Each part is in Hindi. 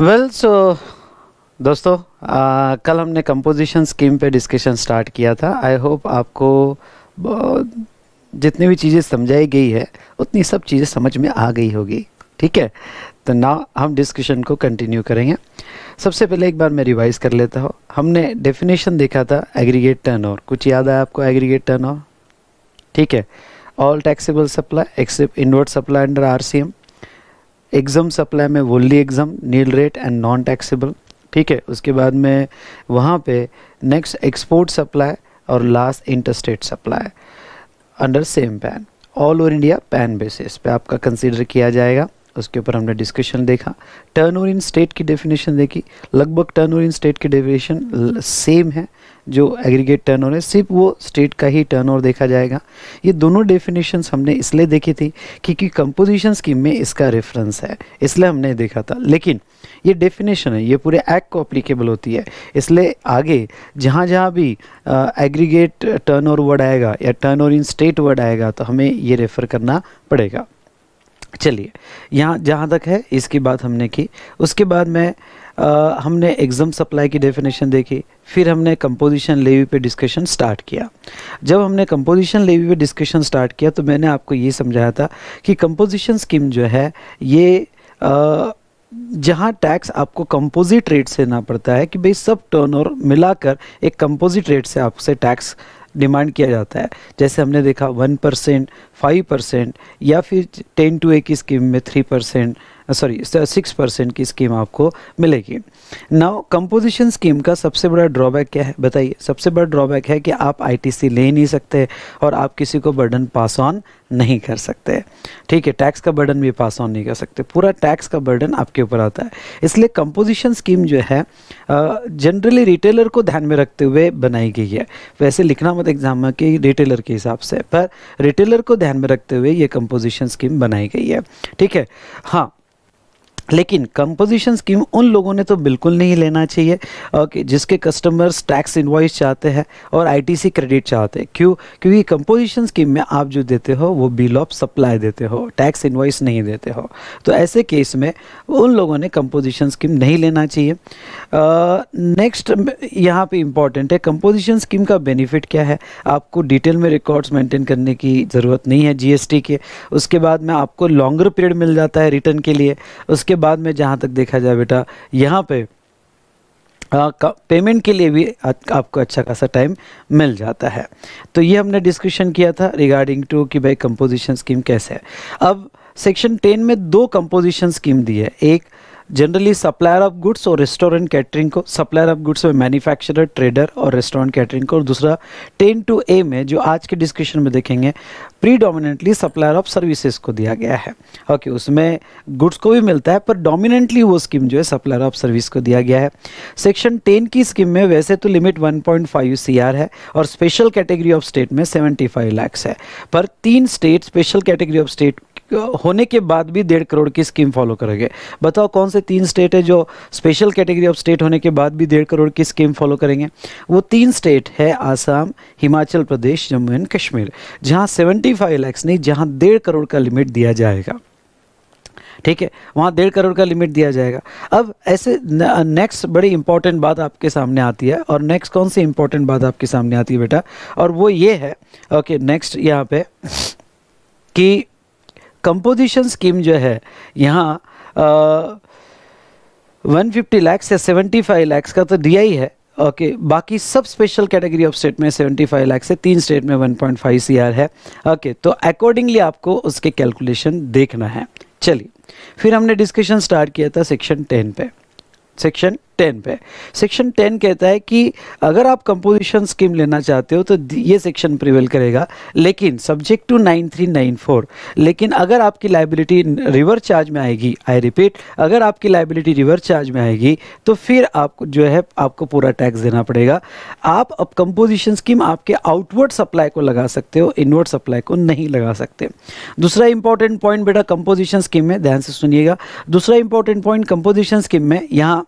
वेल well, सो so, दोस्तों आ, कल हमने कंपोजिशन स्कीम पे डिस्कशन स्टार्ट किया था आई होप आपको जितनी भी चीज़ें समझाई गई है उतनी सब चीज़ें समझ में आ गई होगी ठीक है तो ना हम डिस्कशन को कंटिन्यू करेंगे सबसे पहले एक बार मैं रिवाइज कर लेता हूँ हमने डेफिनेशन देखा था एग्रीगेट टर्न और कुछ याद आया आपको एग्रीगेट टर्न और ठीक है all taxable supply except inward supply under RCM exempt supply में wholly exempt nil rate and non taxable ठीक है उसके बाद में वहाँ पे नेक्स्ट एक्सपोर्ट सप्लाई और last interstate supply under same PAN all over India PAN basis पे आपका कंसिडर किया जाएगा उसके ऊपर हमने डिस्कशन देखा टर्न ओवर इन स्टेट की डेफिनेशन देखी लगभग टर्न ओवर इन स्टेट की डेफिनेशन सेम है जो एग्रीगेट टर्न ओवर है सिर्फ वो स्टेट का ही टर्न ओवर देखा जाएगा ये दोनों डेफिनेशंस हमने इसलिए देखी थी क्योंकि कंपोजिशन स्कीम में इसका रेफरेंस है इसलिए हमने देखा था लेकिन ये डेफिनेशन है ये पूरे एक्ट को अप्लीकेबल होती है इसलिए आगे जहाँ जहाँ भी एग्रीगेट टर्न ओवर वर्ड आएगा या turn over in state word आएगा तो हमें ये रेफ़र करना पड़ेगा चलिए यहाँ जहाँ तक है इसकी बात हमने की उसके बाद मैं आ, हमने एग्जाम सप्लाई की डेफिनेशन देखी फिर हमने कंपोजिशन लेवी पे डिस्कशन स्टार्ट किया जब हमने कंपोजिशन लेवी पे डिस्कशन स्टार्ट किया तो मैंने आपको ये समझाया था कि कंपोजिशन स्कीम जो है ये आ, जहाँ टैक्स आपको कंपोजिट रेट से ना पड़ता है कि भाई सब टर्नओवर मिलाकर एक कंपोजिट रेट से आपसे टैक्स डिमांड किया जाता है जैसे हमने देखा वन परसेंट फाइव परसेंट या फिर टेन टू ए की स्कीम में three percent sorry six percent की स्कीम आपको मिलेगी नाउ कंपोजिशन स्कीम का सबसे बड़ा ड्रॉबैक क्या है बताइए सबसे बड़ा ड्रॉबैक है कि आप आईटीसी ले नहीं सकते और आप किसी को बर्डन पास ऑन नहीं कर सकते ठीक है टैक्स का बर्डन भी पास ऑन नहीं कर सकते पूरा टैक्स का बर्डन आपके ऊपर आता है इसलिए कंपोजिशन स्कीम जो है जनरली रिटेलर को ध्यान में रखते हुए बनाई गई है वैसे लिखना मत एग्जाम में कि रिटेलर के हिसाब से पर रिटेलर को ध्यान में रखते हुए ये कंपोजिशन स्कीम बनाई गई है ठीक है हाँ लेकिन कंपोजिशन स्कीम उन लोगों ने तो बिल्कुल नहीं लेना चाहिए ओके जिसके कस्टमर्स टैक्स इन्वाइस चाहते हैं और आईटीसी क्रेडिट चाहते हैं क्यों क्योंकि कंपोजिशन स्कीम में आप जो देते हो वो बिल ऑफ सप्लाई देते हो टैक्स इन्वाइस नहीं देते हो तो ऐसे केस में उन लोगों ने कंपोजिशन स्कीम नहीं लेना चाहिए नेक्स्ट यहाँ पर इम्पॉर्टेंट है कंपोजिशन स्कीम का बेनिफिट क्या है आपको डिटेल में रिकॉर्ड्स मेंटेन करने की ज़रूरत नहीं है जी के उसके बाद में आपको लॉन्गर पीरियड मिल जाता है रिटर्न के लिए उसके उसके बाद में जहाँ तक देखा जाए बेटा यहाँ पे पेमेंट के लिए भी आपको अच्छा खासा टाइम मिल जाता है तो ये हमने डिस्कशन किया था रिगार्डिंग टू कि भाई कंपोजिशन स्कीम कैसे है अब सेक्शन टेन में दो कंपोजिशन स्कीम दी है एक जनरली सप्लायर ऑफ गुड्स और रेस्टोरेंट कैटरिंग को सप्लायर ऑफ गुड्स में मैन्युफैक्चरर ट्रेडर और रेस्टोरेंट कैटरिंग को और दूसरा टेन टू ए में जो आज के डिस्क्रिप्शन में देखेंगे प्रीडोमिनेंटली सप्लायर ऑफ सर्विसेज को दिया गया है ओके okay, उसमें गुड्स को भी मिलता है पर डोमिनेंटली वो स्कीम जो है सप्लायर ऑफ सर्विस को दिया गया है सेक्शन टेन की स्कीम में वैसे तो limit one point five C R है और स्पेशल कैटेगरी ऑफ स्टेट में सेवेंटी फाइव लैक्स है पर तीन state special category of state होने के बाद भी डेढ़ करोड़ की स्कीम फॉलो करेंगे बताओ कौन से तीन स्टेट है जो स्पेशल कैटेगरी ऑफ स्टेट होने के बाद भी डेढ़ करोड़ की स्कीम फॉलो करेंगे वो तीन स्टेट है आसाम हिमाचल प्रदेश जम्मू एंड कश्मीर जहाँ सेवेंटी फाइव लैक्स नहीं जहाँ डेढ़ करोड़ का लिमिट दिया जाएगा ठीक है वहाँ डेढ़ करोड़ का लिमिट दिया जाएगा अब ऐसे नेक्स्ट बड़ी इंपॉर्टेंट बात आपके सामने आती है और नेक्स्ट कौन सी इंपॉर्टेंट बात आपके सामने आती है बेटा और वो ये है ओके नेक्स्ट यहाँ पे कि कंपोजिशन स्कीम जो है यहाँ वन फिफ्टी लैक्स या सेवेंटी फाइव लैक्स का तो दिया ही है ओके okay, बाकी सब स्पेशल कैटेगरी ऑफ स्टेट में 75 लैक्स है तीन स्टेट में 1.5 पॉइंट है ओके okay, तो अकॉर्डिंगली आपको उसके कैलकुलेशन देखना है चलिए फिर हमने डिस्कशन स्टार्ट किया था सेक्शन 10 पे सेक्शन टेन पे सेक्शन टेन कहता है कि अगर आप कंपोजिशन स्कीम लेना चाहते हो तो ये सेक्शन प्रिवेल करेगा लेकिन subject to nine three nine four लेकिन अगर आपकी लाइबिलिटी रिवर चार्ज में आएगी आई रिपीट अगर आपकी लाइबिलिटी रिवर चार्ज में आएगी तो फिर आपको जो है आपको पूरा टैक्स देना पड़ेगा आप अब कंपोजिशन स्कीम आपके आउटवर्ड सप्लाई को लगा सकते हो इनवर्ड सप्लाई को नहीं लगा सकते दूसरा इंपॉर्टेंट पॉइंट बेटा कंपोजिशन स्कीम में ध्यान से सुनिएगा दूसरा इंपॉर्टेंट पॉइंट कंपोजिशन स्कीम में यहाँ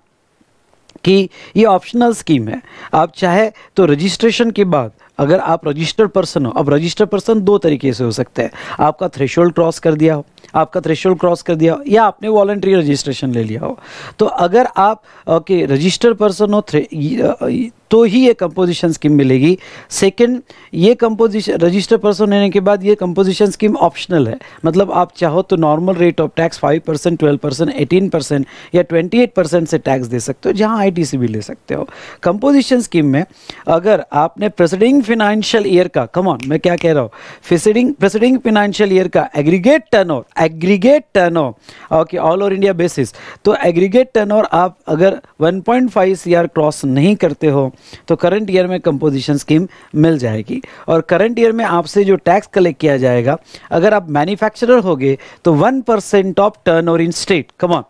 कि ये ऑप्शनल स्कीम है आप चाहे तो रजिस्ट्रेशन के बाद अगर आप रजिस्टर्ड पर्सन हो अब रजिस्टर्ड पर्सन दो तरीके से हो सकते हैं आपका थ्रेशोल्ड क्रॉस कर दिया हो आपका थ्रेशोल्ड क्रॉस कर दिया हो या आपने वॉलेंट्री रजिस्ट्रेशन ले लिया हो तो अगर आप ओके रजिस्टर्ड पर्सन हो तो ही ये कंपोजिशन स्कीम मिलेगी सेकंड ये कंपोजिशन रजिस्टर पर्सन होने के बाद ये कंपोजिशन स्कीम ऑप्शनल है मतलब आप चाहो तो normal rate of tax five percent twelve percent eighteen percent या ट्वेंटी एट परसेंट से टैक्स दे सकते हो जहाँ आई भी ले सकते हो कंपोजिशन स्कीम में अगर आपने प्रेसिडिंग फाइनेंशियल ईयर का कम ऑन मैं क्या कह रहा हूँ प्रेसिडिंग प्रेसिडिंग फाइनेंशियल ईयर का aggregate turn over aggregate turnover okay all over India basis तो एग्रीगेट टर्नओवर आप अगर 1.5 पॉइंट क्रॉस नहीं करते हो तो करंट ईयर में कंपोजिशन स्कीम मिल जाएगी और करंट ईयर में आपसे जो टैक्स कलेक्ट किया जाएगा अगर आप मैन्युफैक्चरर हो गए तो one percent of turn in state come on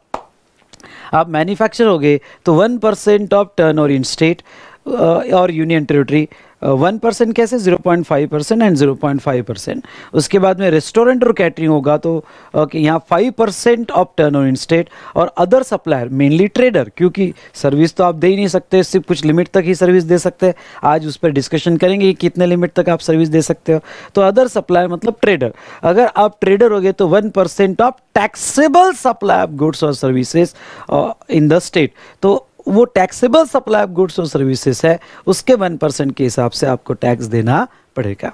आप मैन्युफैक्चर हो गए तो one percent of turn over in state और यूनियन टेरिटरी वन परसेंट कैसे zero point five percent and zero point five percent उसके बाद में रेस्टोरेंट और कैटरिंग होगा तो ओके यहाँ five percent of turn over state और अदर सप्लायर मेनली ट्रेडर क्योंकि सर्विस तो आप दे ही नहीं सकते सिर्फ कुछ लिमिट तक ही सर्विस दे सकते हैं आज उस पर डिस्कशन करेंगे कि कितने लिमिट तक आप सर्विस दे सकते हो तो अदर सप्लायर मतलब ट्रेडर अगर आप ट्रेडर हो गए तो one percent of taxable supply of goods और सर्विसेज इन द स्टेट तो वो टैक्सेबल सप्लाई ऑफ गुड्स और सर्विसेज है उसके वन परसेंट के हिसाब से आपको टैक्स देना पड़ेगा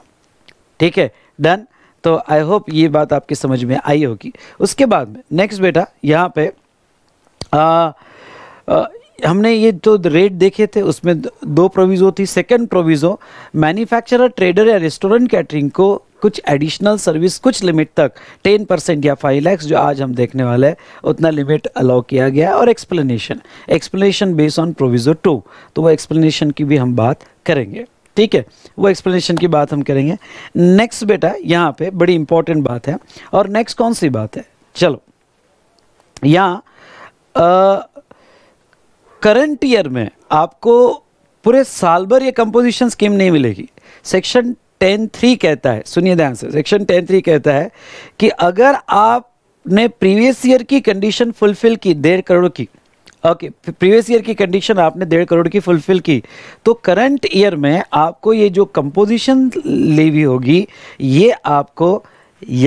ठीक है डन तो आई होप ये बात आपकी समझ में आई होगी उसके बाद में नेक्स्ट बेटा यहाँ पे आ, आ, हमने ये जो तो रेट देखे थे उसमें दो प्रोविज़ो थी सेकंड प्रोविज़ो मैन्युफैक्चरर ट्रेडर या रेस्टोरेंट कैटरिंग को कुछ एडिशनल सर्विस कुछ लिमिट तक टेन परसेंट या फाइव लैक्स जो आज हम देखने वाले हैं उतना लिमिट अलाउ किया गया है और explanation explanation based on proviso two तो वो एक्सप्लेनेशन की भी हम बात करेंगे ठीक है वो एक्सप्लेनेशन की बात हम करेंगे नेक्स्ट बेटा यहाँ पे बड़ी इंपॉर्टेंट बात है और नेक्स्ट कौन सी बात है चलो यहाँ करंट ईयर में आपको पूरे साल भर ये कंपोजिशन स्कीम नहीं मिलेगी सेक्शन टेन थ्री कहता है सुनिए ध्यान से सेक्शन टेन थ्री कहता है कि अगर आपने प्रीवियस ईयर की कंडीशन फुलफिल की डेढ़ करोड़ की ओके प्रीवियस ईयर की कंडीशन आपने डेढ़ करोड़ की फुलफिल की तो करंट ईयर में आपको ये जो कंपोजिशन ली हुई होगी ये आपको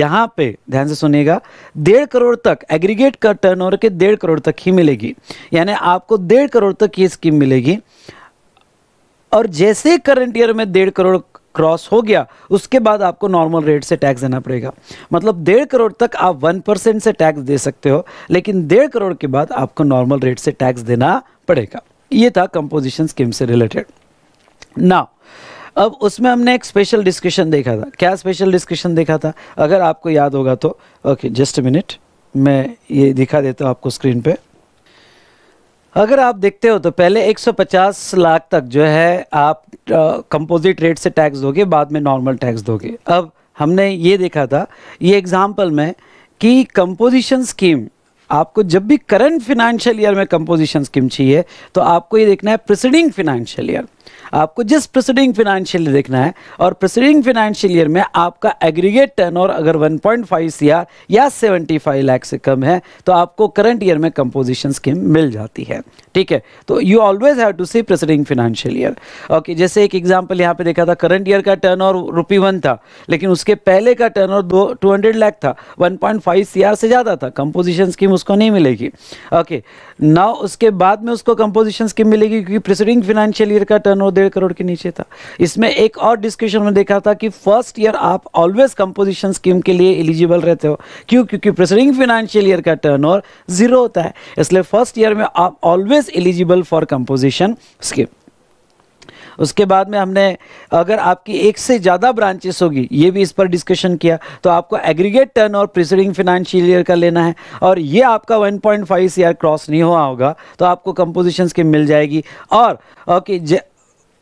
यहाँ पे ध्यान से सुनिएगा डेढ़ करोड़ तक एग्रीगेट का ओवर के डेढ़ करोड़ तक ही मिलेगी यानी आपको डेढ़ करोड़ तक ये स्कीम मिलेगी और जैसे करंट ईयर में डेढ़ करोड़ क्रॉस हो गया उसके बाद आपको नॉर्मल रेट से टैक्स देना पड़ेगा मतलब डेढ़ करोड़ तक आप वन परसेंट से टैक्स दे सकते हो लेकिन डेढ़ करोड़ के बाद आपको नॉर्मल रेट से टैक्स देना पड़ेगा ये था कंपोजिशन स्कीम से रिलेटेड ना अब उसमें हमने एक स्पेशल डिस्कशन देखा था क्या स्पेशल डिस्कशन देखा था अगर आपको याद होगा तो ओके जस्ट मिनट मैं ये दिखा देता हूँ आपको स्क्रीन पर अगर आप देखते हो तो पहले 150 लाख तक जो है आप कंपोजिट रेट से टैक्स दोगे बाद में नॉर्मल टैक्स दोगे अब हमने ये देखा था ये एग्ज़ाम्पल में कि कंपोजिशन स्कीम आपको जब भी करंट फाइनेंशियल ईयर में कंपोजिशन स्कीम चाहिए तो आपको ये देखना है प्रिसीडिंग फाइनेंशियल ईयर आपको जिस प्रिसीडिंग फाइनेंशियल ईयर देखना है और प्रिसीडिंग फाइनेंशियल ईयर में आपका एग्रीगेट टर्नओवर अगर 1.5 पॉइंट या 75 लाख से कम है तो आपको करंट ईयर में कंपोजिशन स्कीम मिल जाती है ठीक है तो you always have to see preceding financial year okay जैसे एक एग्जाम्पल यहाँ पे देखा था करंट ईयर का टर्न ओवर रुपी वन था लेकिन उसके पहले का टर्न ओवर दो टू हंड्रेड लाख था one point five C R से ज़्यादा था कंपोजिशन स्कीम उसको नहीं मिलेगी ओके नाउ उसके बाद में उसको कंपोजिशन स्कीम मिलेगी क्योंकि प्रिसीडिंग फाइनेंशियल ईयर का टर्न डेढ़ करोड़ के नीचे था इसमें एक और डिस्कशन में देखा था कि फर्स्ट ईयर आप ऑलवेज कंपोजिशन स्कीम के लिए एलिजिबल रहते हो क्यों क्योंकि प्रिसीडिंग फाइनेंशियल ईयर का टर्न जीरो होता है इसलिए फर्स्ट ईयर में आप always eligible for composition scheme उसके बाद में हमने अगर आपकी एक से ज़्यादा ब्रांचेस होगी ये भी इस पर डिस्कशन किया तो आपको एग्रीगेट टर्न और प्रिसीडिंग फाइनेंशियल ईयर का लेना है और ये आपका 1.5 पॉइंट क्रॉस नहीं हुआ होगा तो आपको कंपोजिशन की मिल जाएगी और okay okay,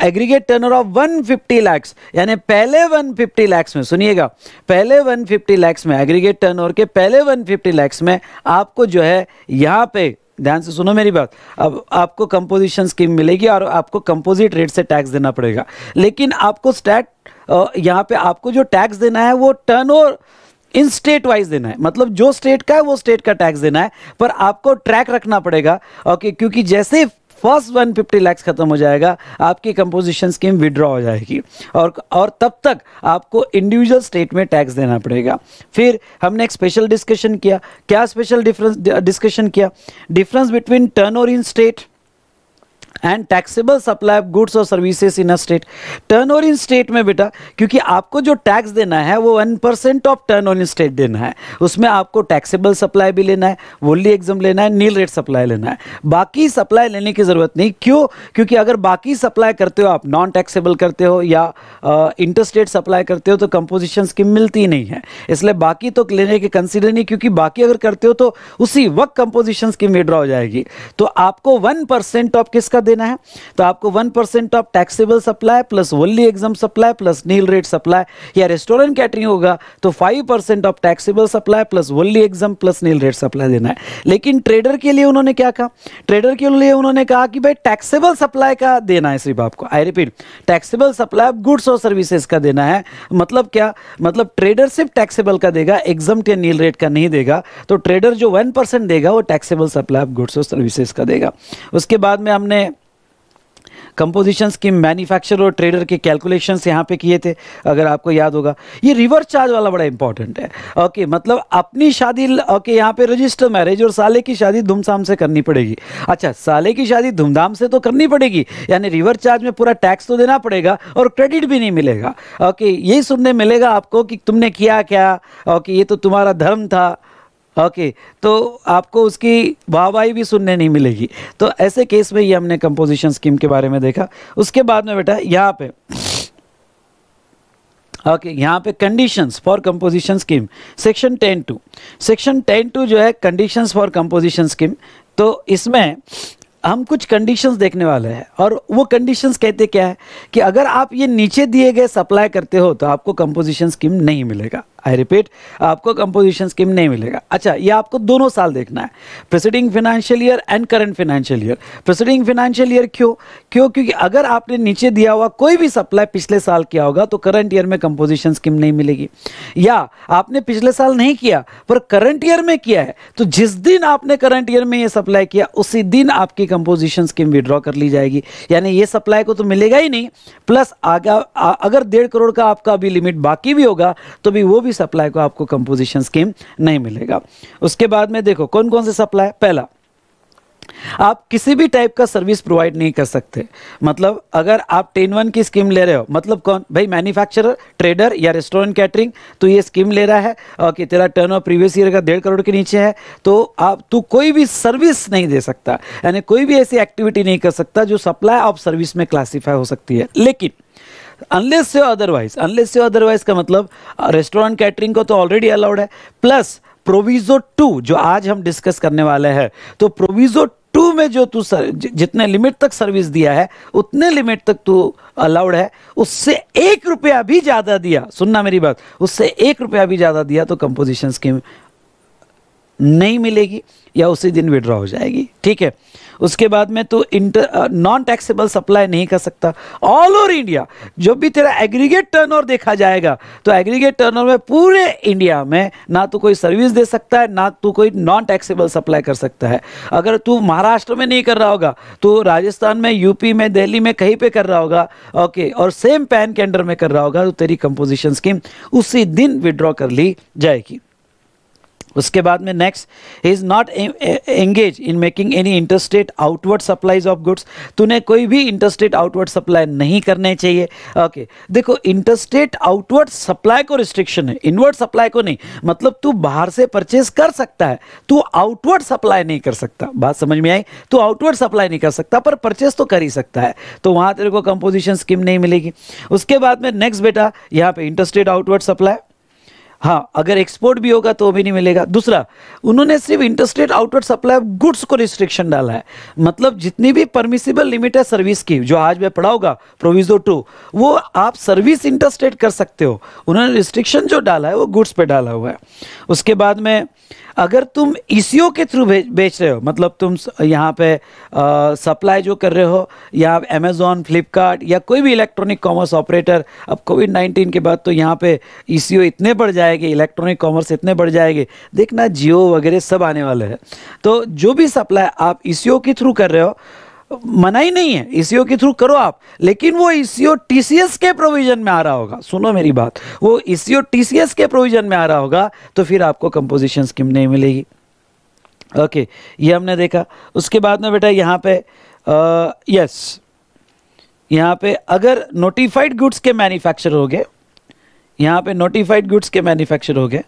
aggregate turn of one fifty lakhs यानी पहले 150 लैक्स में सुनिएगा पहले 150 लैक्स में एग्रीगेट टर्न के पहले 150 लैक्स में आपको जो है यहाँ पे ध्यान से सुनो मेरी बात अब आपको कंपोजिशन स्कीम मिलेगी और आपको कंपोजिट रेट से टैक्स देना पड़ेगा लेकिन आपको स्टैट यहाँ पे आपको जो टैक्स देना है वो turn over in state wise देना है मतलब जो स्टेट का है वो स्टेट का टैक्स देना है पर आपको ट्रैक रखना पड़ेगा ओके क्योंकि जैसे फर्स्ट 150 लाख खत्म हो जाएगा आपकी कंपोजिशन स्कीम विड्रॉ हो जाएगी और और तब तक आपको इंडिविजुअल स्टेट में टैक्स देना पड़ेगा फिर हमने एक स्पेशल डिस्कशन किया क्या स्पेशल डिफरेंस डिस्कशन किया difference between turn in state and taxable supply of goods और services in a state turn over in state में बेटा क्योंकि आपको जो टैक्स देना है वो one percent of turn over in state देना है उसमें आपको टैक्सेबल सप्लाई भी लेना है वोली एग्जाम लेना है नील रेट सप्लाई लेना है बाकी सप्लाई लेने की ज़रूरत नहीं क्यों क्योंकि अगर बाकी सप्लाई करते हो आप नॉन टैक्सेबल करते हो या इंटर स्टेट सप्लाई करते हो तो कंपोजिशन स्कीम मिलती नहीं है इसलिए बाकी तो लेने के कंसिडर नहीं क्योंकि बाकी अगर करते हो तो उसी वक्त कंपोजिशन स्कीम विड्रॉ हो जाएगी तो आपको वन परसेंट ऑफ किसका का देना है तो आपको one percent of taxable supply plus wholly exempt supply plus nil rate supply या रेस्टोरेंट कैटरिंग होगा तो five percent of taxable supply plus wholly exempt plus nil rate supply देना है लेकिन ट्रेडर के लिए उन्होंने क्या कहा ट्रेडर के लिए उन्होंने कहा कि भाई टैक्सेबल सप्लाई का देना है सिर्फ आपको I repeat taxable supply of goods और सर्विसेज का देना है मतलब क्या मतलब ट्रेडर सिर्फ टैक्सेबल का देगा एग्जाम या नील रेट का नहीं देगा तो ट्रेडर जो वन देगा वो टैक्सेबल सप्लाई ऑफ गुड्स और सर्विसेज का देगा उसके बाद में हमने कंपोजिशंस के मैन्युफैक्चर और ट्रेडर के कैलकुलेशंस यहाँ पे किए थे अगर आपको याद होगा ये रिवर्स चार्ज वाला बड़ा इंपॉर्टेंट है ओके मतलब अपनी शादी ओके यहाँ पे रजिस्टर मैरिज और साले की शादी धूमधाम से करनी पड़ेगी अच्छा साले की शादी धूमधाम से तो करनी पड़ेगी यानी रिवर्स चार्ज में पूरा टैक्स तो देना पड़ेगा और क्रेडिट भी नहीं मिलेगा ओके यही सुनने मिलेगा आपको कि तुमने किया क्या ओके ये तो तुम्हारा धर्म था ओके तो आपको उसकी वाहवाही भी सुनने नहीं मिलेगी तो ऐसे केस में ये हमने कंपोजिशन स्कीम के बारे में देखा उसके बाद में बेटा यहाँ पे ओके okay, यहाँ पे conditions for composition scheme section ten two section ten two जो है कंडीशंस फॉर कंपोजिशन स्कीम तो इसमें हम कुछ कंडीशंस देखने वाले हैं और वो कंडीशंस कहते क्या है कि अगर आप ये नीचे दिए गए सप्लाई करते हो तो आपको कंपोजिशन स्कीम नहीं मिलेगा आई रिपीट आपको कंपोजिशन स्कीम नहीं मिलेगा अच्छा ये आपको दोनों साल देखना है preceding financial year and current financial year preceding financial year क्यों क्यों क्योंकि अगर आपने नीचे दिया हुआ कोई भी सप्लाई पिछले साल किया होगा तो करंट ईयर में कंपोजिशन स्कीम नहीं मिलेगी या आपने पिछले साल नहीं किया पर करंट ईयर में किया है तो जिस दिन आपने करंट ईयर में ये सप्लाई किया उसी दिन आपकी कंपोजिशन स्कीम विड्रॉ कर ली जाएगी यानी ये सप्लाई को तो मिलेगा ही नहीं प्लस आगे अगर डेढ़ करोड़ का आपका अभी लिमिट बाकी भी होगा तो भी वो भी सप्लाई को आपको कंपोजिशन स्कीम नहीं मिलेगा उसके बाद में देखो कौन कौन से सप्लाई पहला आप किसी भी टाइप का सर्विस प्रोवाइड नहीं कर सकते मतलब अगर आप टेन वन की स्कीम ले रहे हो मतलब कौन भाई मैन्युफैक्चरर ट्रेडर या रेस्टोरेंट कैटरिंग तो ये स्कीम ले रहा है और कि तेरा टर्न ऑफ प्रीवियस ईयर का डेढ़ करोड़ के नीचे है तो आप तू कोई भी सर्विस नहीं दे सकता यानी कोई भी ऐसी एक्टिविटी नहीं कर सकता जो सप्लाई ऑफ सर्विस में क्लासीफाई हो सकती है लेकिन अनलेस यो अदरवाइज अनलेस यो अदरवाइज का मतलब रेस्टोरेंट uh, कैटरिंग को तो ऑलरेडी अलाउड है प्लस प्रोविजो टू जो आज हम डिस्कस करने वाले हैं तो प्रोविजो टू में जो तू सर, जितने लिमिट तक सर्विस दिया है उतने लिमिट तक तू अलाउड है उससे एक रुपया भी ज़्यादा दिया सुनना मेरी बात उससे एक रुपया भी ज़्यादा दिया तो कंपोजिशन स्कीम नहीं मिलेगी या उसी दिन विड्रॉ हो जाएगी ठीक है उसके बाद में तू इंटर नॉन टैक्सेबल सप्लाई नहीं कर सकता ऑल ओवर इंडिया जब भी तेरा एग्रीगेट टर्नओवर देखा जाएगा तो एग्रीगेट टर्नओवर में पूरे इंडिया में ना तो कोई सर्विस दे सकता है ना तो कोई नॉन टैक्सेबल सप्लाई कर सकता है अगर तू महाराष्ट्र में नहीं कर रहा होगा तो राजस्थान में यूपी में दिल्ली में कहीं पर कर रहा होगा ओके और सेम पैन के अंडर में कर रहा होगा तो तेरी कंपोजिशन स्कीम उसी दिन विड्रॉ कर ली जाएगी उसके बाद में next is not engage in making any interstate outward supplies of goods तूने कोई भी इंटरस्टेट आउटवर्ड सप्लाई नहीं करने चाहिए ओके okay. देखो इंटरस्टेट आउटवर्ड सप्लाई को रिस्ट्रिक्शन है इनवर्ड सप्लाई को नहीं मतलब तू बाहर से परचेज कर सकता है तू आउटवर्ड सप्लाई नहीं कर सकता बात समझ में आई तू आउटवर्ड सप्लाई नहीं कर सकता पर परचेज तो कर ही सकता है तो वहाँ तेरे को कंपोजिशन स्कीम नहीं मिलेगी उसके बाद में नेक्स्ट बेटा यहाँ पे इंटरस्टेट आउटवर्ड सप्लाई हाँ अगर एक्सपोर्ट भी होगा तो भी नहीं मिलेगा दूसरा उन्होंने सिर्फ interstate outward supply of goods को रिस्ट्रिक्शन डाला है मतलब जितनी भी परमिसिबल लिमिट है सर्विस की जो आज मैं पढ़ाऊंगा प्रोविजो टू वो आप सर्विस इंटरस्टेट कर सकते हो उन्होंने रिस्ट्रिक्शन जो डाला है वो गुड्स पे डाला हुआ है उसके बाद में अगर तुम ई के थ्रू बेच रहे हो मतलब तुम यहाँ पे सप्लाई जो कर रहे हो या अमेजोन फ्लिपकार्ट या कोई भी इलेक्ट्रॉनिक कॉमर्स ऑपरेटर अब कोविड नाइन्टीन के बाद तो यहाँ पे ई इतने बढ़ जाएंगे इलेक्ट्रॉनिक कॉमर्स इतने बढ़ जाएंगे देखना जियो वगैरह सब आने वाले हैं तो जो भी सप्लाई आप ई के थ्रू कर रहे हो मना ही नहीं है ईसीओ e के थ्रू करो आप लेकिन वो ईसीओ e टीसीएस के प्रोविजन में आ रहा होगा सुनो मेरी बात वो ईसीओ e टीसीएस के प्रोविजन में आ रहा होगा तो फिर आपको कंपोजिशन स्कीम नहीं मिलेगी ओके ये हमने देखा उसके बाद में बेटा यहाँ पे आ, यस यहाँ पे अगर नोटिफाइड गुड्स के मैन्युफैक्चर हो गए यहाँ पे नोटिफाइड गुड्स के मैन्युफैक्चर हो गए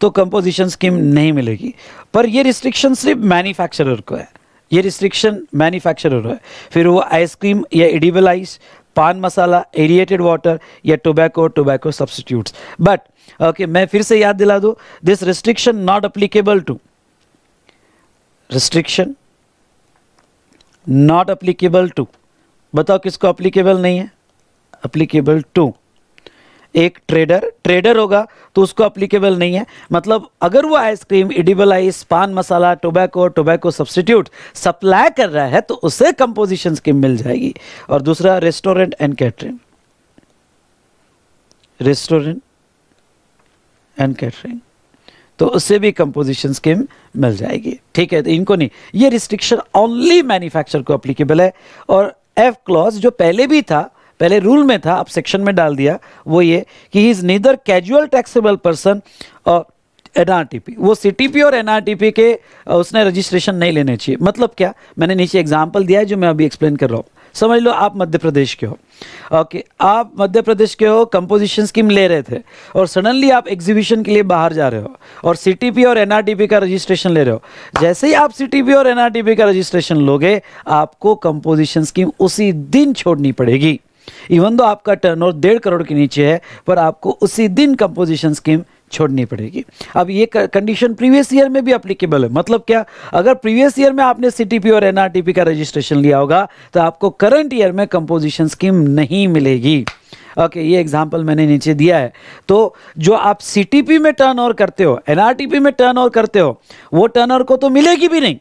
तो कंपोजिशन स्कीम नहीं मिलेगी पर ये रिस्ट्रिक्शन सिर्फ मैन्युफैक्चरर को है ये रिस्ट्रिक्शन मैन्युफैक्चरर है फिर वो आइसक्रीम या edible ice pan masala aerated water या tobacco tobacco substitutes but okay मैं फिर से याद दिला दूँ this restriction not applicable to restriction not applicable to बताओ किसको अप्लीकेबल नहीं है अप्लीकेबल टू एक ट्रेडर ट्रेडर होगा तो उसको अप्लीकेबल नहीं है मतलब अगर वो ice cream edible ice pan masala tobacco tobacco substitute supply कर रहा है तो उसे कंपोजिशन स्कीम मिल जाएगी और दूसरा restaurant and catering restaurant and catering तो उससे भी कंपोजिशन स्कीम मिल जाएगी ठीक है तो इनको नहीं ये रिस्ट्रिक्शन ओनली मैन्युफैक्चर को अप्लीकेबल है और एफ क्लॉज जो पहले भी था पहले रूल में था अब सेक्शन में डाल दिया वो ये कि he is neither casual taxable person और एनआरटीपी वो सीटीपी और एनआरटीपी के उसने रजिस्ट्रेशन नहीं लेने चाहिए मतलब क्या मैंने नीचे एग्जाम्पल दिया है जो मैं अभी एक्सप्लेन कर रहा हूँ समझ लो आप मध्य प्रदेश के हो ओके आप मध्य प्रदेश के हो कंपोजिशन स्कीम ले रहे थे और सडनली आप एग्जीबिशन के लिए बाहर जा रहे हो और सीटीपी और एनआरटीपी का रजिस्ट्रेशन ले रहे हो जैसे ही आप सीटीपी और एनआरटीपी का रजिस्ट्रेशन लोगे आपको कंपोजिशन स्कीम उसी दिन छोड़नी पड़ेगी इवन तो आपका टर्न ओवर डेढ़ करोड़ के नीचे है पर आपको उसी दिन कंपोजिशन स्कीम छोड़नी पड़ेगी अब ये कंडीशन प्रीवियस ईयर में भी अप्लीकेबल है मतलब क्या अगर प्रीवियस ईयर में आपने सीटीपी और एनआरटीपी का रजिस्ट्रेशन लिया होगा तो आपको करंट ईयर में कंपोजिशन स्कीम नहीं मिलेगी ओके okay, ये एग्जाम्पल मैंने नीचे दिया है तो जो आप सीटीपी में टर्न ओवर करते हो एनआरटीपी में टर्न ओवर करते हो वो टर्न ओवर को तो मिलेगी भी नहीं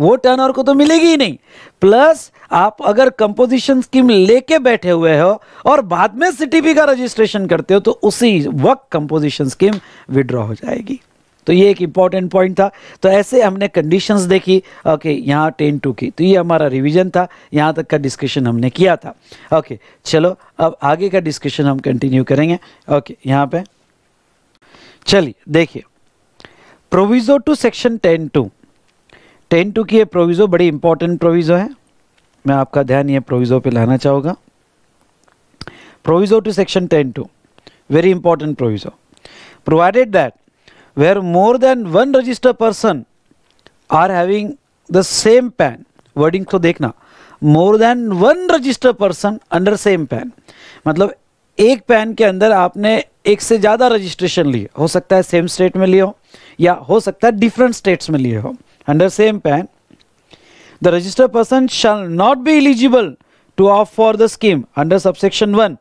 वो टर्न को तो मिलेगी ही नहीं प्लस आप अगर कंपोजिशन स्कीम लेके बैठे हुए हो और बाद में सीटीपी का रजिस्ट्रेशन करते हो तो उसी वक्त कंपोजिशन स्कीम विड्रॉ हो जाएगी तो ये एक इम्पॉर्टेंट पॉइंट था तो ऐसे हमने कंडीशंस देखी ओके यहाँ टेन टू की तो ये हमारा रिवीजन था यहाँ तक का डिस्कशन हमने किया था ओके चलो अब आगे का डिस्कशन हम कंटिन्यू करेंगे ओके यहाँ पे चलिए देखिए proviso two section ten two ten two की ये प्रोविज़ो बड़ी इंपॉर्टेंट प्रोविज़ो है मैं आपका ध्यान ये प्रोविज़ो पे लाना चाहूँगा proviso two section ten two very important proviso provided that where more than one register person are having the same PAN wording तो देखना more than one register person under same PAN मतलब एक पैन के अंदर आपने एक से ज़्यादा रजिस्ट्रेशन लिए हो सकता है सेम स्टेट में लिए हो या हो सकता है डिफरेंट स्टेट्स में लिए हो under same pan the registered person shall not be eligible to opt for the scheme under subsection 1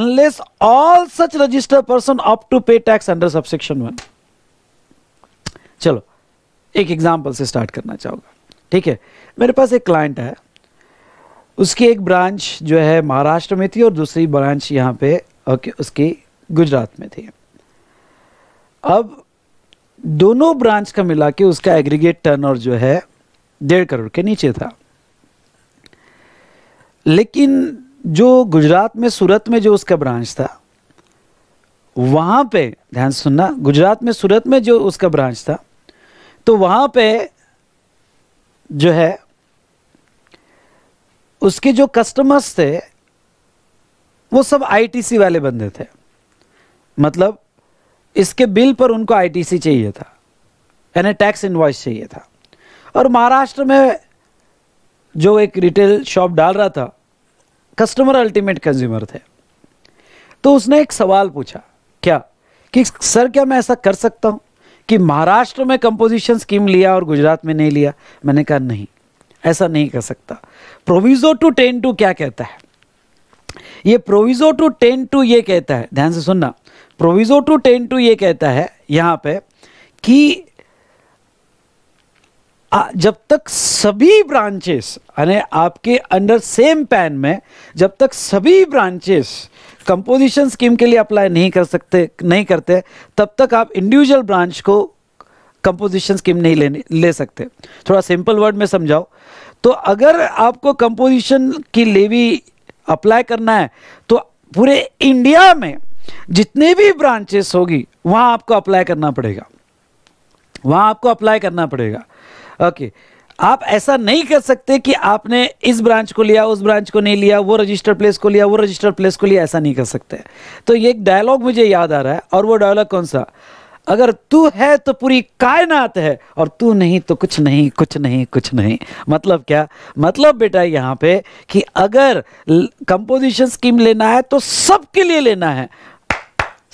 unless all such registered person opt to pay tax under subsection 1 chalo ek example se start karna chahunga theek hai mere paas ek client hai uski ek branch jo hai maharashtra mein thi aur dusri branch yahan pe okay uski gujarat mein thi ab दोनों ब्रांच का मिला के उसका एग्रीगेट टर्नओवर जो है डेढ़ करोड़ के नीचे था लेकिन जो गुजरात में सूरत में जो उसका ब्रांच था वहां पे ध्यान सुनना गुजरात में सूरत में जो उसका ब्रांच था तो वहां पे जो है उसके जो कस्टमर्स थे वो सब आईटीसी वाले बंदे थे मतलब इसके बिल पर उनको आईटीसी चाहिए था यानी टैक्स इन्वाइस चाहिए था और महाराष्ट्र में जो एक रिटेल शॉप डाल रहा था कस्टमर अल्टीमेट कंज्यूमर थे तो उसने एक सवाल पूछा क्या कि सर क्या मैं ऐसा कर सकता हूँ कि महाराष्ट्र में कंपोजिशन स्कीम लिया और गुजरात में नहीं लिया मैंने कहा नहीं ऐसा नहीं कर सकता प्रोविजो टू टेन टू क्या कहता है ये प्रोविजो टू टेन टू ये कहता है ध्यान से सुनना प्रोविजो टू टेन टू ये कहता है यहाँ पे कि जब तक सभी ब्रांचेस यानी आपके अंडर सेम पैन में जब तक सभी ब्रांचेस कंपोजिशन स्कीम के लिए अप्लाई नहीं कर सकते नहीं करते तब तक आप इंडिविजुअल ब्रांच को कंपोजिशन स्कीम नहीं लेने ले सकते थोड़ा सिंपल वर्ड में समझाओ तो अगर आपको कंपोजिशन की लेवी अप्लाई करना है तो पूरे इंडिया में जितने भी ब्रांचेस होगी वहाँ आपको अप्लाई करना पड़ेगा वहाँ आपको अप्लाई करना पड़ेगा ओके आप ऐसा नहीं कर सकते कि आपने इस ब्रांच को लिया उस ब्रांच को नहीं लिया वो रजिस्टर प्लेस को लिया वो रजिस्टर प्लेस को लिया ऐसा नहीं कर सकते तो ये एक डायलॉग मुझे याद आ रहा है और वो डायलॉग कौन सा अगर तू है तो पूरी कायनात है और तू नहीं तो कुछ नहीं कुछ नहीं कुछ नहीं मतलब क्या मतलब बेटा यहाँ पे कि अगर कंपोजिशन स्कीम लेना है तो सबके लिए लेना है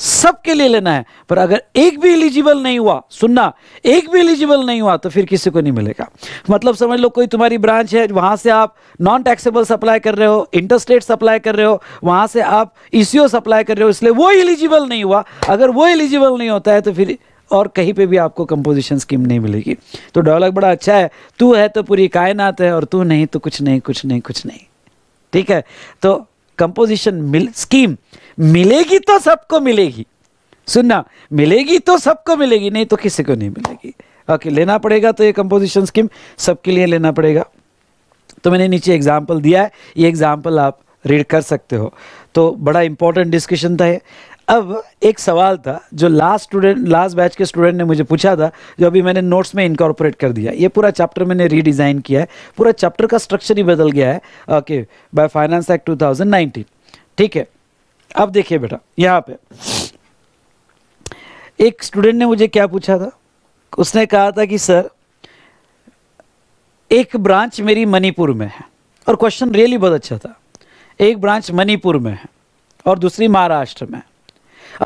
सबके लिए लेना है पर अगर एक भी एलिजिबल नहीं हुआ सुनना एक भी एलिजिबल नहीं हुआ तो फिर किसी को नहीं मिलेगा मतलब समझ लो कोई तुम्हारी ब्रांच है वहां से आप नॉन टैक्सेबल सप्लाई कर रहे हो इंटरस्टेट सप्लाई कर रहे हो वहां से आप ईसीओ e सप्लाई कर रहे हो इसलिए वो एलिजिबल नहीं हुआ अगर वो एलिजिबल नहीं होता है तो फिर और कहीं पे भी आपको कंपोजिशन स्कीम नहीं मिलेगी तो डायलॉग बड़ा अच्छा है तू है तो पूरी कायनात है और तू नहीं तो कुछ नहीं कुछ नहीं कुछ नहीं ठीक है तो कंपोजिशन मिल स्कीम मिलेगी तो सबको मिलेगी सुनना मिलेगी तो सबको मिलेगी नहीं तो किसी को नहीं मिलेगी ओके लेना पड़ेगा तो ये कंपोजिशन स्कीम सबके लिए लेना पड़ेगा तो मैंने नीचे एग्जाम्पल दिया है ये एग्जाम्पल आप रीड कर सकते हो तो बड़ा इंपॉर्टेंट डिस्कशन था ये अब एक सवाल था जो लास्ट स्टूडेंट लास्ट बैच के स्टूडेंट ने मुझे पूछा था जो अभी मैंने नोट्स में इनकॉर्पोरेट कर दिया ये पूरा चैप्टर मैंने रीडिज़ाइन किया है पूरा चैप्टर का स्ट्रक्चर ही बदल गया है ओके बाय फाइनेंस एक्ट 2019 ठीक है अब देखिए बेटा यहाँ पे एक स्टूडेंट ने मुझे क्या पूछा था उसने कहा था कि सर एक ब्रांच मेरी मणिपुर में है और क्वेश्चन रियली बहुत अच्छा था एक ब्रांच मणिपुर में है और दूसरी महाराष्ट्र में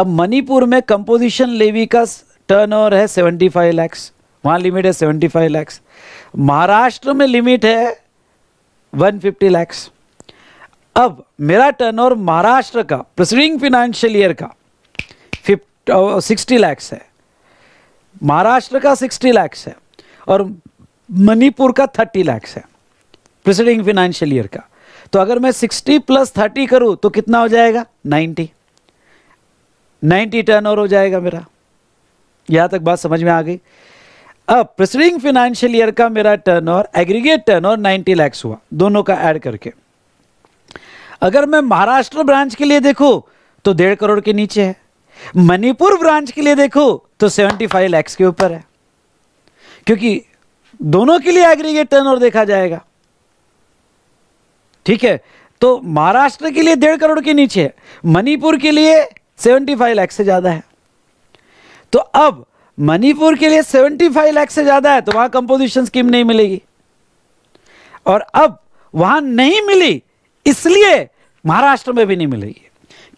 अब मणिपुर में कंपोजिशन लेवी का टर्नओवर है सेवेंटी फाइव लैक्स वहाँ लिमिट है सेवेंटी फाइव लैक्स महाराष्ट्र में लिमिट है वन फिफ्टी लैक्स अब मेरा टर्नओवर महाराष्ट्र का प्रसिडिंग फिनेंशियल ईयर का फिफ्ट सिक्सटी लैक्स है महाराष्ट्र का सिक्सटी लैक्स है और मणिपुर का थर्टी लैक्स है प्रसिडिंग फिनेंशियल ईयर का तो अगर मैं सिक्सटी प्लस थर्टी करूँ तो कितना हो जाएगा नाइन्टी नाइन्टी टर्नओवर हो जाएगा मेरा यहाँ तक बात समझ में आ गई अब प्रेसिडिंग फाइनेंशियल ईयर का मेरा टर्नओवर एग्रीगेट टर्नओवर 90 लैक्स हुआ दोनों का ऐड करके अगर मैं महाराष्ट्र ब्रांच के लिए देखू तो डेढ़ करोड़ के नीचे है मणिपुर ब्रांच के लिए देखो तो सेवेंटी फाइव लैक्स के ऊपर है क्योंकि दोनों के लिए एग्रीगेट टर्नओवर देखा जाएगा ठीक है तो महाराष्ट्र के लिए डेढ़ करोड़ के नीचे है मणिपुर के लिए सेवेंटी फाइव लैक्स से ज्यादा है तो अब मणिपुर के लिए सेवेंटी फाइव लैक्स से ज्यादा है तो वहां कंपोजिशन स्कीम नहीं मिलेगी और अब वहां नहीं मिली इसलिए महाराष्ट्र में भी नहीं मिलेगी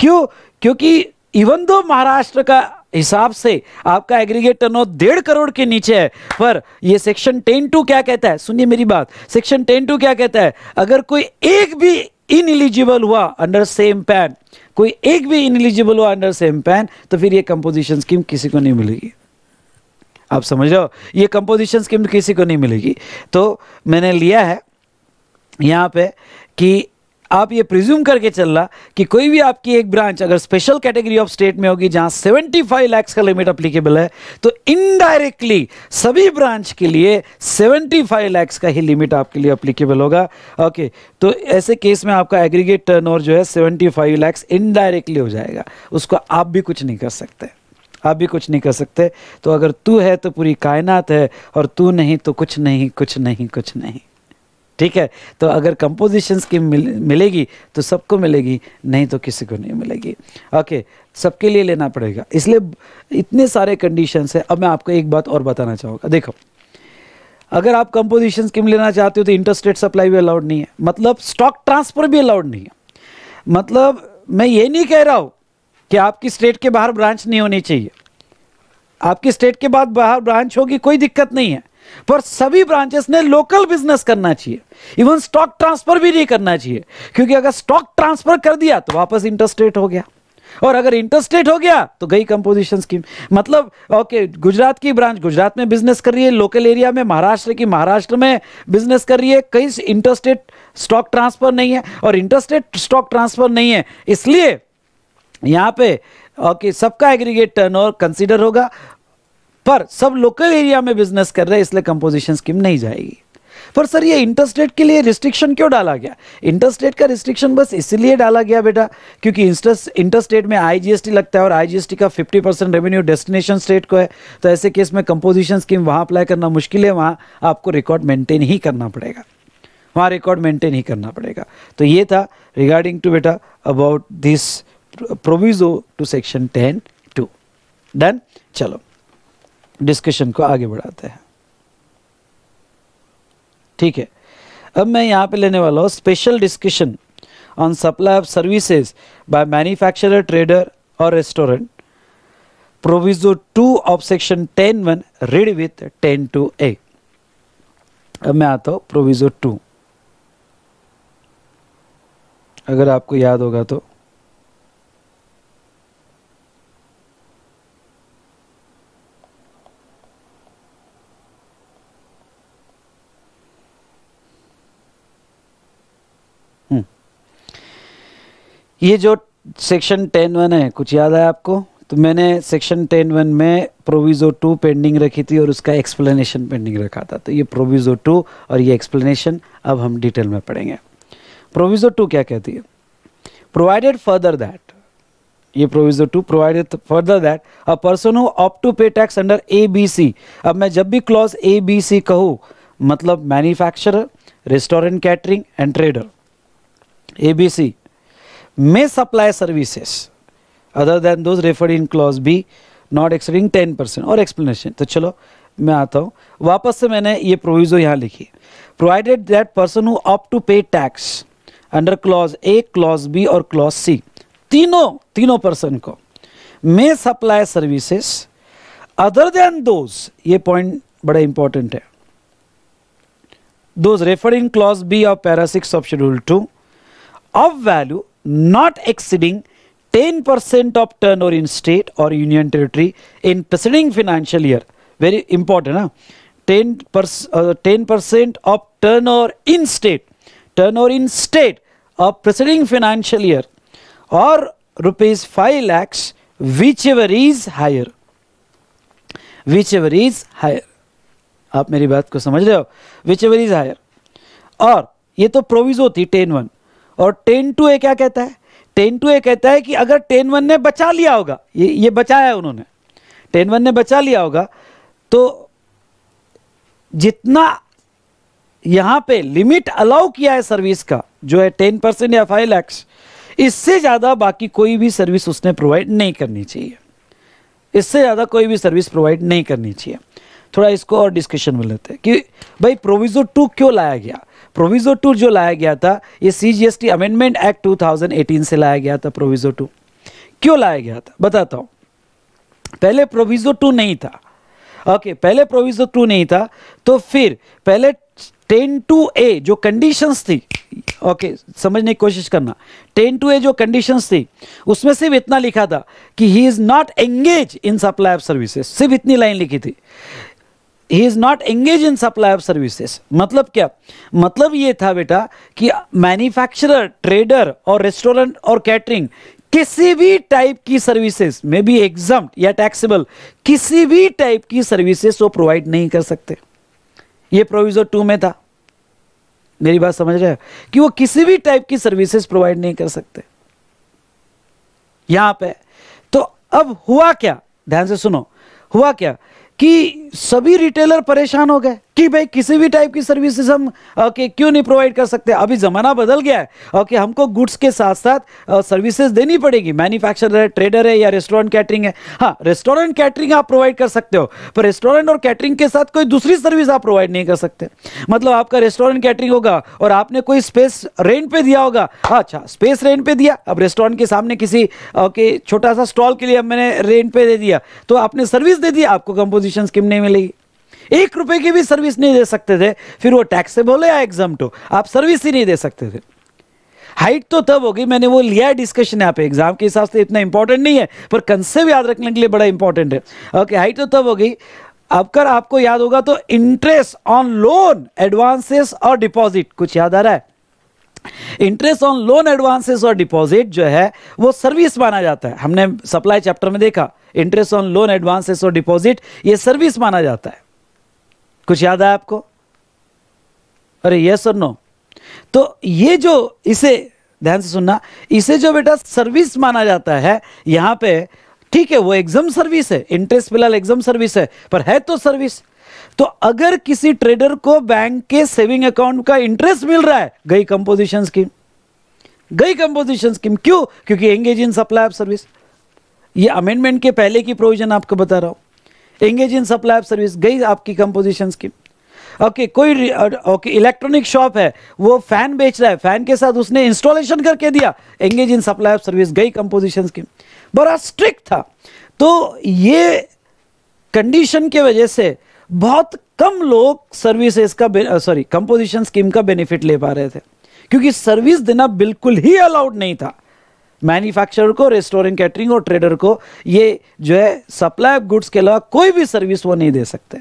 क्यों क्योंकि इवन दो महाराष्ट्र का हिसाब से आपका एग्रीगेट टर्नओवर डेढ़ करोड़ के नीचे है पर ये सेक्शन टेन टू क्या कहता है सुनिए मेरी बात सेक्शन टेन टू क्या कहता है अगर कोई एक भी इन एलिजिबल हुआ अंडर सेम पैन कोई एक भी इन एलिजिबल हुआ अंडर सेम पैन तो फिर ये कंपोजिशन स्कीम किसी को नहीं मिलेगी आप समझ रहे हो ये कंपोजिशन स्कीम किसी को नहीं मिलेगी तो मैंने लिया है यहाँ पे कि आप ये प्रिज्यूम करके चल रहा कि कोई भी आपकी एक ब्रांच अगर स्पेशल कैटेगरी ऑफ स्टेट में होगी जहां 75 लैक्स का लिमिट अप्लीकेबल है तो इनडायरेक्टली सभी ब्रांच के लिए 75 लैक्स का ही लिमिट आपके लिए अप्लीकेबल होगा ओके तो ऐसे केस में आपका एग्रीगेट टर्न जो है सेवेंटी फाइव इनडायरेक्टली हो जाएगा उसको आप भी कुछ नहीं कर सकते आप भी कुछ नहीं कर सकते तो अगर तू है तो पूरी कायनात है और तू नहीं तो कुछ नहीं कुछ नहीं कुछ नहीं ठीक है तो अगर कंपोजिशन स्कीम मिल, मिलेगी तो सबको मिलेगी नहीं तो किसी को नहीं मिलेगी ओके सबके लिए लेना पड़ेगा इसलिए इतने सारे कंडीशंस है अब मैं आपको एक बात और बताना चाहूँगा देखो अगर आप कंपोजिशन स्कीम लेना चाहते हो तो इंटरस्टेट सप्लाई भी अलाउड नहीं है मतलब स्टॉक ट्रांसफर भी अलाउड नहीं है मतलब मैं ये नहीं कह रहा हूँ कि आपकी स्टेट के बाहर ब्रांच नहीं होनी चाहिए आपकी स्टेट के बाद बाहर ब्रांच होगी कोई दिक्कत नहीं है पर सभी ब्रांचेस ने लोकल बिजनेस करना चाहिए इवन स्टॉक ट्रांसफर भी नहीं करना चाहिए क्योंकि अगर स्टॉक ट्रांसफर कर दिया तो वापस इंटरस्टेट हो गया और अगर इंटरस्टेट हो गया तो गई कंपोजिशन स्कीम मतलब ओके गुजरात की ब्रांच गुजरात में बिजनेस कर रही है लोकल एरिया में महाराष्ट्र की महाराष्ट्र में बिजनेस कर रही है कई इंटरस्टेट स्टॉक ट्रांसफर नहीं है और इंटरस्टेट स्टॉक ट्रांसफर नहीं है इसलिए यहां पे ओके सबका एग्रीगेट टर्नओवर कंसीडर होगा पर सब लोकल एरिया में बिजनेस कर रहे हैं इसलिए कंपोजिशन स्कीम नहीं जाएगी पर सर ये इंटरेस्ट रेट के लिए रिस्ट्रिक्शन क्यों डाला गया इंटरेस्ट रेट का रिस्ट्रिक्शन बस इसलिए डाला गया बेटा क्योंकि इंटरेस्ट रेट में आईजीएसटी लगता है और आईजीएसटी का 50 परसेंट रेवेन्यू डेस्टिनेशन स्टेट को है तो ऐसे केस में कंपोजिशन स्कीम वहां अप्लाई करना मुश्किल है वहां आपको रिकॉर्ड मेंटेन ही करना पड़ेगा वहां रिकॉर्ड मेंटेन ही करना पड़ेगा तो ये था रिगार्डिंग टू बेटा about this proviso two section ten two done चलो डिस्कशन को आगे बढ़ाते हैं ठीक है अब मैं यहाँ पे लेने वाला हूँ special discussion on supply of services by manufacturer trader और restaurant proviso two of section ten one read with ten two A अब मैं आता हूँ प्रोविजो टू अगर आपको याद होगा तो ये जो सेक्शन टेन वन है कुछ याद है आपको तो मैंने सेक्शन टेन वन में प्रोविज़ो टू पेंडिंग रखी थी और उसका एक्सप्लेनेशन पेंडिंग रखा था तो ये प्रोविज़ो टू और ये एक्सप्लेनेशन अब हम डिटेल में पढ़ेंगे प्रोविज़ो टू क्या कहती है प्रोवाइडेड फर्दर दैट ये proviso two provided further that a person हो opt to pay tax under A B C अब मैं जब भी क्लॉज ए बी सी कहूँ मतलब manufacturer restaurant catering and trader A B C may supply services other than those referred in clause B not exceeding 10 percent और एक्सप्लेनेशन तो चलो मैं आता हूँ वापस से मैंने ये प्रोविज़ो यहाँ लिखी provided that person who opt to pay tax under clause A clause B और क्लॉज सी तीनों तीनों पर्सन को may supply services other than those ये पॉइंट बड़ा इंपॉर्टेंट है those refer in clause B of para six of schedule two of value not exceeding 10% of turnover in state or union territory in preceding financial year. Very important, huh? 10% uh, of turnover in state, turnover in state of preceding financial year or rupees 5 lakhs, whichever is higher. Whichever is higher. आप मेरी बात को समझ रहे हो विच एवर इज हायर और ये तो प्रोविजो थी टेन वन और टेन टू ए क्या कहता है टेन टू ए कहता है कि अगर टेन वन ने बचा लिया होगा ये ये बचाया है उन्होंने टेन वन ने बचा लिया होगा तो जितना यहाँ पे लिमिट अलाउ किया है सर्विस का जो है टेन परसेंट या फाइव लैक्स इससे ज़्यादा बाकी कोई भी सर्विस उसने प्रोवाइड नहीं करनी चाहिए इससे ज़्यादा कोई भी सर्विस प्रोवाइड नहीं करनी चाहिए थोड़ा इसको और डिस्कशन में लेते हैं कि भाई प्रोविज़ो टू क्यों लाया गया प्रोविजो टू जो लाया गया था ये C G S T amendment act 2018 से लाया गया था प्रोविजो टू क्यों लाया गया था बताता हूँ पहले प्रोविजो टू नहीं था ओके पहले प्रोविजो टू नहीं था तो फिर पहले टेन टू ए जो कंडीशंस थी ओके समझने की कोशिश करना टेन टू ए जो कंडीशंस थी उसमें सिर्फ इतना लिखा था कि he is not engage in supply of services सिर्फ इतनी लाइन लिखी थी he is not engage in supply of services मतलब क्या मतलब ये था बेटा कि मैन्युफैक्चरर ट्रेडर और रेस्टोरेंट और कैटरिंग किसी भी टाइप की सर्विसेज मे बी एग्जाम या टैक्सेबल किसी भी टाइप की सर्विसेज वो प्रोवाइड नहीं कर सकते ये प्रोविजो टू में था मेरी बात समझ रहे हो कि वो किसी भी टाइप की सर्विसेज प्रोवाइड नहीं कर सकते यहां पे तो अब हुआ क्या ध्यान से सुनो हुआ क्या कि सभी रिटेलर परेशान हो गए कि भाई किसी भी टाइप की सर्विसेज हम ओके क्यों नहीं प्रोवाइड कर सकते अभी ज़माना बदल गया है ओके हमको गुड्स के साथ साथ सर्विसेज देनी पड़ेगी मैन्युफैक्चरर है ट्रेडर है या रेस्टोरेंट कैटरिंग है हाँ रेस्टोरेंट कैटरिंग आप प्रोवाइड कर सकते हो पर रेस्टोरेंट और कैटरिंग के साथ कोई दूसरी सर्विस आप प्रोवाइड नहीं कर सकते मतलब आपका रेस्टोरेंट कैटरिंग होगा और आपने कोई स्पेस रेंट पे दिया होगा अच्छा स्पेस रेंट पे दिया अब रेस्टोरेंट के सामने किसी ओके छोटा सा स्टॉल के लिए मैंने रेंट पे दे दिया तो आपने सर्विस दे दी आपको कंपोजिशन स्कीम नहीं मिलेगी एक रुपए की भी सर्विस नहीं दे सकते थे फिर वो टैक्सेबल है या एग्जाम टू आप सर्विस ही नहीं दे सकते थे हाइट तो तब होगी मैंने वो लिया डिस्कशन यहाँ पे एग्जाम के हिसाब से इतना इंपॉर्टेंट नहीं है पर कंसेप्ट याद रखने के लिए बड़ा इंपॉर्टेंट है ओके हाइट तो तब होगी अब कर आपको याद होगा तो इंटरेस्ट ऑन लोन एडवांसेस और डिपॉजिट कुछ याद आ रहा है इंटरेस्ट ऑन लोन एडवांसेस और डिपॉजिट जो है वो सर्विस माना जाता है हमने सप्लाई चैप्टर में देखा इंटरेस्ट ऑन लोन एडवांसेस और डिपॉजिट ये सर्विस माना जाता है कुछ याद है आपको अरे यस और नो तो ये जो इसे ध्यान से सुनना इसे जो बेटा सर्विस माना जाता है यहां पे ठीक है वो एग्जाम सर्विस है इंटरेस्ट फिलहाल एग्जाम सर्विस है पर है तो सर्विस तो अगर किसी ट्रेडर को बैंक के सेविंग अकाउंट का इंटरेस्ट मिल रहा है गई कंपोजिशन स्कीम गई कंपोजिशन स्कीम क्यों क्योंकि engage in supply of service ये अमेंडमेंट के पहले की प्रोविजन आपको बता रहा हूं engage in supply of service गई आपकी कंपोजिशन स्कीम ओके okay, कोई ओके इलेक्ट्रॉनिक शॉप है वो फैन बेच रहा है फैन के साथ उसने इंस्टॉलेशन करके दिया engage in supply of service गई कंपोजिशन स्कीम बड़ा स्ट्रिक्ट था तो ये कंडीशन के वजह से बहुत कम लोग सर्विसेज का सॉरी कंपोजिशन स्कीम का बेनिफिट ले पा रहे थे क्योंकि सर्विस देना बिल्कुल ही अलाउड नहीं था मैन्युफैक्चरर को रेस्टोरेंट कैटरिंग और ट्रेडर को ये जो है सप्लाई ऑफ गुड्स के अलावा कोई भी सर्विस वो नहीं दे सकते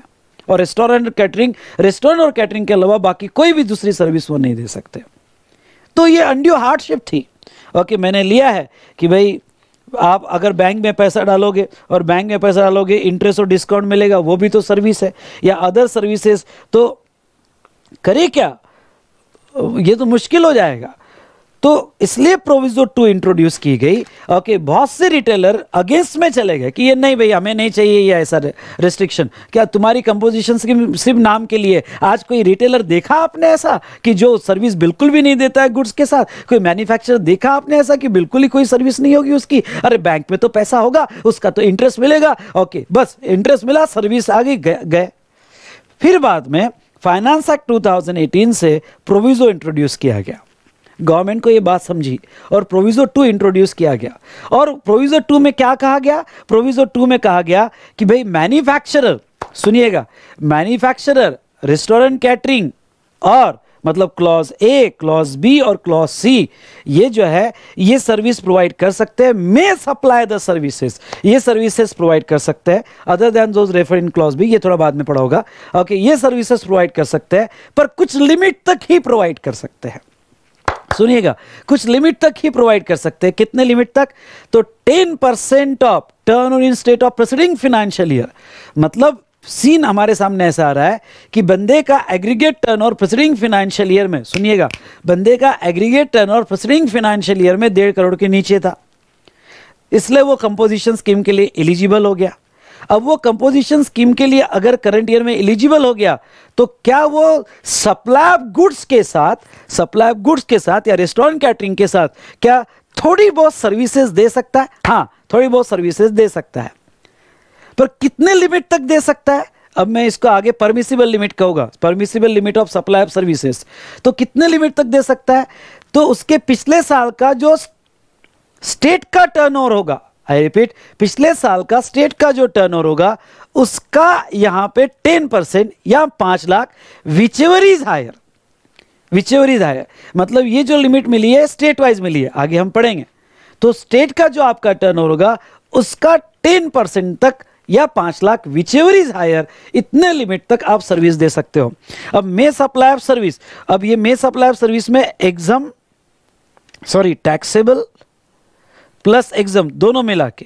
और रेस्टोरेंट कैटरिंग रेस्टोरेंट और कैटरिंग के अलावा बाकी कोई भी दूसरी सर्विस वो नहीं दे सकते तो ये अंडियो हार्डशिप थी ओके मैंने लिया है कि भाई आप अगर बैंक में पैसा डालोगे और बैंक में पैसा डालोगे इंटरेस्ट और डिस्काउंट मिलेगा वो भी तो सर्विस है या अदर सर्विसेज तो करे क्या ये तो मुश्किल हो जाएगा तो इसलिए प्रोविजो टू इंट्रोड्यूस की गई ओके बहुत से रिटेलर अगेंस्ट में चले गए कि ये नहीं भाई हमें नहीं चाहिए ये ऐसा रिस्ट्रिक्शन क्या तुम्हारी कंपोजिशन सिर्फ नाम के लिए आज कोई रिटेलर देखा आपने ऐसा कि जो सर्विस बिल्कुल भी नहीं देता है गुड्स के साथ कोई मैन्युफैक्चरर देखा आपने ऐसा कि बिल्कुल ही कोई सर्विस नहीं होगी उसकी अरे बैंक में तो पैसा होगा उसका तो इंटरेस्ट मिलेगा ओके बस इंटरेस्ट मिला सर्विस आ गई गए फिर बाद में फाइनेंस एक्ट 2018 से प्रोविजो इंट्रोड्यूस किया गया गवर्नमेंट को ये बात समझी और प्रोविज़ो टू इंट्रोड्यूस किया गया और प्रोविज़ो टू में क्या कहा गया प्रोविज़ो टू में कहा गया कि भाई मैन्युफैक्चरर सुनिएगा मैन्युफैक्चरर रेस्टोरेंट कैटरिंग और मतलब क्लॉज ए क्लॉज बी और क्लॉज सी ये जो है ये सर्विस प्रोवाइड कर सकते हैं मे सप्लाई द सर्विसेज ये सर्विसेज प्रोवाइड कर सकते हैं other than those refer in clause B ये थोड़ा बाद में पड़ा होगा ओके okay, ये सर्विसेज प्रोवाइड कर सकते हैं पर कुछ लिमिट तक ही प्रोवाइड कर सकते हैं सुनिएगा कुछ लिमिट तक ही प्रोवाइड कर सकते हैं कितने लिमिट तक तो 10 percent of turn in state of preceding financial year मतलब सीन हमारे सामने ऐसा आ रहा है कि बंदे का एग्रीगेट टर्न और प्रसिडिंग फाइनेंशियल ईयर में सुनिएगा बंदे का एग्रीगेट टर्न और प्रसिडिंग फाइनेंशियल ईयर में डेढ़ करोड़ के नीचे था इसलिए वो कंपोजिशन स्कीम के लिए एलिजिबल हो गया अब वो कंपोजिशन स्कीम के लिए अगर करंट ईयर में एलिजिबल हो गया तो क्या वो सप्लाई ऑफ गुड्स के साथ सप्लाई ऑफ गुड्स के साथ या रेस्टोरेंट कैटरिंग के साथ क्या थोड़ी बहुत सर्विसेज दे सकता है हाँ थोड़ी बहुत सर्विसेज दे सकता है पर कितने लिमिट तक दे सकता है अब मैं इसको आगे परमिसिबल लिमिट कहूंगा permissible limit of supply of services तो कितने लिमिट तक दे सकता है तो उसके पिछले साल का जो स्टेट का टर्नओवर होगा आई रिपीट पिछले साल का स्टेट का जो टर्नओवर होगा उसका यहां पे टेन परसेंट या पांच lakh ever is higher ever is higher मतलब ये जो लिमिट मिली है स्टेट वाइज मिली है आगे हम पढ़ेंगे तो स्टेट का जो आपका टर्न होगा उसका टेन परसेंट तक या पांच लाख एवर इज हायर इतने लिमिट तक आप सर्विस दे सकते हो अब मे सप्लाई ऑफ सर्विस अब ये मे सप्लाई ऑफ सर्विस में exempt sorry taxable plus exempt दोनों मिला के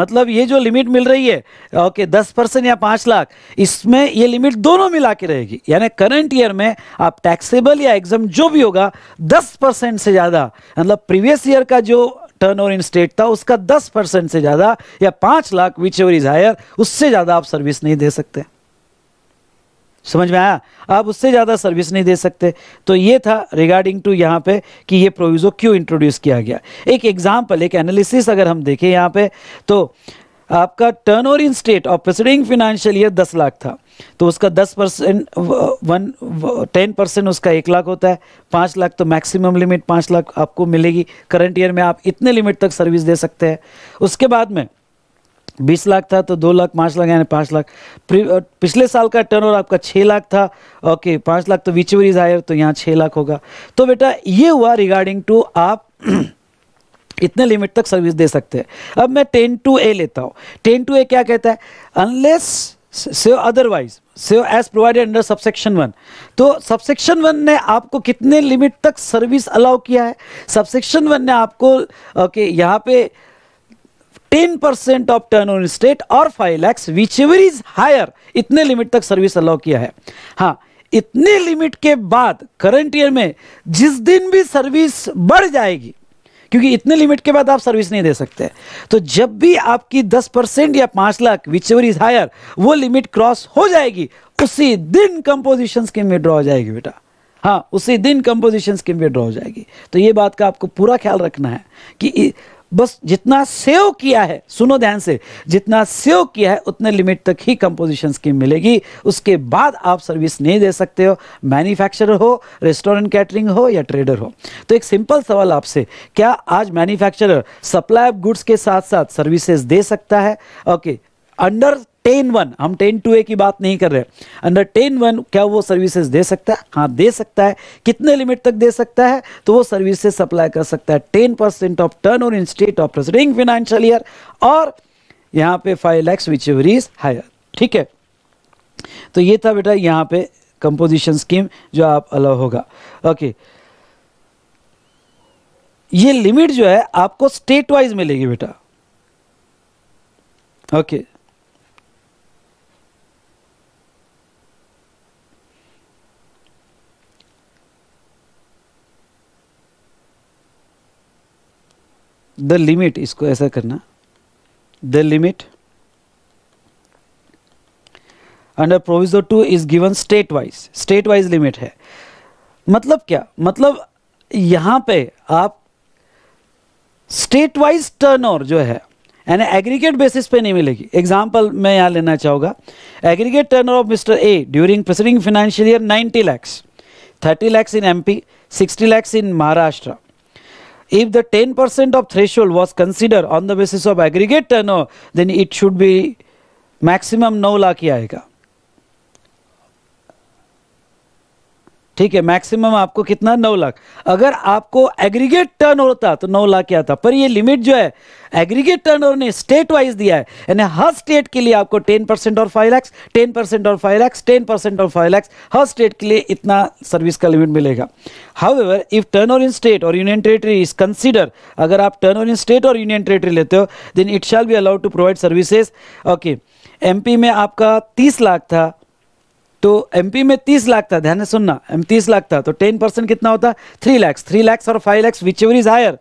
मतलब ये जो लिमिट मिल रही है ओके दस परसेंट या पाँच लाख इसमें ये लिमिट दोनों मिला के रहेगी यानी करंट ईयर में आप टैक्सेबल या एग्जाम जो भी होगा दस परसेंट से ज़्यादा मतलब प्रीवियस ईयर का जो टर्न ओवर इन स्टेट था उसका दस परसेंट से ज़्यादा या पाँच lakh whichever is higher उससे ज़्यादा आप सर्विस नहीं दे सकते समझ में आया आप उससे ज़्यादा सर्विस नहीं दे सकते तो ये था रिगार्डिंग टू यहाँ पे कि ये प्रोविज़ो क्यों इंट्रोड्यूस किया गया एक एग्जाम्पल एक एनालिसिस अगर हम देखें यहाँ पे तो आपका turn over in state of preceding financial year दस लाख था तो उसका दस परसेंट वन टेन परसेंट उसका एक लाख होता है पाँच लाख तो मैक्सिमम लिमिट पाँच लाख आपको मिलेगी करंट ईयर में आप इतने लिमिट तक सर्विस दे सकते हैं उसके बाद में बीस लाख था तो दो लाख पाँच लाख यानी पाँच लाख पिछले साल का टर्नओवर आपका छः लाख था ओके पाँच लाख तो विच इज हायर तो यहाँ छः लाख होगा तो बेटा ये हुआ रिगार्डिंग टू आप इतने लिमिट तक सर्विस दे सकते हैं अब मैं टेन टू ए लेता हूँ टेन टू ए क्या कहता है unless save otherwise save as provided under subsection one तो सबसेक्शन वन ने आपको कितने लिमिट तक सर्विस अलाउ किया है सबसेक्शन वन ने आपको ओके okay, यहाँ पे 10% ऑफ टर्न ओवर स्टेट और 5 lakhs whichever is higher इतने लिमिट तक सर्विस अलाउ किया है हाँ इतने लिमिट के बाद करंट ईयर में जिस दिन भी सर्विस बढ़ जाएगी क्योंकि इतने लिमिट के बाद आप सर्विस नहीं दे सकते तो जब भी आपकी 10 परसेंट या 5 lakh whichever is higher वो लिमिट क्रॉस हो जाएगी उसी दिन कंपोजिशन स्कीम में ड्रॉ हो जाएगी बेटा हाँ उसी दिन कंपोजिशन स्कीम में ड्रॉ हो जाएगी तो ये बात का आपको पूरा ख्याल रखना है कि बस जितना सेव किया है सुनो ध्यान से जितना सेव किया है उतने लिमिट तक ही कंपोजिशन स्कीम मिलेगी उसके बाद आप सर्विस नहीं दे सकते हो मैन्युफैक्चरर हो रेस्टोरेंट कैटरिंग हो या ट्रेडर हो तो एक सिंपल सवाल आपसे क्या आज मैन्युफैक्चरर सप्लाई ऑफ गुड्स के साथ साथ सर्विसेज दे सकता है ओके अंडर टेन वन हम टेन टू ए की बात नहीं कर रहे अंडर टेन वन क्या वो सर्विसेज दे सकता है हाँ दे सकता है कितने लिमिट तक दे सकता है तो वो सर्विसेज सप्लाई कर सकता है टेन परसेंट ऑफ टर्न और in state of preceding financial year और यहाँ पे five lakhs whichever is higher ठीक है तो ये था बेटा यहाँ पे कंपोजिशन स्कीम जो आप अलाउ होगा ओके ये लिमिट जो है आपको स्टेट वाइज मिलेगी बेटा ओके okay. द लिमिट इसको ऐसा करना the limit under proviso two is given state wise state wise limit है मतलब क्या मतलब यहां पे आप स्टेट वाइज टर्न ओवर जो है यानी एग्रीगेट बेसिस पे नहीं मिलेगी एग्जाम्पल मैं यहां लेना चाहूंगा aggregate turn of mister A during preceding financial year 90 lakhs 30 lakhs in MP 60 lakhs in Maharashtra if the 10% of threshold was considered on the basis of aggregate turnover then it should be maximum 9 lakh ठीक है मैक्सिमम आपको कितना नौ लाख अगर आपको एग्रीगेट टर्न होता तो नौ लाख क्या था पर ये लिमिट जो है एग्रीगेट टर्न ओवर ने स्टेट वाइज दिया है यानी हर स्टेट के लिए आपको टेन परसेंट और फाइव लैक्स टेन परसेंट और फाइव लैक्स टेन परसेंट और फाइव लैक्स हर स्टेट के लिए इतना सर्विस का लिमिट मिलेगा however if turn over in state और यूनियन टेरेटरी इज कंसिडर अगर आप टर्न ओवर इन स्टेट और यूनियन टेरेटरी लेते हो then it shall be allowed to provide services okay MP में आपका तीस लाख था तो एमपी में तीस लाख था ध्यान सुनना एम तीस लाख था तो टेन परसेंट कितना होता थ्री लैक्स थ्री लैक्स और five lakhs whichever is higher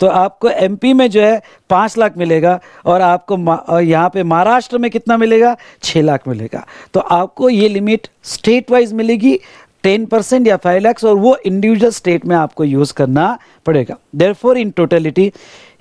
तो आपको एमपी में जो है पाँच लाख मिलेगा और आपको यहाँ पे महाराष्ट्र में कितना मिलेगा छः लाख मिलेगा तो आपको ये लिमिट स्टेट वाइज मिलेगी टेन परसेंट या फाइव लैक्स और वो इंडिविजुअल स्टेट में आपको यूज़ करना पड़ेगा there in totality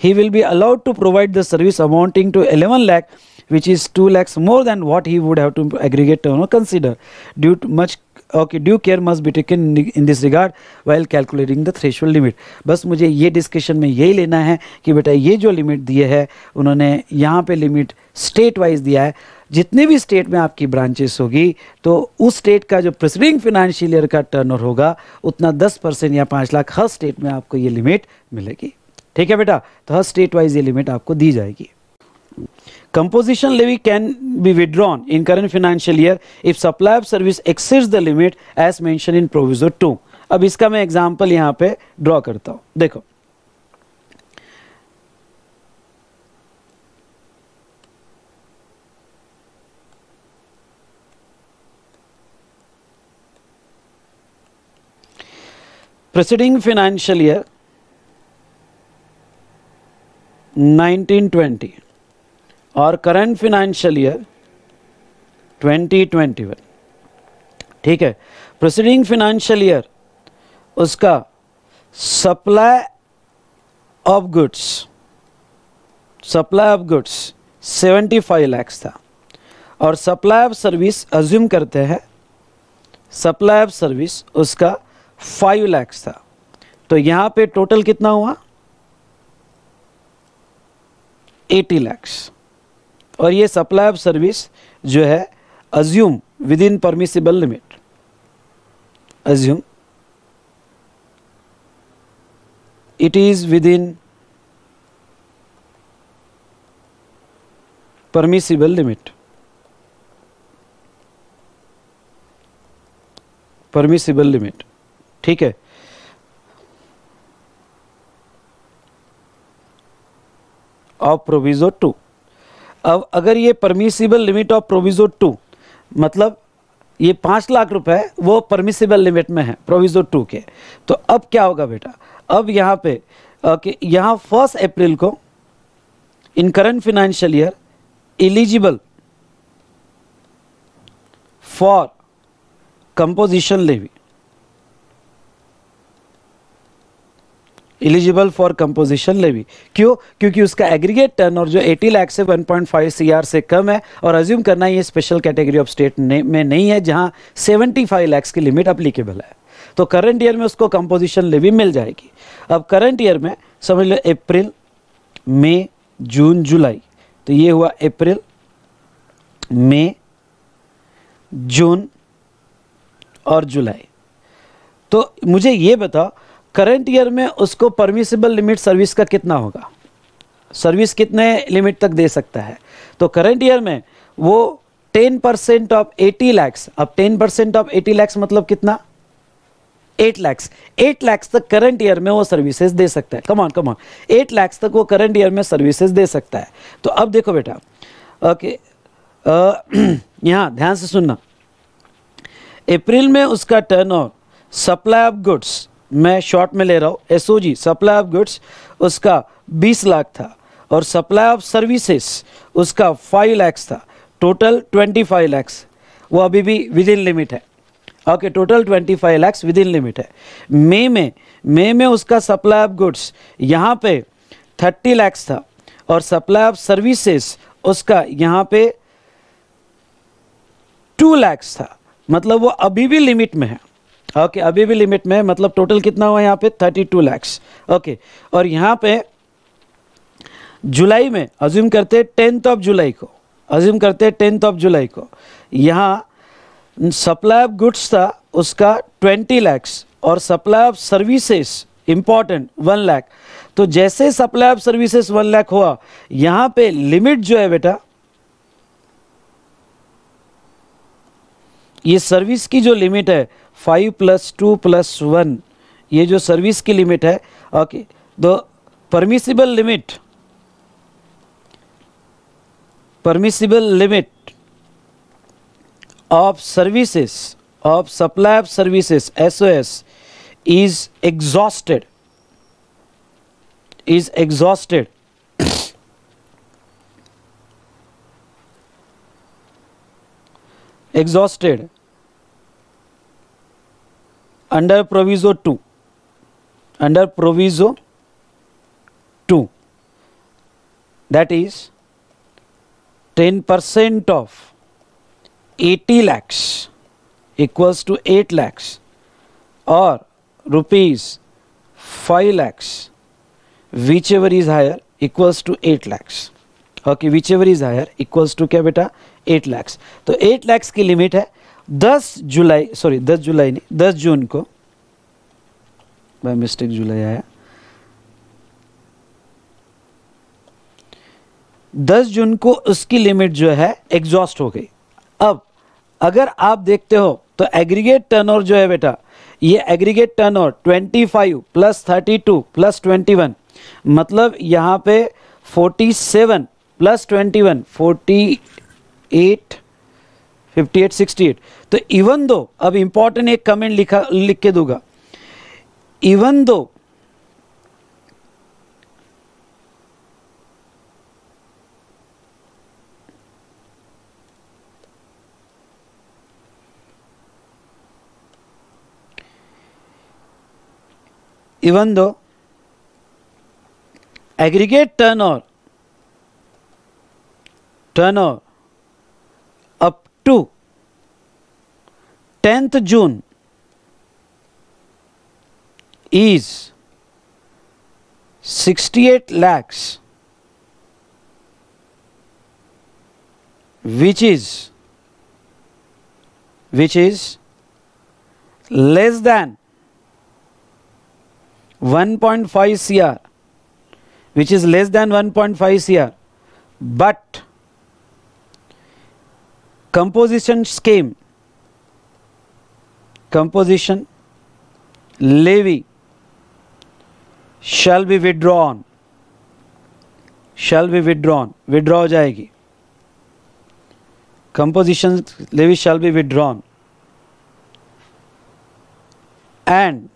he will be allowed to provide the service amounting to eleven lakh which is 2 lakhs more than what he would have to aggregate or consider. Due to much okay due care must be taken in this regard while calculating the threshold limit बस मुझे ये डिस्कशन में यही लेना है कि बेटा ये जो लिमिट दिए है उन्होंने यहाँ पे लिमिट स्टेट वाइज दिया है जितने भी स्टेट में आपकी ब्रांचेस होगी तो उस स्टेट का जो प्रेसिडिंग फिनेंशियल ईयर का टर्न होगा उतना 10 परसेंट या 5 लाख हर स्टेट में आपको ये लिमिट मिलेगी ठीक है बेटा तो हर स्टेट वाइज ये लिमिट आपको दी जाएगी Composition levy can be withdrawn in current financial year if supply of service exceeds the limit as mentioned in proviso 2. अब इसका मैं एग्जाम्पल यहाँ पे ड्रॉ करता हूँ देखो preceding financial year 1920 और करंट फिनेंशियल ईयर 2021 ठीक है प्रोसीडिंग फिनेंशियल ईयर उसका supply of goods supply of goods 75 lakhs था और सप्लाई ऑफ सर्विस अज्यूम करते हैं सप्लाई ऑफ सर्विस उसका 5 लैक्स था तो यहां पे टोटल कितना हुआ 80 लैक्स और ये सप्लाई ऑफ सर्विस जो है assume within permissible limit assume it is within permissible limit permissible limit ठीक है ऑफ प्रोविजो टू अब अगर ये permissible limit of proviso two मतलब ये पाँच लाख रुपए वो परमिसिबल लिमिट में है प्रोविजो टू के तो अब क्या होगा बेटा अब यहाँ पे कि यहाँ फर्स्ट अप्रैल को in current financial year eligible for composition levy eligible for composition levy क्यों क्योंकि उसका एग्रीगेट टर्न और जो 80 लाख से 1.5 पॉइंट से कम है और अज्यूम करना ये स्पेशल कैटेगरी ऑफ स्टेट में नहीं है जहां 75 लैक्स की लिमिट अप्लीकेबल है तो करंट ईयर में उसको कंपोजिशन लेवी मिल जाएगी अब करंट ईयर में समझ लो अप्रैल मई जून जुलाई तो ये हुआ अप्रैल मई जून और जुलाई तो मुझे ये बताओ करंट ईयर में उसको परमिसिबल लिमिट सर्विस का कितना होगा सर्विस कितने लिमिट तक दे सकता है तो करंट ईयर में वो ten percent of eighty lakhs अब 10% परसेंट ऑफ एटी लैक्स मतलब कितना 8 लैक्स 8 लैक्स तक करंट ईयर में वो सर्विसेज दे सकता है कमान कमान एट लैक्स तक वो करंट ईयर में सर्विसेज दे सकता है तो अब देखो बेटा ओके यहाँ ध्यान से सुनना अप्रैल में उसका टर्न सप्लाई ऑफ गुड्स मैं शॉर्ट में ले रहा हूँ एस सप्लाई ऑफ गुड्स उसका बीस लाख था और सप्लाई ऑफ सर्विसेज उसका फाइव लैक्स था टोटल ट्वेंटी फाइव लैक्स वो अभी भी विद इन लिमिट है okay total twenty five lakhs within limit है मई में मई में उसका सप्लाई ऑफ गुड्स यहाँ पे थर्टी लैक्स था और सप्लाई ऑफ सर्विसेज उसका यहाँ पे टू लैक्स था मतलब वो अभी भी लिमिट में है ओके okay, अभी भी लिमिट में मतलब टोटल कितना हुआ यहाँ पे थर्टी टू लैक्स ओके और यहाँ पे जुलाई में अज्यूम करते टेंथ ऑफ जुलाई को अज्यूम करते टेंथ ऑफ जुलाई को यहाँ सप्लाई ऑफ गुड्स था उसका ट्वेंटी लैक्स और supply of services important one lakh तो जैसे supply of services one lakh हुआ यहाँ पे लिमिट जो है बेटा ये सर्विस की जो लिमिट है five plus two plus one ये जो सर्विस की लिमिट है ओके दो permissible limit permissible limit of services of supply of services S O S is exhausted is exhausted exhausted under proviso two under proviso two that is ten percent of eighty lakhs equals to eight lakhs और rupees five lakhs whichever is higher equals to eight lakhs okay whichever is higher equals to क्या बेटा एट लैक्स तो एट लैक्स की लिमिट है 10 जुलाई सॉरी 10 जुलाई नहीं 10 जून को बाय मिस्टेक जुलाई आया 10 जून को उसकी लिमिट जो है एग्जॉस्ट हो गई अब अगर आप देखते हो तो एग्रीगेट टर्नओवर जो है बेटा ये aggregate turnover 25 plus two plus one मतलब यहाँ पे 47 plus forty eight fifty eight sixty eight तो इवन दो अब इंपॉर्टेंट एक कमेंट लिखा लिख के दूंगा even though even though aggregate turn और टर्न और to 10th June is 68 lakhs which is which is less than 1.5 CR which is less than 1.5 CR but composition scheme composition levy shall be withdrawn shall be withdrawn withdraw jayegi composition levy shall be withdrawn and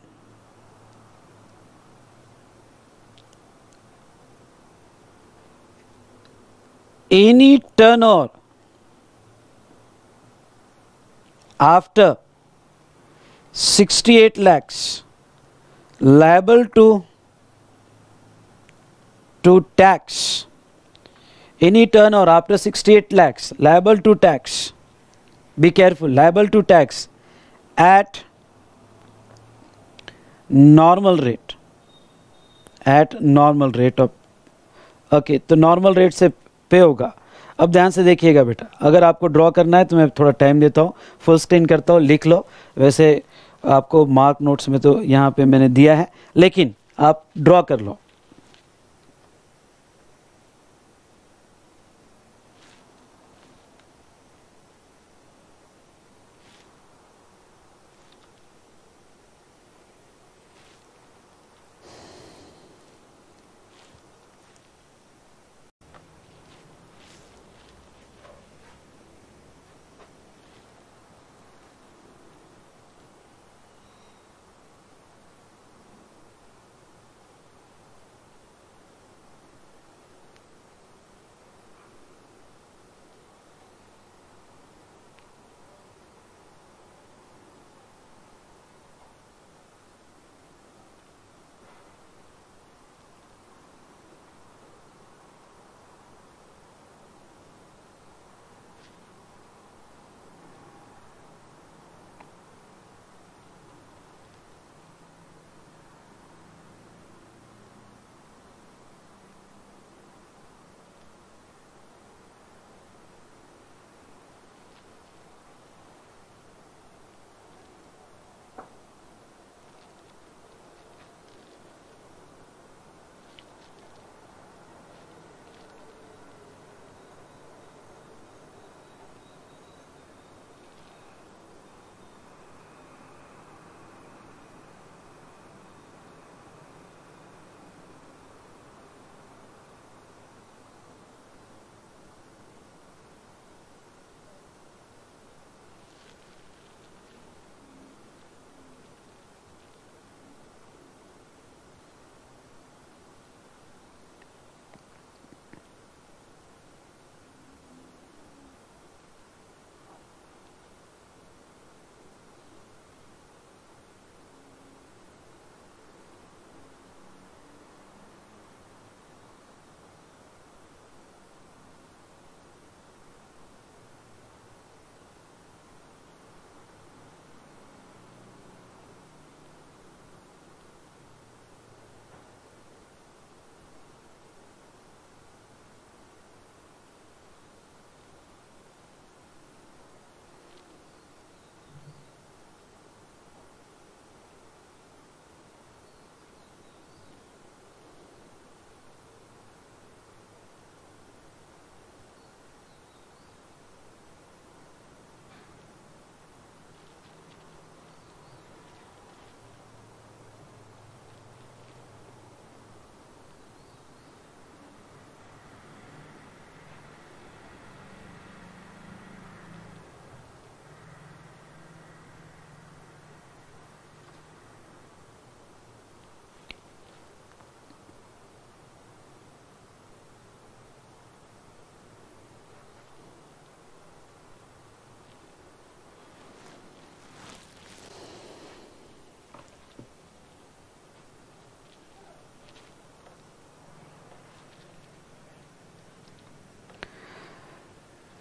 any turnover after 68 lakhs liable to to tax any turn or after 68 lakhs liable to tax be careful liable to tax at normal rate at normal rate of okay the normal rate से pay अब ध्यान से देखिएगा बेटा अगर आपको ड्रॉ करना है तो मैं थोड़ा टाइम देता हूँ फुल स्क्रीन करता हूँ लिख लो वैसे आपको मार्क नोट्स में तो यहाँ पे मैंने दिया है लेकिन आप ड्रॉ कर लो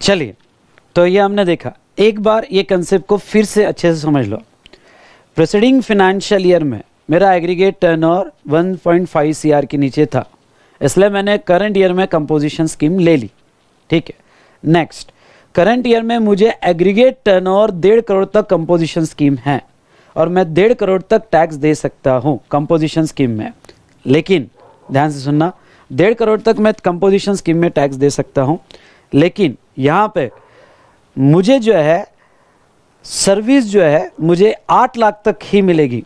चलिए तो ये हमने देखा एक बार ये कंसेप्ट को फिर से अच्छे से समझ लो प्रोसीडिंग फिनेंशियल ईयर में मेरा aggregate turn turnover one point five C R के नीचे था इसलिए मैंने करंट ईयर में कंपोजिशन स्कीम ले ली ठीक है नेक्स्ट करंट ईयर में मुझे एग्रीगेट टर्न ओवर डेढ़ करोड़ तक कंपोजिशन स्कीम है और मैं डेढ़ करोड़ तक टैक्स दे सकता हूँ कंपोजिशन स्कीम में लेकिन ध्यान से सुनना डेढ़ करोड़ तक मैं कंपोजिशन स्कीम में टैक्स दे सकता हूँ लेकिन यहाँ पे मुझे जो है सर्विस जो है मुझे आठ लाख तक ही मिलेगी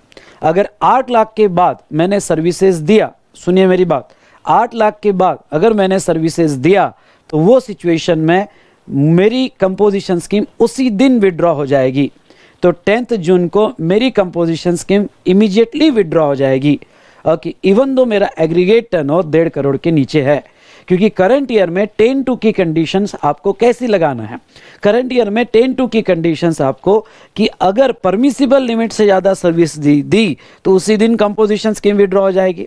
अगर आठ लाख के बाद मैंने सर्विसेज दिया सुनिए मेरी बात आठ लाख के बाद अगर मैंने सर्विसेज दिया तो वो सिचुएशन में मेरी कंपोजिशन स्कीम उसी दिन विड्रॉ हो जाएगी तो टेंथ जून को मेरी कंपोजिशन स्कीम इमीजिएटली विड्रॉ हो जाएगी ओके इवन दो मेरा एग्रीगेट टर्न और डेढ़ करोड़ के नीचे है क्योंकि करंट ईयर में टेन टू की कंडीशंस आपको कैसी लगाना है करंट ईयर में टेन टू की कंडीशंस आपको कि अगर परमिसिबल लिमिट से ज़्यादा सर्विस दी दी तो उसी दिन कंपोजिशन स्कीम विड्रॉ हो जाएगी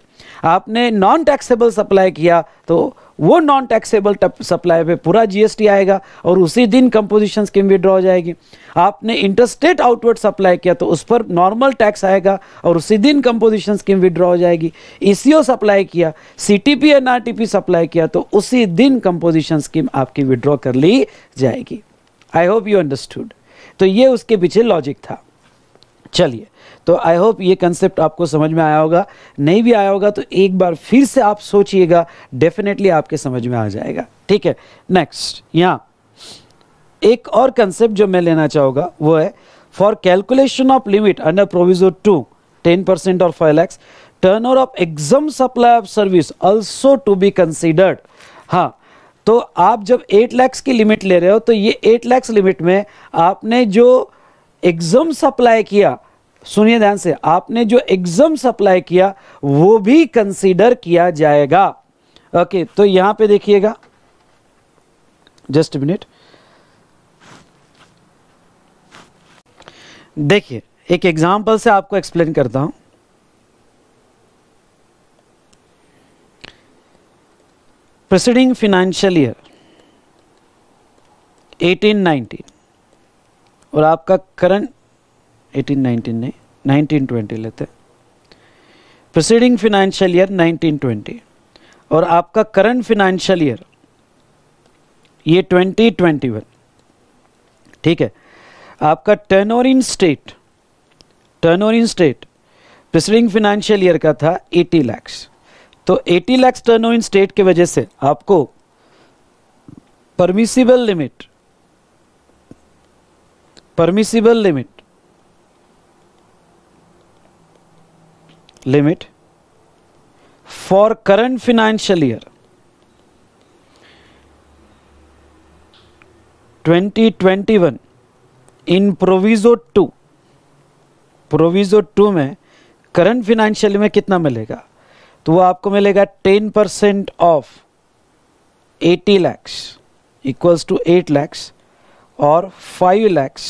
आपने नॉन टैक्सेबल सप्लाई किया तो वो नॉन टैक्सेबल सप्लाई पे पूरा जीएसटी आएगा और उसी दिन कंपोजिशन स्कीम विड्रॉ हो जाएगी आपने इंटरस्टेट आउटवर्ड सप्लाई किया तो उस पर नॉर्मल टैक्स आएगा और उसी दिन कंपोजिशन स्कीम विड्रॉ हो जाएगी ईसीओ e सप्लाई किया सीटीपी एनआरटीपी सप्लाई किया तो उसी दिन कंपोजिशन स्कीम आपकी विड्रॉ कर ली जाएगी आई होप यू अंडरस्टूड तो ये उसके पीछे लॉजिक था चलिए तो आई होप ये कंसेप्ट आपको समझ में आया होगा नहीं भी आया होगा तो एक बार फिर से आप सोचिएगा डेफिनेटली आपके समझ में आ जाएगा ठीक है नेक्स्ट यहाँ एक और कंसेप्ट जो मैं लेना चाहूँगा वो है for calculation of limit under proviso two ten percent और five lakhs turnover of exempt supply of service also to be considered हाँ तो आप जब 8 लैक्स की लिमिट ले रहे हो तो ये 8 लैक्स लिमिट में आपने जो एग्जाम सप्लाई किया सुनिए ध्यान से आपने जो एग्जाम्स अप्लाई किया वो भी कंसीडर किया जाएगा ओके तो यहां पे देखिएगा जस्ट मिनट देखिए एक एग्जाम्पल से आपको एक्सप्लेन करता हूं प्रसिडिंग फिनेंशियल ईयर 1819 और आपका करंट एटीन नाइनटीन नहीं नाइनटीन ट्वेंटी लेते proceeding financial year nineteen twenty और आपका करंट फिनेंशियल ईयर ये ट्वेंटी ट्वेंटी वन ठीक है आपका turnover in state turnover in state preceding financial year का था 80 लैक्स तो 80 टर्न टर्नओवर इन स्टेट की वजह से आपको permissible limit permissible limit limit for current financial year 2021 in proviso two proviso two में करंट फिनेंशियल में कितना मिलेगा तो वो आपको मिलेगा ten percent of eighty lakhs equals to eight lakhs और five lakhs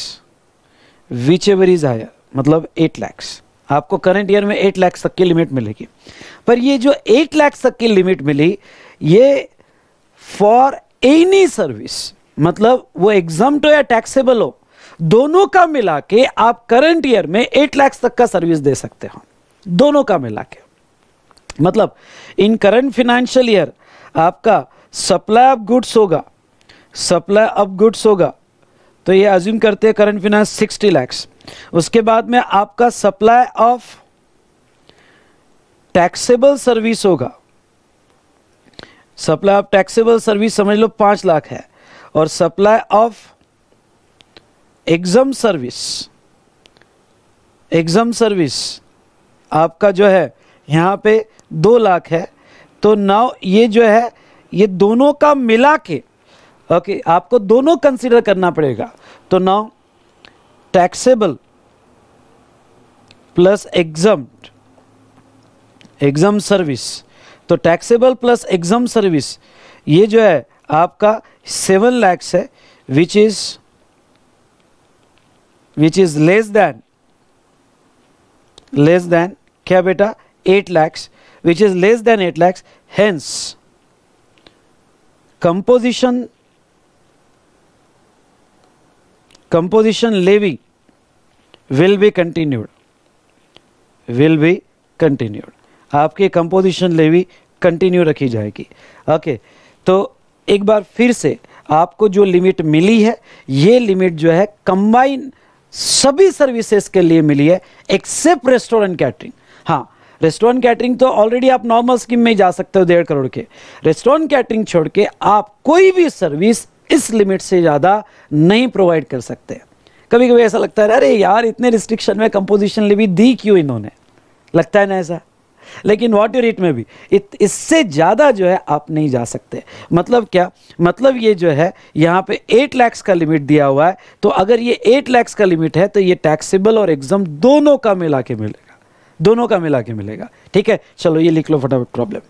whichever is higher मतलब एट लैक्स आपको करंट ईयर में एट लाख तक की लिमिट मिलेगी पर ये जो एट लाख तक की लिमिट मिली ये फॉर एनी सर्विस मतलब वो एग्जाम हो या टैक्सेबल हो दोनों का मिला के आप करंट ईयर में एट लाख तक का सर्विस दे सकते हो दोनों का मिला के मतलब इन करंट फिनेंशियल ईयर आपका सप्लाई ऑफ गुड्स होगा सप्लाई ऑफ गुड्स होगा तो ये अज्यूम करते हैं करंट फिनेंस सिक्सटी लैक्स उसके बाद में आपका सप्लाई ऑफ टैक्सेबल सर्विस होगा सप्लाई ऑफ टैक्सेबल सर्विस समझ लो पांच लाख है और supply of exempt service exempt service आपका जो है यहां पे दो लाख है तो नाउ ये जो है ये दोनों का मिला के ओके okay, आपको दोनों कंसिडर करना पड़ेगा तो now taxable plus exempt exempt service तो टैक्सेबल प्लस एग्जाम सर्विस ये जो है आपका सेवन लैक्स है which is which is less than less than क्या बेटा eight lakhs which is less than eight lakhs hence composition composition levy will be continued will be continued आपके कंपोजिशन लेवी कंटिन्यू रखी जाएगी ओके तो एक बार फिर से आपको जो लिमिट मिली है ये लिमिट जो है कंबाइन सभी सर्विसेज के लिए मिली है एक्सेप्ट रेस्टोरेंट कैटरिंग हाँ रेस्टोरेंट कैटरिंग तो ऑलरेडी आप नॉर्मल स्कीम में जा सकते हो डेढ़ करोड़ के रेस्टोरेंट कैटरिंग छोड़ के आप कोई भी सर्विस इस लिमिट से ज़्यादा नहीं प्रोवाइड कर सकते कभी कभी ऐसा लगता है अरे यार इतने रिस्ट्रिक्शन में कंपोजिशन भी दी क्यों इन्होंने लगता है ना ऐसा लेकिन वॉट यू रेट में भी इत, इससे ज़्यादा जो है आप नहीं जा सकते मतलब क्या मतलब ये जो है यहाँ पे एट लैक्स का लिमिट दिया हुआ है तो अगर ये एट लैक्स का लिमिट है तो ये टैक्सेबल और एग्जाम दोनों का मिला के मिलेगा दोनों का मिला के मिलेगा ठीक है चलो ये लिख लो फटाफट प्रॉब्लम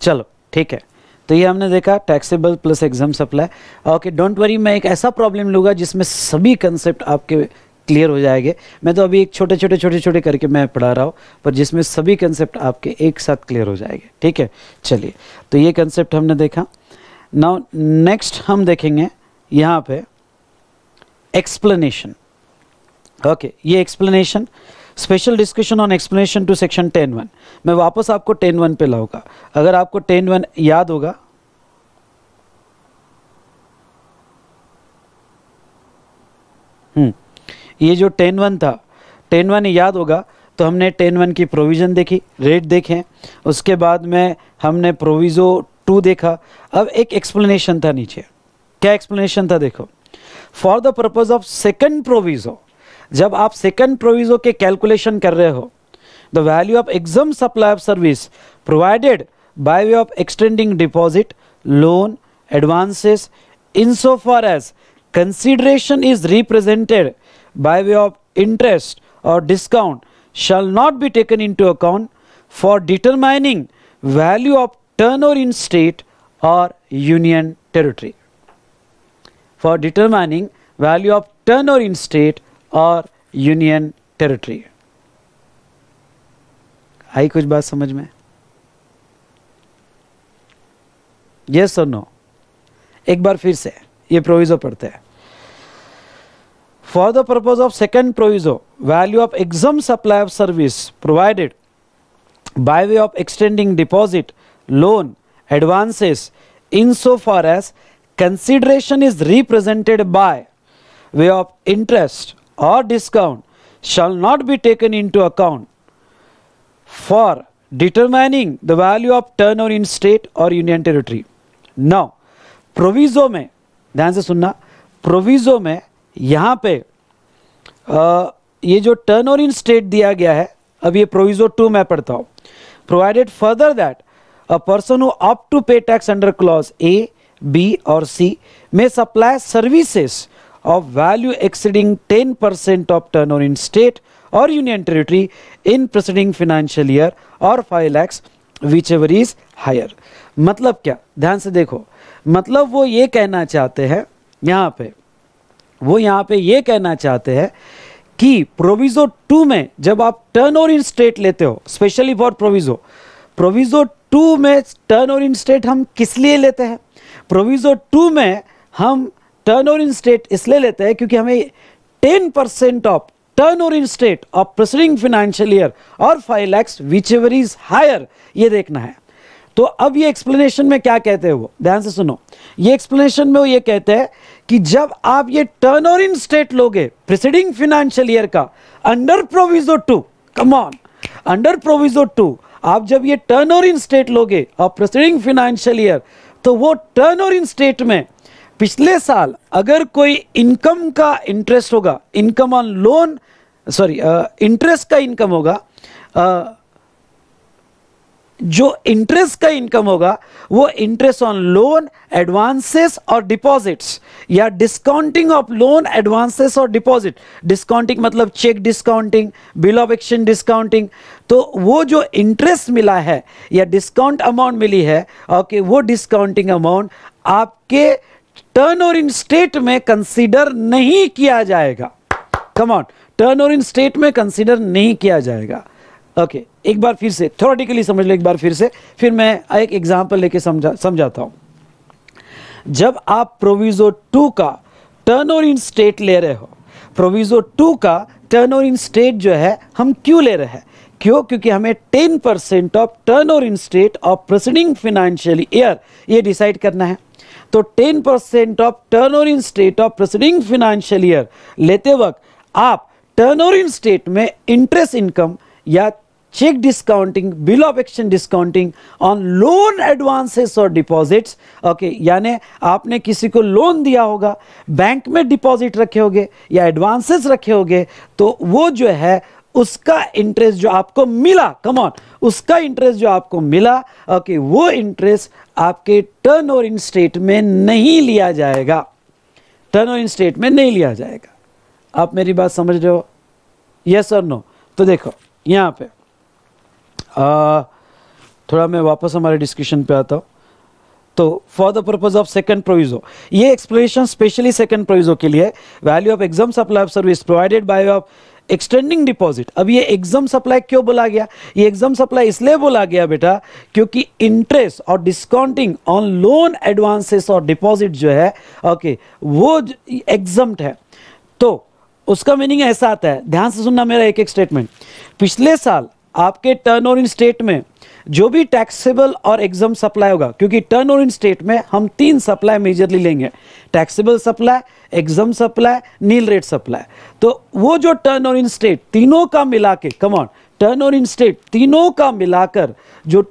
चलो ठीक है तो ये हमने देखा taxable plus exam supply okay don't worry मैं एक ऐसा प्रॉब्लम लूँगा जिसमें सभी कंसेप्ट आपके क्लियर हो जाएंगे मैं तो अभी एक छोटे छोटे छोटे छोटे करके मैं पढ़ा रहा हूँ पर जिसमें सभी कंसेप्ट आपके एक साथ क्लियर हो जाएंगे ठीक है चलिए तो ये कंसेप्ट हमने देखा नाउ नेक्स्ट हम देखेंगे यहाँ पे एक्सप्लेनेशन ओके okay, ये explanation special discussion on explanation to section ten one मैं वापस आपको टेन वन पे लाऊंगा अगर आपको टेन वन याद होगा हम्म, ये जो टेन वन था टेन वन याद होगा तो हमने टेन वन की प्रोविज़न देखी रेट देखे उसके बाद में हमने प्रोविज़ो टू देखा अब एक एक्सप्लेनेशन था नीचे क्या एक्सप्लेनेशन था देखो for the purpose of second proviso जब आप सेकेंड प्रोविजो के कैलकुलेशन कर रहे हो the value of exempt supply of service provided by way of extending deposit loan advances in so far as consideration is represented by way of interest और discount shall not be taken into account for determining value of turn over in state और union territory for determining value of turn over in state और यूनियन टेरिटरी आई कुछ बात समझ में ये सुनो एक बार फिर से ये प्रोविजो पढ़ते हैं for the purpose of second proviso value of exempt supply of service provided by way of extending deposit loan advances in so far as consideration is represented by way of interest or discount shall not be taken into account for determining the value of turnover in state or union territory. Now, proviso में ध्यान से सुनना प्रोविज़ो में यहाँ पे आ, ये जो टर्न ओवर इन स्टेट दिया गया है अब ये प्रोविज़ो टू मैं पढ़ता हूँ provided further that a person who opt to pay tax under clause A B और सी में supply services of value exceeding 10% of turnover in state or union territory in preceding financial year or 5 lakhs whichever is higher मतलब क्या ध्यान से देखो मतलब वो ये कहना चाहते हैं यहाँ पे वो यहाँ पे ये कहना चाहते हैं कि प्रोविजो टू में जब आप टर्न ओवर इन स्टेट लेते हो specially for proviso proviso two में टर्न ओवर इन स्टेट हम किस लिए लेते हैं प्रोविजो टू में हम टर्न ओवर इन स्टेट इसलिए लेते हैं क्योंकि हमें ten percent of turn over in state of preceding financial year और five lakhs whichever is higher ये देखना है तो अब ये एक्सप्लेनेशन में क्या कहते हैं वो ध्यान से सुनो ये एक्सप्लेनेशन में वो ये कहते हैं कि जब आप ये टर्न ओवर इन स्टेट लोगे प्रेसिडिंग फाइनेंशियल ईयर का under proviso two come on under proviso two आप जब ये टर्न ओवर इन स्टेट लोगे और प्रेसिडिंग फाइनेंशियल ईयर तो वो टर्न ओवर इन स्टेट में पिछले साल अगर कोई इनकम का इंटरेस्ट होगा income on loan sorry interest का इनकम होगा आ, uh, जो इंटरेस्ट का इनकम होगा वो इंटरेस्ट ऑन लोन एडवांसेस और डिपॉजिट्स या डिस्काउंटिंग ऑफ लोन एडवांसेस और डिपॉजिट डिस्काउंटिंग मतलब cheque discounting bill of exchange discounting तो वो जो इंटरेस्ट मिला है या डिस्काउंट अमाउंट मिली है ओके वो डिस्काउंटिंग अमाउंट आपके टर्न ओवर इन स्टेट में कंसीडर नहीं किया जाएगा come on turn over in state में कंसीडर नहीं किया जाएगा ओके okay, एक बार फिर से थोरेटिकली समझ लो एक बार फिर से फिर मैं एक एग्जाम्पल लेके समझा समझाता हूं जब आप प्रोविजो टू का टर्न ओवर इन स्टेट ले रहे हो प्रोविजो टू का टर्न ओवर इन स्टेट जो है हम क्यों ले रहे हैं क्यों क्योंकि हमें ten percent of turn over in state of proceeding financial year ये डिसाइड करना है तो 10 percent of turn over in state of preceding financial year लेते वक्त आप टर्न ओवर इन स्टेट में इंटरेस्ट इनकम या cheque discounting bill of action discounting on loan advances और डिपॉजिट्स ओके यानी आपने किसी को लोन दिया होगा बैंक में डिपॉजिट रखे होंगे या एडवांसेस रखे होंगे तो वो जो है उसका इंटरेस्ट जो आपको मिला कमॉन उसका इंटरेस्ट जो आपको मिला ओके okay, वो इंटरेस्ट आपके टर्न ओवर इन स्टेट में नहीं लिया जाएगा टर्न ओवर इन स्टेट में नहीं लिया जाएगा आप मेरी बात समझ रहे हो यस और नो तो देखो यहाँ पे आ, थोड़ा मैं वापस हमारे डिस्कशन पे आता हूँ तो for the purpose of second proviso ये एक्सप्लेनेशन स्पेशली सेकंड प्रोविजो के लिए value of exempt supply of service provided by of extending deposit अब ये एग्जाम सप्लाई क्यों बोला गया ये एग्जाम सप्लाई इसलिए बोला गया बेटा क्योंकि इंटरेस्ट और डिस्काउंटिंग ऑन लोन एडवांसेस और डिपॉजिट जो है ओके okay, वो एग्जाम है तो उसका मीनिंग ऐसा आता है ध्यान से सुनना मेरा एक एक स्टेटमेंट पिछले साल आपके टर्न ओवर इन स्टेट में जो भी टैक्सेबल और एग्जाम सप्लाई होगा क्योंकि टर्न ओवर इन स्टेट में हम तीन सप्लाई मेजरली लेंगे taxable supply exempt supply nil rate supply तो वो जो टर्न ओवर इन स्टेट तीनों का मिला के come on turn over in state तीनों का मिलाकर जो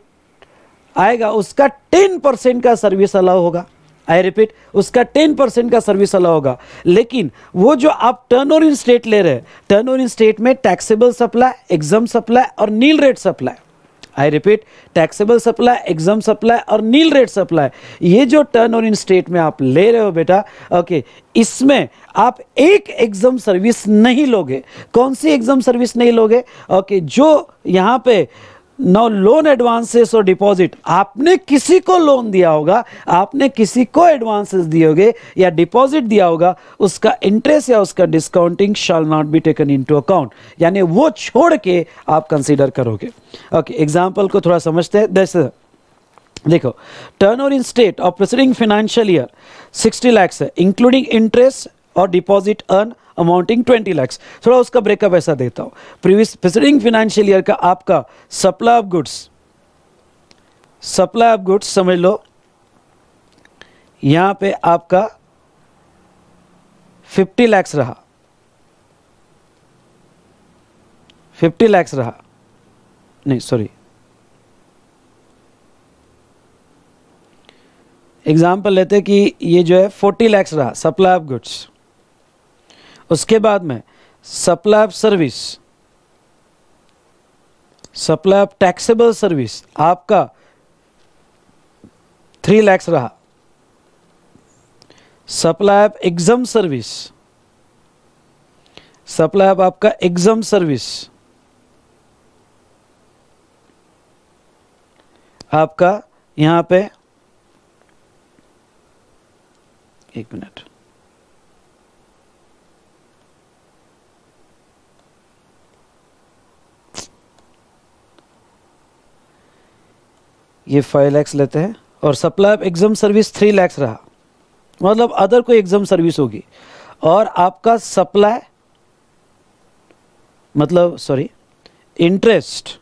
आएगा उसका टेन परसेंट का सर्विस अलाउ होगा आई रिपीट उसका टेन परसेंट का सर्विस अलाउ होगा लेकिन वो जो आप टर्न ओवर इन स्टेट ले रहे हैं टर्न ओवर इन स्टेट में टैक्सेबल सप्लाई एग्जाम सप्लाई और nil rate supply I repeat taxable supply exempt supply और नील रेट सप्लाई ये जो टर्न और इन स्टेट में आप ले रहे हो बेटा ओके इसमें आप एक एग्जाम सर्विस नहीं लोगे कौन सी एग्जाम सर्विस नहीं लोगे ओके जो यहाँ पे नौ लोन एडवांसेस और डिपॉजिट आपने किसी को लोन दिया होगा आपने किसी को एडवांसेस दिए होंगे या डिपॉजिट दिया होगा उसका इंटरेस्ट या उसका discounting shall not be taken into account यानी वो छोड़ के आप कंसीडर करोगे ओके एग्जांपल को थोड़ा समझते हैं जैसे देखो turn over in state of preceding financial year sixty lakhs है इंक्लूडिंग इंटरेस्ट और deposit earn amounting twenty lakhs थोड़ा उसका ब्रेकअप ऐसा देता हूँ प्रीवियस प्रेसिडिंग फाइनेंशियल ईयर का आपका supply of goods supply of goods समझ लो यहाँ पे आपका फिफ्टी लैक्स रहा फिफ्टी लैक्स रहा नहीं सॉरी एग्जाम्पल लेते कि ये जो है फोर्टी लैक्स रहा सप्लाई ऑफ गुड्स उसके बाद में supply of service supply of taxable service आपका थ्री लैक्स रहा supply of exempt service supply of आपका एग्जाम सर्विस आपका यहां पे एक मिनट ये फाइव लैक्स लेते हैं और supply of exempt service three lakhs रहा मतलब अदर कोई एग्जाम सर्विस होगी और आपका सप्लाई मतलब सॉरी इंटरेस्ट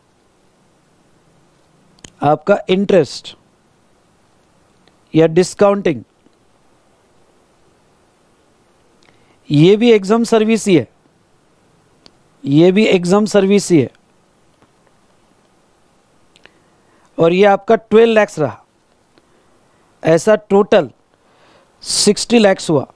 आपका इंटरेस्ट या डिस्काउंटिंग ये भी एग्जाम सर्विस ही है ये भी एग्जाम सर्विस ही है और ये आपका ट्वेल्व लैक्स रहा ऐसा टोटल सिक्सटी लैक्स हुआ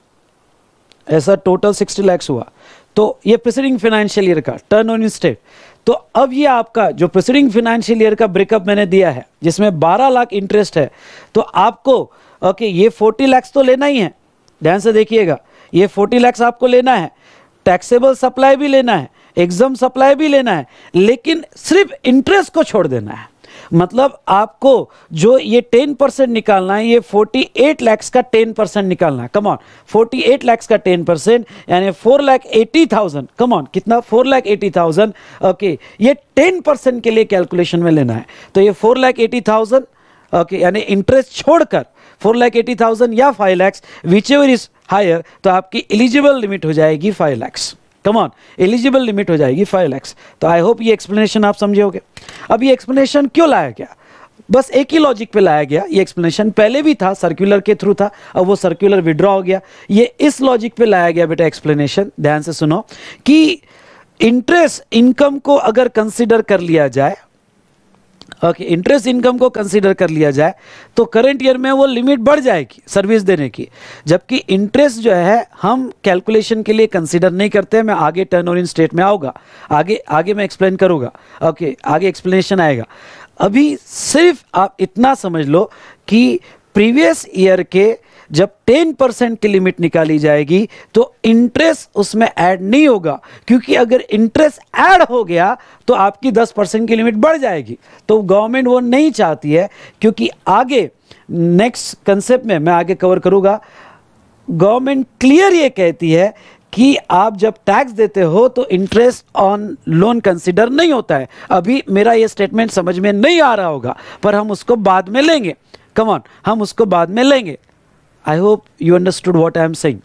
ऐसा टोटल सिक्सटी लैक्स हुआ तो ये प्रेसिडिंग फाइनेंशियल ईयर का टर्न ऑन स्टेट तो अब ये आपका जो प्रेसिडिंग फाइनेंशियल ईयर का ब्रेकअप मैंने दिया है जिसमें 12 लाख इंटरेस्ट है तो आपको ओके ये 40 लैक्स तो लेना ही है ध्यान से देखिएगा ये 40 लैक्स आपको लेना है टैक्सेबल सप्लाई भी लेना है एग्जाम सप्लाई भी लेना है लेकिन सिर्फ इंटरेस्ट को छोड़ देना है मतलब आपको जो ये 10 परसेंट निकालना है ये 48 लैक्स का 10 परसेंट निकालना है कमॉन 48 लैक्स का 10 परसेंट यानी four lakh eighty thousand come on कितना four lakh eighty thousand okay ये 10 परसेंट के लिए कैलकुलेशन में लेना है तो ये four lakh eighty thousand okay यानी इंटरेस्ट छोड़कर फोर लैख एटी थाउजेंड या five lakhs whichever is higher तो आपकी एलिजिबल लिमिट हो जाएगी five lakhs come on eligible limit हो जाएगी फाइव लैक्स तो आई होप ये एक्सप्लेनेशन आप समझे होगे अब ये एक्सप्लेनेशन क्यों लाया गया बस एक ही लॉजिक पे लाया गया ये एक्सप्लेनेशन पहले भी था सर्कुलर के थ्रू था अब वो सर्कुलर विड्रॉ हो गया ये इस लॉजिक पे लाया गया बेटा एक्सप्लेनेशन ध्यान से सुनो कि इंटरेस्ट इनकम को अगर कंसिडर कर लिया जाए ओके इंटरेस्ट इनकम को कंसिडर कर लिया जाए तो करंट ईयर में वो लिमिट बढ़ जाएगी सर्विस देने की जबकि इंटरेस्ट जो है हम कैलकुलेशन के लिए कंसिडर नहीं करते मैं आगे टर्न ओवर इन स्टेट में आऊँगा आगे आगे मैं एक्सप्लेन करूँगा ओके आगे एक्सप्लेनेशन आएगा अभी सिर्फ आप इतना समझ लो कि प्रीवियस ईयर के जब 10 परसेंट की लिमिट निकाली जाएगी तो इंटरेस्ट उसमें ऐड नहीं होगा क्योंकि अगर इंटरेस्ट ऐड हो गया तो आपकी 10 परसेंट की लिमिट बढ़ जाएगी तो गवर्नमेंट वो नहीं चाहती है क्योंकि आगे नेक्स्ट कंसेप्ट में मैं आगे कवर करूँगा गवर्नमेंट क्लियर ये कहती है कि आप जब टैक्स देते हो तो इंटरेस्ट ऑन लोन कंसिडर नहीं होता है अभी मेरा ये स्टेटमेंट समझ में नहीं आ रहा होगा पर हम उसको बाद में लेंगे कमॉन हम उसको बाद में लेंगे I hope you understood what I am saying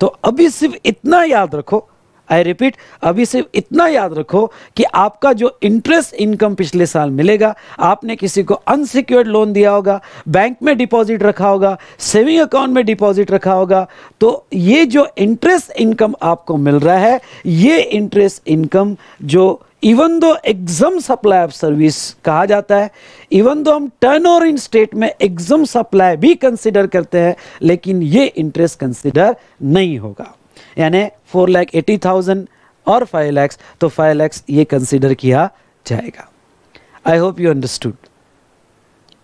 तो अभी सिर्फ इतना याद रखो आई रिपीट अभी सिर्फ इतना याद रखो कि आपका जो इंटरेस्ट इनकम पिछले साल मिलेगा आपने किसी को अनसिक्योर्ड लोन दिया होगा बैंक में डिपॉजिट रखा होगा सेविंग अकाउंट में डिपॉजिट रखा होगा तो ये जो इंटरेस्ट इनकम आपको मिल रहा है ये इंटरेस्ट इनकम जो even though एग्जम supply of service कहा जाता है इवन दो हम टर्न ओवर इन स्टेट में एग्जम सप्लाई भी कंसिडर करते हैं लेकिन ये इंटरेस्ट कंसिडर नहीं होगा यानी फोर लैख एटी थाउजेंड और फाइव लैक्स तो फाइव लैक्स ये कंसिडर किया जाएगा I hope you understood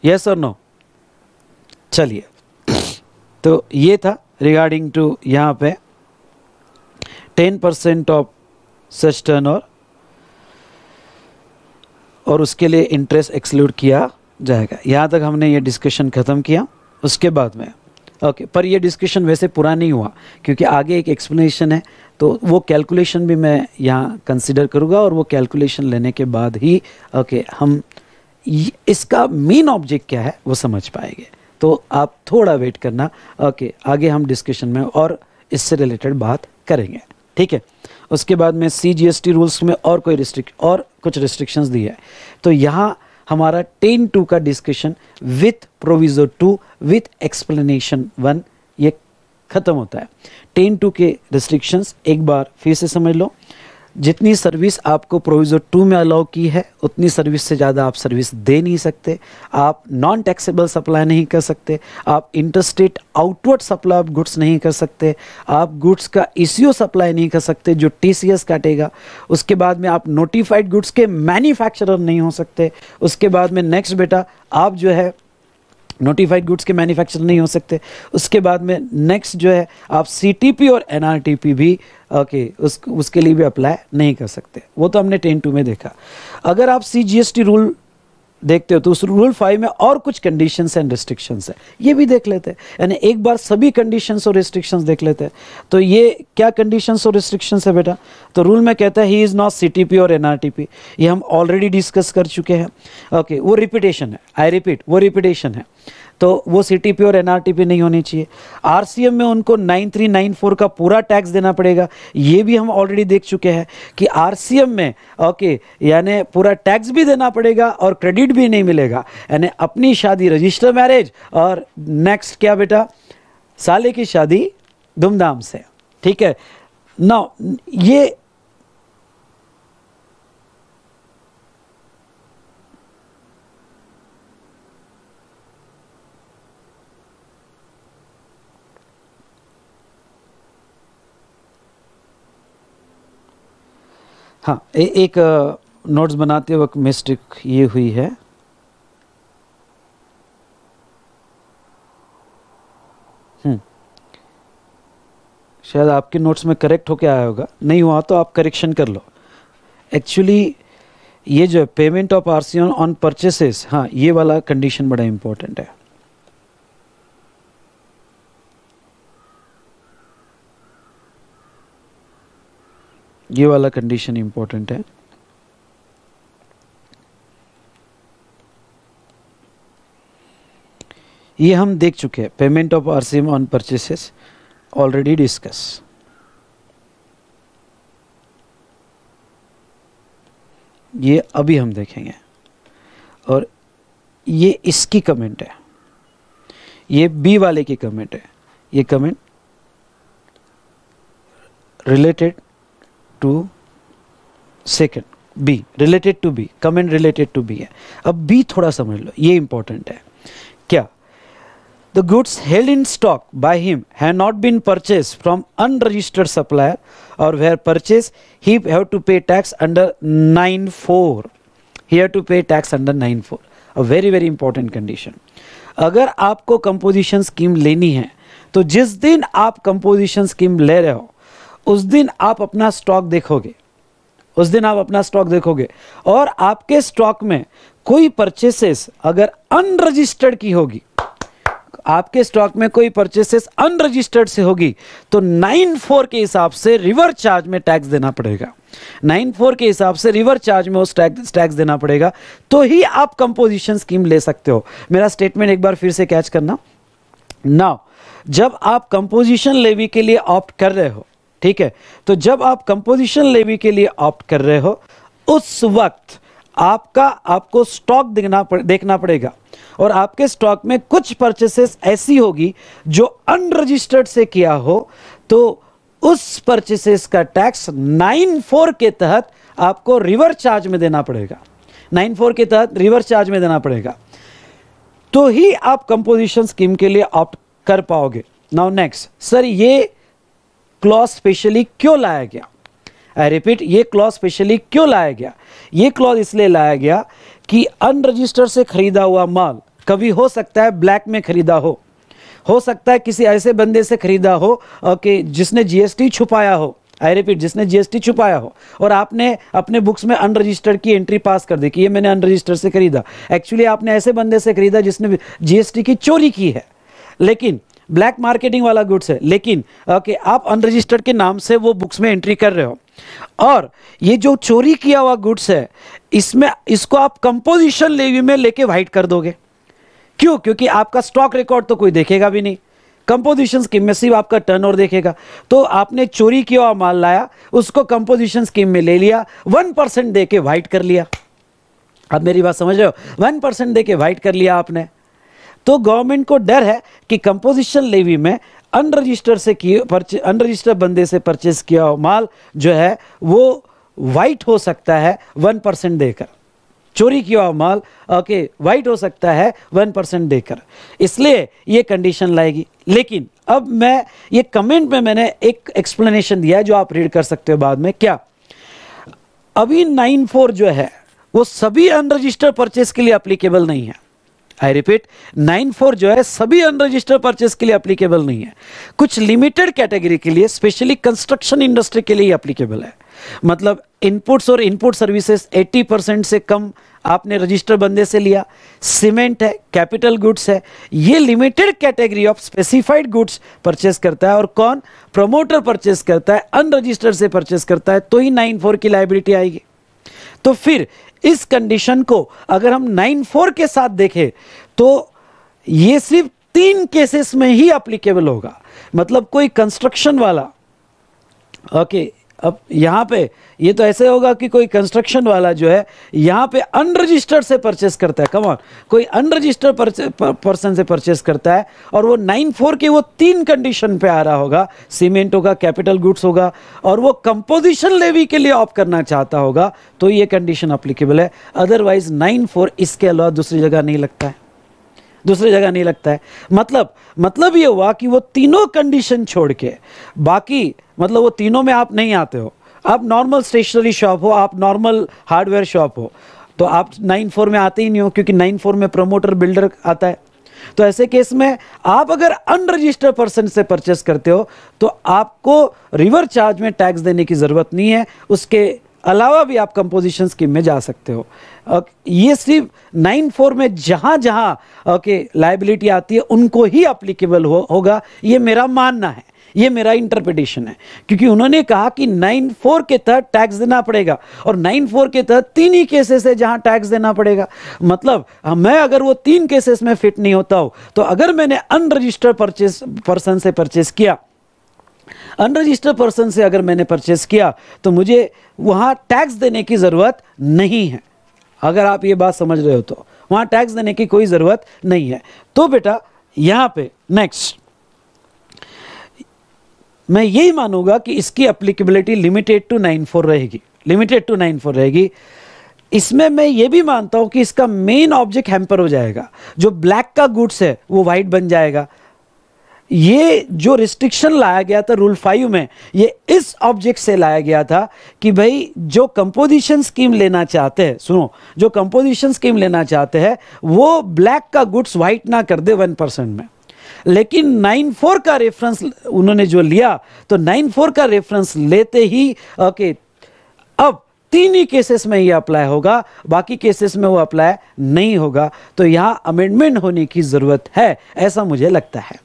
yes और नो चलिए तो ये था रिगार्डिंग टू यहाँ पे ten percent of such turnover और उसके लिए इंटरेस्ट एक्सक्लूड किया जाएगा यहाँ तक हमने ये डिस्कशन ख़त्म किया उसके बाद में ओके पर यह डिस्कशन वैसे पूरा नहीं हुआ क्योंकि आगे एक एक्सप्लेनेशन है तो वो कैलकुलेशन भी मैं यहाँ कंसिडर करूँगा और वो कैलकुलेशन लेने के बाद ही ओके हम इसका मेन ऑब्जेक्ट क्या है वो समझ पाएंगे तो आप थोड़ा वेट करना ओके आगे हम डिस्कशन में और इससे रिलेटेड बात करेंगे ठीक है उसके बाद में C G S T rules में और कोई रिस्ट्रिक और कुछ रिस्ट्रिक्शंस दी है तो यहाँ हमारा टेन टू का discussion with proviso two with explanation one ये ख़त्म होता है टेन टू के रिस्ट्रिक्शंस एक बार फिर से समझ लो जितनी सर्विस आपको प्रोविज़ो टू में अलाउ की है उतनी सर्विस से ज़्यादा आप सर्विस दे नहीं सकते आप नॉन टैक्सेबल सप्लाई नहीं कर सकते आप interstate outward supply of goods नहीं कर सकते आप गुड्स का ई सप्लाई नहीं कर सकते जो टी काटेगा उसके बाद में आप नोटिफाइड गुड्स के मैन्युफैक्चरर नहीं हो सकते उसके बाद में नेक्स्ट बेटा आप जो है नोटिफाइड गुड्स के मैन्युफैक्चर नहीं हो सकते उसके बाद में नेक्स्ट जो है आप सी और एनआरटीपी भी ओके okay, उस उसके लिए भी अप्लाई नहीं कर सकते वो तो हमने टेन टू में देखा अगर आप सी रूल देखते हो तो उस रूल फाइव में और कुछ कंडीशन एंड रिस्ट्रिक्शन है ये भी देख लेते हैं यानी एक बार सभी कंडीशन और रिस्ट्रिक्शन देख लेते हैं तो ये क्या कंडीशन और रिस्ट्रिक्शन है बेटा तो रूल में कहता है ही इज़ नॉट सी और एन ये हम ऑलरेडी डिस्कस कर चुके हैं ओके okay, वो रिपीटेशन है आई रिपीट वो रिपीटेशन है तो वो सिटी पी और एन नहीं होनी चाहिए आर में उनको नाइन का पूरा टैक्स देना पड़ेगा ये भी हम ऑलरेडी देख चुके हैं कि आर में ओके यानी पूरा टैक्स भी देना पड़ेगा और क्रेडिट भी नहीं मिलेगा यानी अपनी शादी रजिस्टर मैरिज और नेक्स्ट क्या बेटा साले की शादी धूमधाम से ठीक है ना ये हाँ ए, एक नोट्स बनाते वक्त मिस्टेक ये हुई है हम्म। शायद आपके नोट्स में करेक्ट होके आया होगा नहीं हुआ तो आप करेक्शन कर लो एक्चुअली ये जो है payment of R on purchases हाँ ये वाला कंडीशन बड़ा इंपॉर्टेंट है ये वाला कंडीशन इम्पोर्टेंट है ये हम देख चुके हैं payment of RCM on purchases already discuss ये अभी हम देखेंगे और ये इसकी कमेंट है ये बी वाले की कमेंट है ये comment related to second B related to B comment related to b है अब b थोड़ा समझ लो ये important है क्या The goods held in stock by him have not been purchased from unregistered supplier or were purchased, he have to pay tax under 9.4. He have to pay tax under 9.4. A very very important condition. अगर आपको कंपोजिशन स्कीम लेनी है तो जिस दिन आप कंपोजिशन स्कीम ले रहे हो उस दिन आप अपना स्टॉक देखोगे उस दिन आप अपना स्टॉक देखोगे और आपके स्टॉक में कोई परचेसेस अगर अनरजिस्टर्ड की होगी आपके स्टॉक में कोई परचेसेस अनरजिस्टर्ड से होगी तो नाइन फोर के हिसाब से रिवर चार्ज में टैक्स देना पड़ेगा नाइन फोर के हिसाब से रिवर चार्ज में उस टैक्स टैक्स देना पड़ेगा तो ही आप कंपोजिशन स्कीम ले सकते हो मेरा स्टेटमेंट एक बार फिर से कैच करना नाउ जब आप कंपोजिशन लेवी के लिए ऑप्ट कर रहे हो ठीक है तो जब आप कंपोजिशन लेवी के लिए ऑप्ट कर रहे हो उस वक्त आपका आपको स्टॉक देखना पड़, देखना पड़ेगा और आपके स्टॉक में कुछ परचेसेस ऐसी होगी जो अनरजिस्टर्ड से किया हो तो उस परचेसेस का टैक्स नाइन फोर के तहत आपको रिवर्स चार्ज में देना पड़ेगा नाइन फोर के तहत रिवर्स चार्ज में देना पड़ेगा तो ही आप कंपोजिशन स्कीम के लिए ऑप्ट कर पाओगे नाउ नेक्स्ट सर ये क्लॉज स्पेशली क्यों लाया गया आई रिपीट ये क्लॉज स्पेशली क्यों लाया गया ये क्लॉज इसलिए लाया गया कि अनरजिस्टर से खरीदा हुआ माल कभी हो सकता है ब्लैक में खरीदा हो हो सकता है किसी ऐसे बंदे से खरीदा हो कि जिसने जीएसटी छुपाया हो आई रिपीट जिसने जीएसटी छुपाया हो और आपने अपने बुक्स में अनरजिस्टर्ड की एंट्री पास कर दी कि ये मैंने अनरजिस्टर्ड से खरीदा एक्चुअली आपने ऐसे बंदे से खरीदा जिसने जीएसटी की चोरी की है लेकिन ब्लैक मार्केटिंग वाला गुड्स है लेकिन ओके आप अनरजिस्टर्ड के नाम से वो बुक्स में एंट्री कर रहे हो और ये जो चोरी किया हुआ गुड्स है इसमें इसको आप कंपोजिशन लेवी में लेके वाइट कर दोगे क्यों क्योंकि आपका स्टॉक रिकॉर्ड तो कोई देखेगा भी नहीं कंपोजिशन स्कीम में सिर्फ आपका टर्नओवर देखेगा तो आपने चोरी किया हुआ माल लाया उसको कंपोजिशन स्कीम में ले लिया वन परसेंट दे के वाइट कर लिया अब मेरी बात समझ रहे हो वन परसेंट दे के वाइट कर लिया आपने तो गवर्नमेंट को डर है कि कंपोजिशन लेवी में अनरजिस्टर से किए अनरजिस्टर बंदे से परचेस किया हुआ माल जो है वो वाइट हो सकता है वन परसेंट देकर चोरी किया हुआ माल ओके वाइट हो सकता है वन परसेंट देकर इसलिए ये कंडीशन लाएगी लेकिन अब मैं ये कमेंट में मैंने एक एक्सप्लेनेशन दिया है जो आप रीड कर सकते हो बाद में क्या अभी नाइन फोर जो है वो सभी अनरजिस्टर्ड परचेस के लिए अप्लीकेबल नहीं है आई रिपीट नाइन फोर जो है सभी अनरजिस्टर्ड परचेज के लिए अप्लीकेबल नहीं है कुछ लिमिटेड कैटेगरी के लिए स्पेशली कंस्ट्रक्शन इंडस्ट्री के लिए अप्लीकेबल है मतलब इनपुट्स और इनपुट सर्विसेज 80 परसेंट से कम आपने रजिस्टर बंदे से लिया सीमेंट है कैपिटल गुड्स है ये limited category of specified goods purchase करता है और कौन प्रमोटर परचेस करता है अनरजिस्टर्ड से परचेस करता है तो ही नाइन फोर की लाइबिलिटी आएगी तो फिर इस कंडीशन को अगर हम नाइन फोर के साथ देखें तो ये सिर्फ तीन केसेस में ही अप्लीकेबल होगा मतलब कोई कंस्ट्रक्शन वाला ओके okay, अब यहाँ पे ये तो ऐसे होगा कि कोई कंस्ट्रक्शन वाला जो है यहाँ पे अनरजिस्टर्ड से परचेस करता है कमॉन कोई अनरजिस्टर्ड पर्सन से परचेस करता है और वो नाइन फोर के वो तीन कंडीशन पे आ रहा होगा सीमेंट होगा कैपिटल गुड्स होगा और वो कंपोजिशन लेवी के लिए ऑफ करना चाहता होगा तो ये कंडीशन अप्लीकेबल है अदरवाइज नाइन फोर इसके अलावा दूसरी जगह नहीं लगता है दूसरी जगह नहीं लगता है मतलब मतलब ये हुआ कि वो तीनों कंडीशन छोड़ के बाकी मतलब वो तीनों में आप नहीं आते हो आप नॉर्मल स्टेशनरी शॉप हो आप नॉर्मल हार्डवेयर शॉप हो तो आप नाइन फोर में आते ही नहीं हो क्योंकि नाइन फोर में प्रमोटर बिल्डर आता है तो ऐसे केस में आप अगर अनरजिस्टर्ड पर्सन से परचेस करते हो तो आपको रिवर चार्ज में टैक्स देने की ज़रूरत नहीं है उसके अलावा भी आप कंपोजिशन स्कीम में जा सकते हो ये सिर्फ नाइन फोर में जहाँ जहाँ ओके लाइबिलिटी आती है उनको ही अप्लीकेबल हो, होगा ये मेरा मानना है ये मेरा इंटरप्रिटेशन है क्योंकि उन्होंने कहा कि नाइन फोर के तहत टैक्स देना पड़ेगा और नाइन फोर के तहत तीन ही केसेस है जहां टैक्स देना पड़ेगा मतलब हाँ, मैं अगर वो तीन केसेस में फिट नहीं होता हूं तो अगर मैंने अनरजिस्टर्ड परचेस पर्सन से परचेस किया अनरजिस्टर्ड पर्सन से अगर मैंने परचेस किया तो मुझे वहाँ टैक्स देने की ज़रूरत नहीं है अगर आप ये बात समझ रहे हो तो वहाँ टैक्स देने की कोई ज़रूरत नहीं है तो बेटा यहाँ पे नेक्स्ट मैं यही मानूंगा कि इसकी applicability limited to nine four रहेगी लिमिटेड टू नाइन फोर रहेगी इसमें मैं ये भी मानता हूँ कि इसका मेन ऑब्जेक्ट हैम्पर हो जाएगा जो ब्लैक का गुड्स है वो वाइट बन जाएगा ये जो रिस्ट्रिक्शन लाया गया था रूल फाइव में ये इस ऑब्जेक्ट से लाया गया था कि भाई जो कंपोजिशन स्कीम लेना चाहते हैं सुनो जो कंपोजिशन स्कीम लेना चाहते हैं वो ब्लैक का गुड्स वाइट ना कर दे वन परसेंट में लेकिन नाइन फोर का रेफरेंस उन्होंने जो लिया तो नाइन फोर का रेफरेंस लेते ही ओके अब तीन ही केसेस में ये अप्लाई होगा बाकी केसेस में वो अप्लाई नहीं होगा तो यहाँ अमेंडमेंट होने की ज़रूरत है ऐसा मुझे लगता है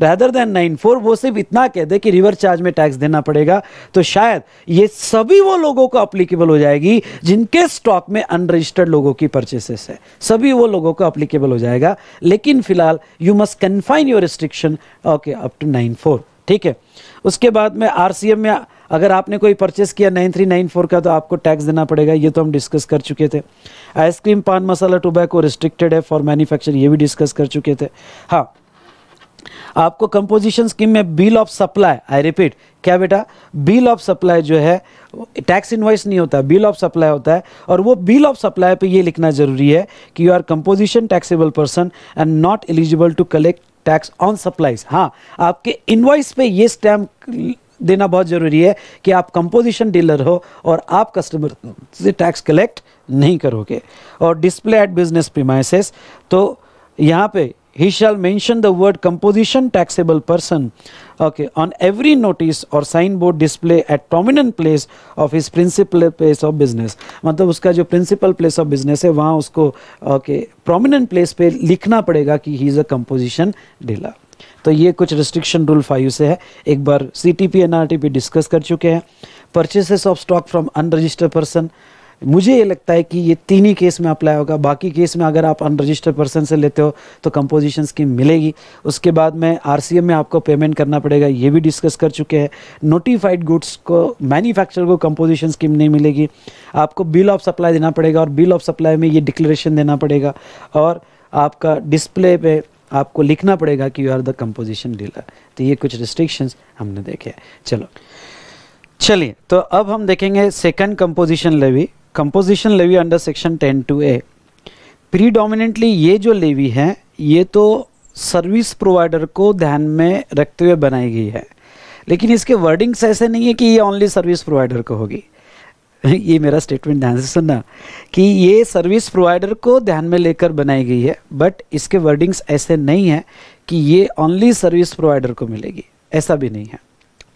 रेदर देन नाइन फोर वो सिर्फ इतना कह दे कि रिवर चार्ज में टैक्स देना पड़ेगा तो शायद ये सभी वो लोगों को अप्लीकेबल हो जाएगी जिनके स्टॉक में अनरजिस्टर्ड लोगों की परचेसेस है सभी वो लोगों को अप्लीकेबल हो जाएगा लेकिन फिलहाल you must confine your restriction okay up to nine four ठीक है उसके बाद में आर में अगर आपने कोई परचेस किया नाइन थ्री नाइन फोर का तो आपको टैक्स देना पड़ेगा ये तो हम डिस्कस कर चुके थे ice cream pan masala tobacco restricted है फॉर मैन्युफैक्चर ये भी डिस्कस कर चुके थे हाँ आपको कंपोजिशन स्कीम में bill of supply I repeat क्या बेटा बिल ऑफ सप्लाई जो है टैक्स इन्वाइस नहीं होता बिल ऑफ सप्लाई होता है और वो बिल ऑफ सप्लाई पे ये लिखना जरूरी है कि you are composition taxable person and not eligible to collect tax on supplies हाँ आपके इन्वाइस पे ये स्टैम्प देना बहुत ज़रूरी है कि आप कंपोजिशन डीलर हो और आप कस्टमर से टैक्स कलेक्ट नहीं करोगे और डिस्प्ले एट बिजनेस प्रीमाइसिस तो यहाँ पे he shall mention the word composition taxable person okay on every notice or signboard display at prominent place of his principal place of business matlab uska jo principal place of business hai wahan usko okay prominent place pe likhna padega ki he is a composition dealer तो ये कुछ restriction rule फाइव से है एक बार C T P N R T discuss कर चुके हैं purchases of stock from unregistered person मुझे ये लगता है कि ये तीन ही केस में अप्लाई होगा बाकी केस में अगर आप अनरजिस्टर्ड पर्सन से लेते हो तो कंपोजिशन स्कीम मिलेगी उसके बाद में आर में आपको पेमेंट करना पड़ेगा ये भी डिस्कस कर चुके हैं नोटिफाइड गुड्स को मैन्युफैक्चर को कंपोजिशन स्कीम नहीं मिलेगी आपको बिल ऑफ सप्लाई देना पड़ेगा और बिल ऑफ सप्लाई में ये डिक्लेरेशन देना पड़ेगा और आपका डिस्प्ले पे आपको लिखना पड़ेगा कि you are the composition dealer तो ये कुछ रिस्ट्रिक्शंस हमने देखे चलो चलिए तो अब हम देखेंगे second composition levy composition levy under section ten two A predominantly ये जो लेवी है ये तो सर्विस प्रोवाइडर को ध्यान में रखते हुए बनाई गई है लेकिन इसके वर्डिंग्स ऐसे नहीं है कि ये ओनली सर्विस प्रोवाइडर को होगी ये मेरा स्टेटमेंट ध्यान से सुनना कि ये सर्विस प्रोवाइडर को ध्यान में लेकर बनाई गई है बट इसके वर्डिंग्स ऐसे नहीं है कि ये ओनली सर्विस प्रोवाइडर को मिलेगी ऐसा भी नहीं है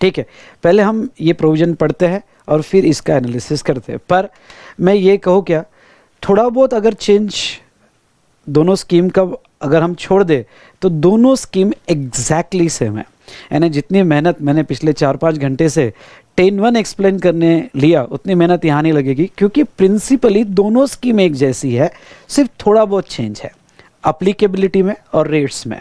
ठीक है पहले हम ये प्रोविज़न पढ़ते हैं और फिर इसका एनालिसिस करते हैं पर मैं ये कहूँ क्या थोड़ा बहुत अगर चेंज दोनों स्कीम का अगर हम छोड़ दें तो दोनों स्कीम एग्जैक्टली सेम है यानी जितनी मेहनत मैंने पिछले चार पाँच घंटे से टेन वन एक्सप्लेन करने लिया उतनी मेहनत यहाँ नहीं लगेगी क्योंकि प्रिंसिपली दोनों स्कीम एक जैसी है सिर्फ थोड़ा बहुत चेंज है अप्लीकेबिलिटी में और रेट्स में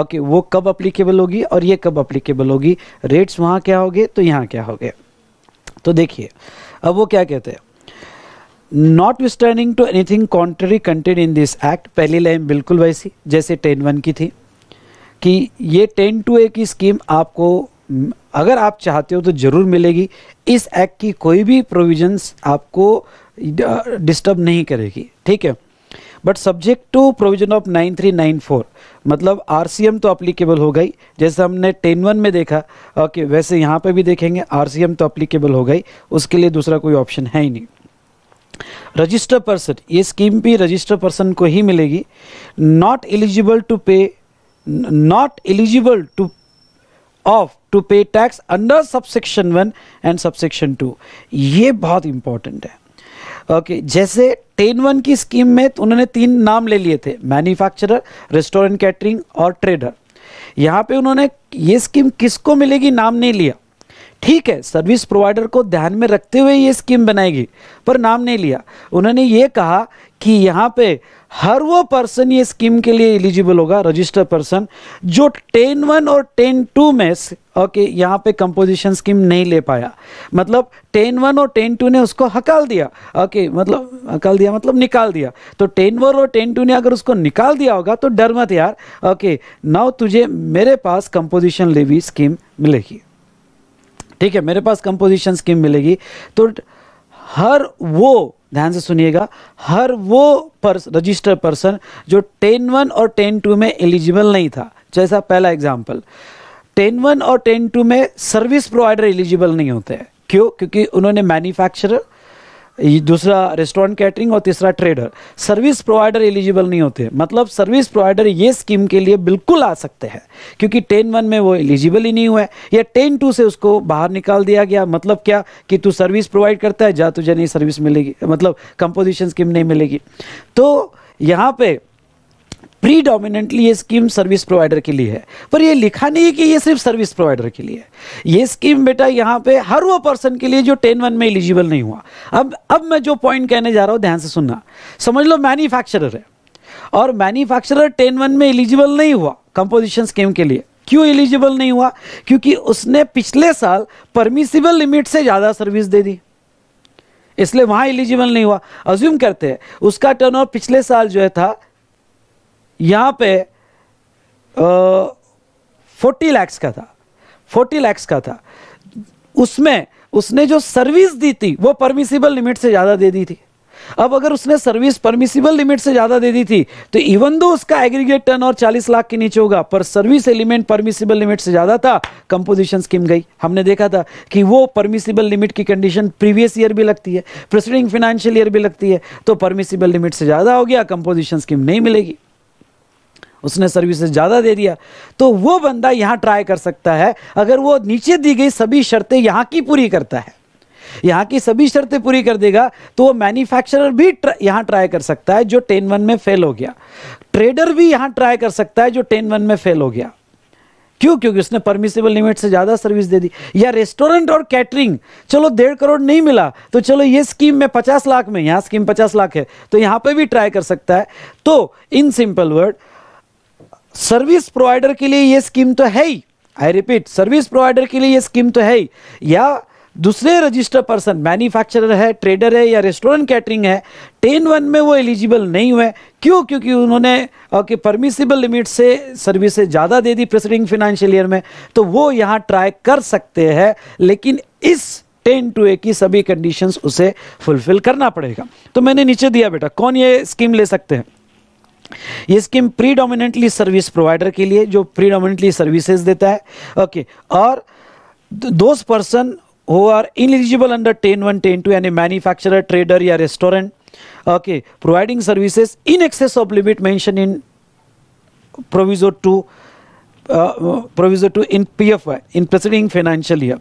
ओके वो कब अप्लीकेबल होगी और ये कब अप्लीकेबल होगी रेट्स वहाँ क्या होगे तो यहाँ क्या होगे तो देखिए अब वो क्या कहते हैं notwithstanding anything contrary contained in this act पहली लाइन बिल्कुल वैसी जैसे टेन वन की थी कि ये टेन टू ए की स्कीम आपको अगर आप चाहते हो तो ज़रूर मिलेगी इस एक्ट की कोई भी प्रोविजन्स आपको डिस्टर्ब नहीं करेगी ठीक है but subject to provision of 9394 मतलब आरसीएम तो अप्लीकेबल हो गई जैसे हमने टेन वन में देखा ओके वैसे यहाँ पे भी देखेंगे आरसीएम तो अप्लीकेबल हो गई उसके लिए दूसरा कोई ऑप्शन है ही नहीं रजिस्टर पर्सन ये स्कीम भी रजिस्टर पर्सन को ही मिलेगी not eligible to pay not eligible to of to pay tax under subsection one and subsection two ये बहुत इंपॉर्टेंट है ओके जैसे टेन वन की स्कीम में तो उन्होंने तीन नाम ले लिए थे मैन्युफैक्चरर रेस्टोरेंट कैटरिंग और ट्रेडर यहाँ पे उन्होंने ये स्कीम किसको मिलेगी नाम नहीं लिया ठीक है सर्विस प्रोवाइडर को ध्यान में रखते हुए ये स्कीम बनाएगी पर नाम नहीं लिया उन्होंने ये कहा कि यहाँ पे हर वो पर्सन ये स्कीम के लिए एलिजिबल होगा रजिस्टर पर्सन जो टेन वन और टेन टू में ओके यहाँ पे कंपोजिशन स्कीम नहीं ले पाया मतलब टेन वन और टेन टू ने उसको हकाल दिया ओके मतलब हकाल दिया मतलब निकाल दिया तो टेन वन और टेन टू ने अगर उसको निकाल दिया होगा तो डर मत यार ओके नाउ तुझे मेरे पास कंपोजिशन लेवी स्कीम मिलेगी ठीक है मेरे पास कंपोजिशन स्कीम मिलेगी तो हर वो ध्यान से सुनिएगा हर वो पर्स रजिस्टर पर्सन जो टेन वन और टेन टू में एलिजिबल नहीं था जैसा पहला एग्जाम्पल टेन वन और टेन टू में सर्विस प्रोवाइडर एलिजिबल नहीं होते हैं क्यों क्योंकि उन्होंने मैन्युफैक्चरर दूसरा रेस्टोरेंट कैटरिंग और तीसरा ट्रेडर सर्विस प्रोवाइडर एलिजिबल नहीं होते मतलब सर्विस प्रोवाइडर ये स्कीम के लिए बिल्कुल आ सकते हैं क्योंकि टेन वन में वो एलिजिबल ही नहीं हुआ है या टेन टू से उसको बाहर निकाल दिया गया मतलब क्या कि तू सर्विस प्रोवाइड करता है जा तुझे नहीं सर्विस मिलेगी मतलब कंपोजिशन स्कीम नहीं मिलेगी तो यहाँ पर प्रीडोमिनेंटली ये स्कीम सर्विस प्रोवाइडर के लिए है पर ये लिखा नहीं है कि ये सिर्फ सर्विस प्रोवाइडर के लिए है ये स्कीम बेटा यहाँ पे हर वो पर्सन के लिए जो टेन वन में एलिजिबल नहीं हुआ अब अब मैं जो पॉइंट कहने जा रहा हूँ ध्यान से सुनना समझ लो मैन्युफैक्चरर है और मैन्युफैक्चरर टेन वन में एलिजिबल नहीं हुआ कंपोजिशन स्कीम के लिए क्यों एलिजिबल नहीं हुआ क्योंकि उसने पिछले साल परमिसिबल लिमिट से ज़्यादा सर्विस दे दी इसलिए वहाँ एलिजिबल नहीं हुआ अज्यूम करते हैं उसका टर्न पिछले साल जो है था यहाँ पे फोर्टी लैक्स का था फोर्टी लैक्स का था उसमें उसने जो सर्विस दी थी वो परमिसिबल लिमिट से ज़्यादा दे दी थी अब अगर उसने सर्विस परमिसिबल लिमिट से ज़्यादा दे दी थी तो इवन दो उसका एग्रीगेट टर्न और चालीस लाख के नीचे होगा पर सर्विस एलिमेंट परमिसिबल लिमिट से ज़्यादा था कंपोजिशन स्कीम गई हमने देखा था कि वो परमिसिबल लिमिट की कंडीशन प्रीवियस ईयर भी लगती है प्रोसीडिंग फाइनेंशियल ईयर भी लगती है तो परमिसिबल लिमिट से ज़्यादा हो गया कंपोजिशन स्कीम नहीं मिलेगी उसने सर्विसेज ज़्यादा दे दिया तो वो बंदा यहाँ ट्राई कर सकता है अगर वो नीचे दी गई सभी शर्तें यहाँ की पूरी करता है यहाँ की सभी शर्तें पूरी कर देगा तो वो मैन्युफैक्चरर भी ट्र, यहाँ ट्राई कर सकता है जो टेन वन में फेल हो गया ट्रेडर भी यहाँ ट्राई कर सकता है जो टेन वन में फेल हो गया क्यों क्योंकि उसने परमिसेबल लिमिट से ज़्यादा सर्विस दे दी या रेस्टोरेंट और कैटरिंग चलो डेढ़ करोड़ नहीं मिला तो चलो ये स्कीम में पचास लाख में यहाँ स्कीम पचास लाख है तो यहाँ पर भी ट्राई कर सकता है तो in simple word service provider के लिए ये स्कीम तो है ही आई रिपीट सर्विस प्रोवाइडर के लिए ये स्कीम तो है ही या दूसरे रजिस्टर पर्सन मैन्युफैक्चरर है ट्रेडर है या रेस्टोरेंट कैटरिंग है टेन वन में वो एलिजिबल नहीं हुए क्यों क्योंकि उन्होंने ओके परमिसिबल लिमिट से सर्विसेज ज़्यादा दे दी प्रेसिडिंग फिनेंशियल ईयर में तो वो यहाँ ट्राई कर सकते हैं लेकिन इस टेन टू ए की सभी कंडीशंस उसे फुलफिल करना पड़ेगा तो मैंने नीचे दिया बेटा कौन ये स्कीम ले सकते हैं ये स्कीम प्रीडोमिनेंटली सर्विस प्रोवाइडर के लिए जो प्रीडोमिनेंटली सर्विसेज देता है ओके और those person who are ineligible under ten one ten two यानी मैन्युफैक्चरर ट्रेडर या restaurant okay providing services in excess of limit mention in proviso two proviso two in P F Y in preceding financial year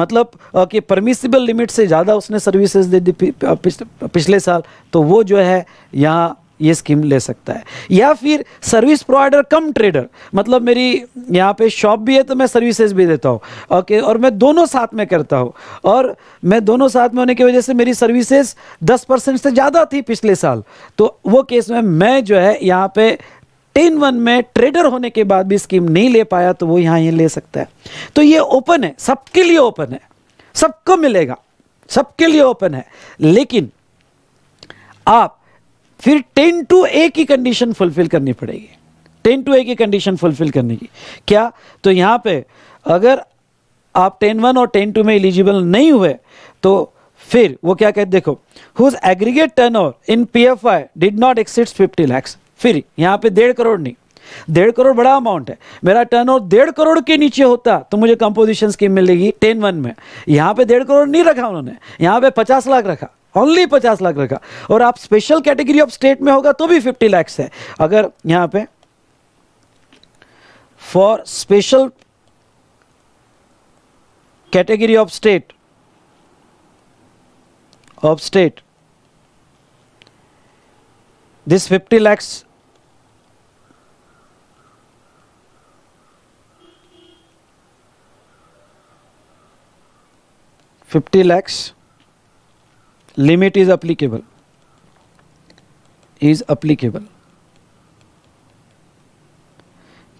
मतलब कि परमिसिबल लिमिट से ज़्यादा उसने सर्विसेज दे दी पिछले साल तो वो जो है यहाँ ये स्कीम ले सकता है या फिर सर्विस प्रोवाइडर कम ट्रेडर मतलब मेरी यहाँ पे शॉप भी है तो मैं सर्विसेज भी देता हूँ ओके और मैं दोनों साथ में करता हूँ और मैं दोनों साथ में होने की वजह से मेरी सर्विसेज 10 परसेंट से ज़्यादा थी पिछले साल तो वो केस में मैं जो है यहाँ पे टेन वन में ट्रेडर होने के बाद भी स्कीम नहीं ले पाया तो वो यहाँ ये ले सकता है तो ये ओपन है सबके लिए ओपन है सबको मिलेगा सबके लिए ओपन है लेकिन आप फिर टेन टू ए की कंडीशन फुलफिल करनी पड़ेगी टेन टू ए की कंडीशन फुलफिल करने की क्या तो यहां पे अगर आप टेन वन और टेन टू में एलिजिबल नहीं हुए तो फिर वो क्या कहते देखो whose aggregate turn over in P F I did not exceed fifty lakhs फिर यहां पे डेढ़ करोड़ नहीं डेढ़ करोड़ बड़ा अमाउंट है मेरा टर्न ओवर डेढ़ करोड़ के नीचे होता तो मुझे कंपोजिशन स्कीम मिलेगी टेन वन में यहां पे डेढ़ करोड़ नहीं रखा उन्होंने यहां पे पचास लाख रखा ओनली पचास लाख रखा और आप स्पेशल कैटेगरी ऑफ स्टेट में होगा तो भी फिफ्टी लैक्स है अगर यहां पे for special category of state of state this fifty lakhs fifty lakhs limit is applicable is applicable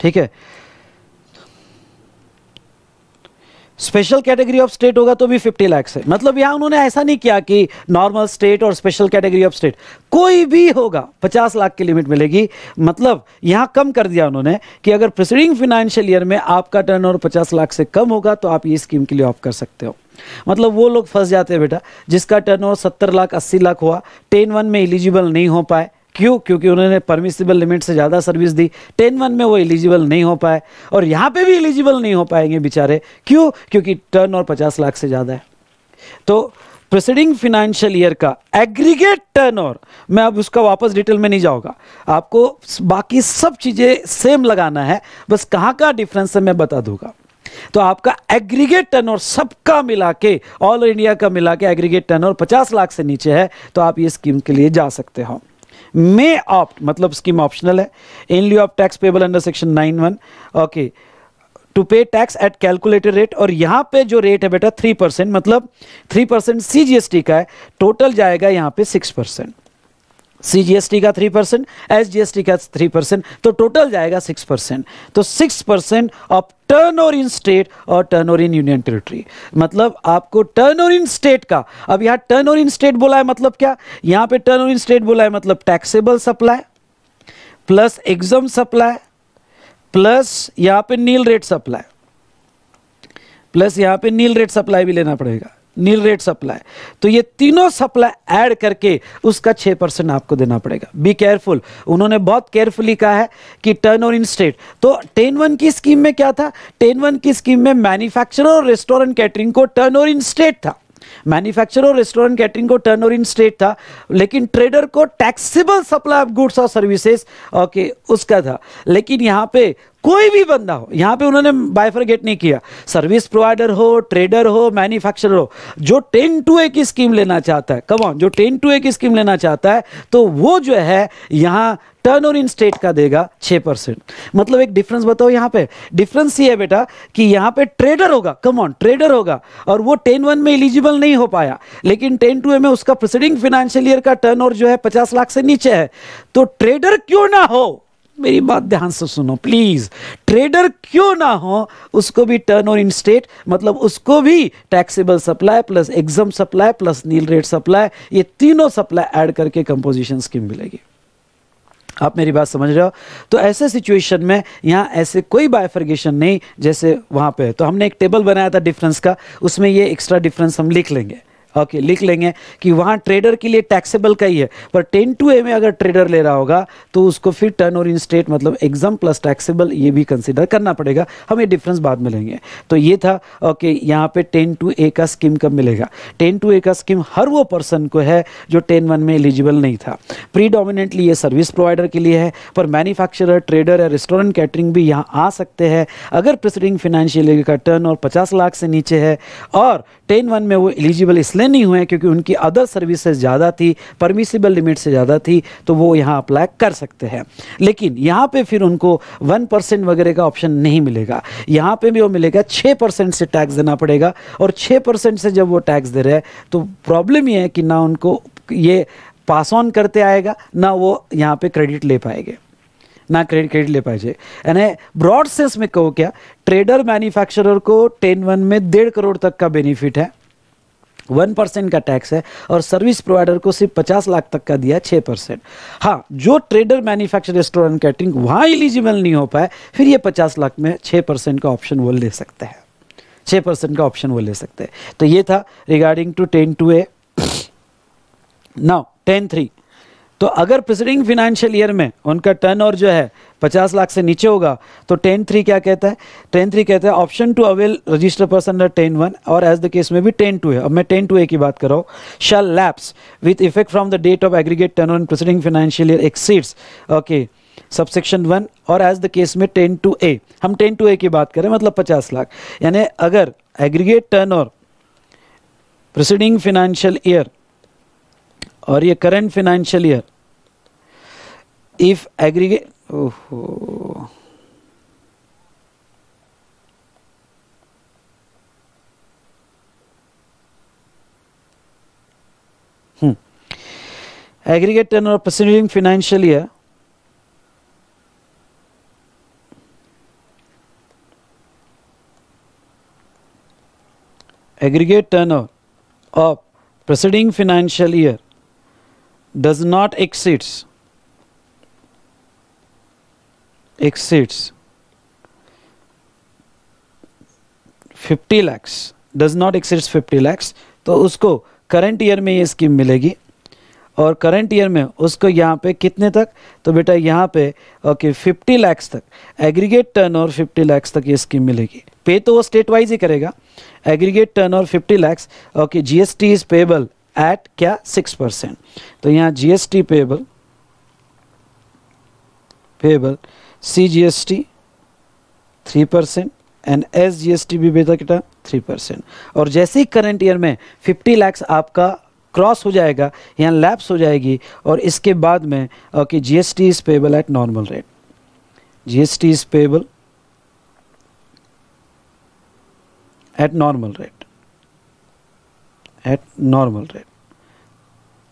ठीक है स्पेशल कैटेगरी ऑफ स्टेट होगा तो भी 50 लाख से मतलब यहां उन्होंने ऐसा नहीं किया कि नॉर्मल स्टेट और स्पेशल कैटेगरी ऑफ स्टेट कोई भी होगा 50 लाख की लिमिट मिलेगी मतलब यहां कम कर दिया उन्होंने कि अगर प्रिसीडिंग फाइनेंशियल ईयर में आपका टर्न और 50 लाख से कम होगा तो आप ये स्कीम के लिए ऑफ कर सकते हो मतलब वो लोग फंस जाते हैं बेटा जिसका टर्न ओवर सत्तर लाख अस्सी लाख हुआ टेन वन में एलिजिबल नहीं हो पाए क्यों क्योंकि उन्होंने परमिसिबल लिमिट से ज़्यादा सर्विस दी टेन वन में वो एलिजिबल नहीं हो पाए और यहाँ पे भी एलिजिबल नहीं हो पाएंगे बेचारे क्यों क्योंकि टर्न और पचास लाख से ज़्यादा है तो प्रोसीडिंग फिनेंशियल ईयर का एग्रीगेट ओवर मैं अब उसका वापस डिटेल में नहीं जाऊँगा आपको बाकी सब चीज़ें सेम लगाना है बस कहाँ का डिफरेंस है मैं बता दूंगा तो आपका एग्रीगेट टर्न और सबका मिला के ऑल इंडिया का मिला के एग्रीगेट टर्न और पचास लाख से नीचे है तो आप ये स्कीम के लिए जा सकते हो मे ऑप्ट मतलब स्कीम ऑप्शनल है in lieu of tax payable under section nine one okay to pay tax at calculated rate और यहाँ पे जो रेट है बेटा थ्री परसेंट मतलब थ्री परसेंट सी का है टोटल जाएगा यहाँ पे सिक्स परसेंट सीजीएसटी का थ्री परसेंट टी का थ्री परसेंट तो टोटल जाएगा सिक्स परसेंट तो six percent of turn over in state और turn over in union territory मतलब आपको टर्न ओवर इन स्टेट का अब यहाँ टर्न ओवर इन स्टेट बोला है मतलब क्या यहां पे टर्न ओवर इन स्टेट बोला है मतलब taxable supply plus exam supply plus यहाँ पे नील रेट सप्लाई प्लस यहाँ पे नील रेट सप्लाई भी लेना पड़ेगा नील रेट सप्लाई तो ये तीनों सप्लाई ऐड करके उसका छः परसेंट आपको देना पड़ेगा बी केयरफुल उन्होंने बहुत केयरफुली कहा है कि टर्न ओवर इन स्टेट तो टेन वन की स्कीम में क्या था टेन वन की स्कीम में मैन्युफैक्चरर और रेस्टोरेंट कैटरिंग को टर्न ओवर इन स्टेट था मैन्युफैक्चरर और रेस्टोरेंट कैटरिंग को टर्न ओवर इन स्टेट था लेकिन ट्रेडर को टैक्सेबल सप्लाई ऑफ गुड्स और सर्विसेज ओके उसका था लेकिन यहाँ पे कोई भी बंदा हो यहाँ पे उन्होंने बायफरगेट नहीं किया सर्विस प्रोवाइडर हो ट्रेडर हो मैन्युफैक्चरर हो जो टेन टू ए की स्कीम लेना चाहता है कमॉन जो टेन टू ए की स्कीम लेना चाहता है तो वो जो है यहाँ टर्न ओवर इन स्टेट का देगा छः परसेंट मतलब एक डिफरेंस बताओ यहाँ पे डिफरेंस ये है बेटा कि यहाँ पे ट्रेडर होगा कम ऑन ट्रेडर होगा और वो टेन वन में एलिजिबल नहीं हो पाया लेकिन टेन टू ए में उसका प्रोसीडिंग फाइनेंशियल ईयर का टर्न जो है पचास लाख से नीचे है तो ट्रेडर क्यों ना हो मेरी बात ध्यान से सुनो प्लीज़ ट्रेडर क्यों ना हो उसको भी टर्न और इन स्टेट मतलब उसको भी taxable supply plus exam supply plus nil rate supply ये तीनों सप्लाई ऐड करके कंपोजिशन स्कीम मिलेगी आप मेरी बात समझ रहे हो तो ऐसे सिचुएशन में यहाँ ऐसे कोई बायफर्गेशन नहीं जैसे वहाँ पे है तो हमने एक टेबल बनाया था डिफरेंस का उसमें ये एक्स्ट्रा डिफरेंस हम लिख लेंगे ओके लिख लेंगे कि वहाँ ट्रेडर के लिए टैक्सेबल का ही है पर टेन टू ए में अगर ट्रेडर ले रहा होगा तो उसको फिर टर्न और इंस्टेट मतलब एग्जाम प्लस टैक्सेबल ये भी कंसिडर करना पड़ेगा हम ये डिफरेंस बाद में लेंगे तो ये था ओके यहाँ पे टेन टू ए का स्कीम कब मिलेगा टेन टू ए का स्कीम हर वो पर्सन को है जो टेन वन में एलिजिबल नहीं था प्रीडोमिनेटली ये सर्विस प्रोवाइडर के लिए है पर मैन्युफैक्चरर ट्रेडर या रेस्टोरेंट कैटरिंग भी यहाँ आ सकते हैं अगर प्रेसिडिंग फाइनेंशियल का टर्न और पचास लाख से नीचे है और टेन वन में वो एलिजिबल इसलिए इसमें नहीं हुए क्योंकि उनकी अदर सर्विसेज ज़्यादा थी परमिसिबल लिमिट से ज़्यादा थी तो वो यहाँ अप्लाई कर सकते हैं लेकिन यहाँ पे फिर उनको वन परसेंट वगैरह का ऑप्शन नहीं मिलेगा यहाँ पे भी वो मिलेगा छः परसेंट से टैक्स देना पड़ेगा और छः परसेंट से जब वो टैक्स दे रहे हैं तो प्रॉब्लम ये है कि ना उनको ये पास ऑन करते आएगा ना वो यहाँ पर क्रेडिट ले पाएंगे ना क्रेडिट क्रेडिट ले पाए यानी ब्रॉड सेंस में कहो क्या ट्रेडर मैन्युफैक्चरर को टेन वन में डेढ़ करोड़ तक का बेनिफिट है वन परसेंट का टैक्स है और सर्विस प्रोवाइडर को सिर्फ पचास लाख तक का दिया छः परसेंट हाँ जो ट्रेडर मैन्युफैक्चर रेस्टोरेंट कैटरिंग वहाँ एलिजिबल नहीं हो पाए फिर ये पचास लाख में छः परसेंट का ऑप्शन वो ले सकते हैं छः परसेंट का ऑप्शन वो ले सकते हैं तो ये था regarding to ten two A now ten three तो अगर प्रिसीडिंग फिनेंशियल ईयर में उनका टर्न और जो है पचास लाख से नीचे होगा तो टेन थ्री क्या कहता है टेन थ्री कहता है option to avail register person under ten one और एज द केस में भी टेन टू है अब मैं टेन टू ए की बात कर रहा हूँ shall lapse with effect from the date of aggregate turn on preceding financial year exceeds okay subsection one और एज द केस में टेन टू ए हम टेन टू ए की बात करें मतलब पचास लाख यानी अगर एग्रीगेट टर्न और प्रिसीडिंग फिनेंशियल ईयर और ये current financial year if aggregate ओहो aggregate turn turnover percentage financial year aggregate turn of preceding financial year does not exceeds exceeds 50 lakhs does not exceeds 50 lakhs तो उसको करंट ईयर में ये स्कीम मिलेगी और करंट ईयर में उसको यहाँ पे कितने तक तो बेटा यहाँ पे ओके फिफ्टी लैक्स तक एग्रीगेट टर्न और फिफ्टी लैक्स तक ये स्कीम मिलेगी पे तो वो स्टेट वाइज ही करेगा एग्रीगेट टर्न और fifty lakhs okay GST is payable at क्या सिक्स परसेंट तो यहाँ GST payable payable C G S T three percent and S G S T भी बेटा कितना थ्री परसेंट और जैसे ही करंट ईयर में फिफ्टी लैक्स आपका क्रॉस हो जाएगा यहाँ लैप्स हो जाएगी और इसके बाद में okay G S T is payable at normal rate G S T is payable at normal rate at normal rate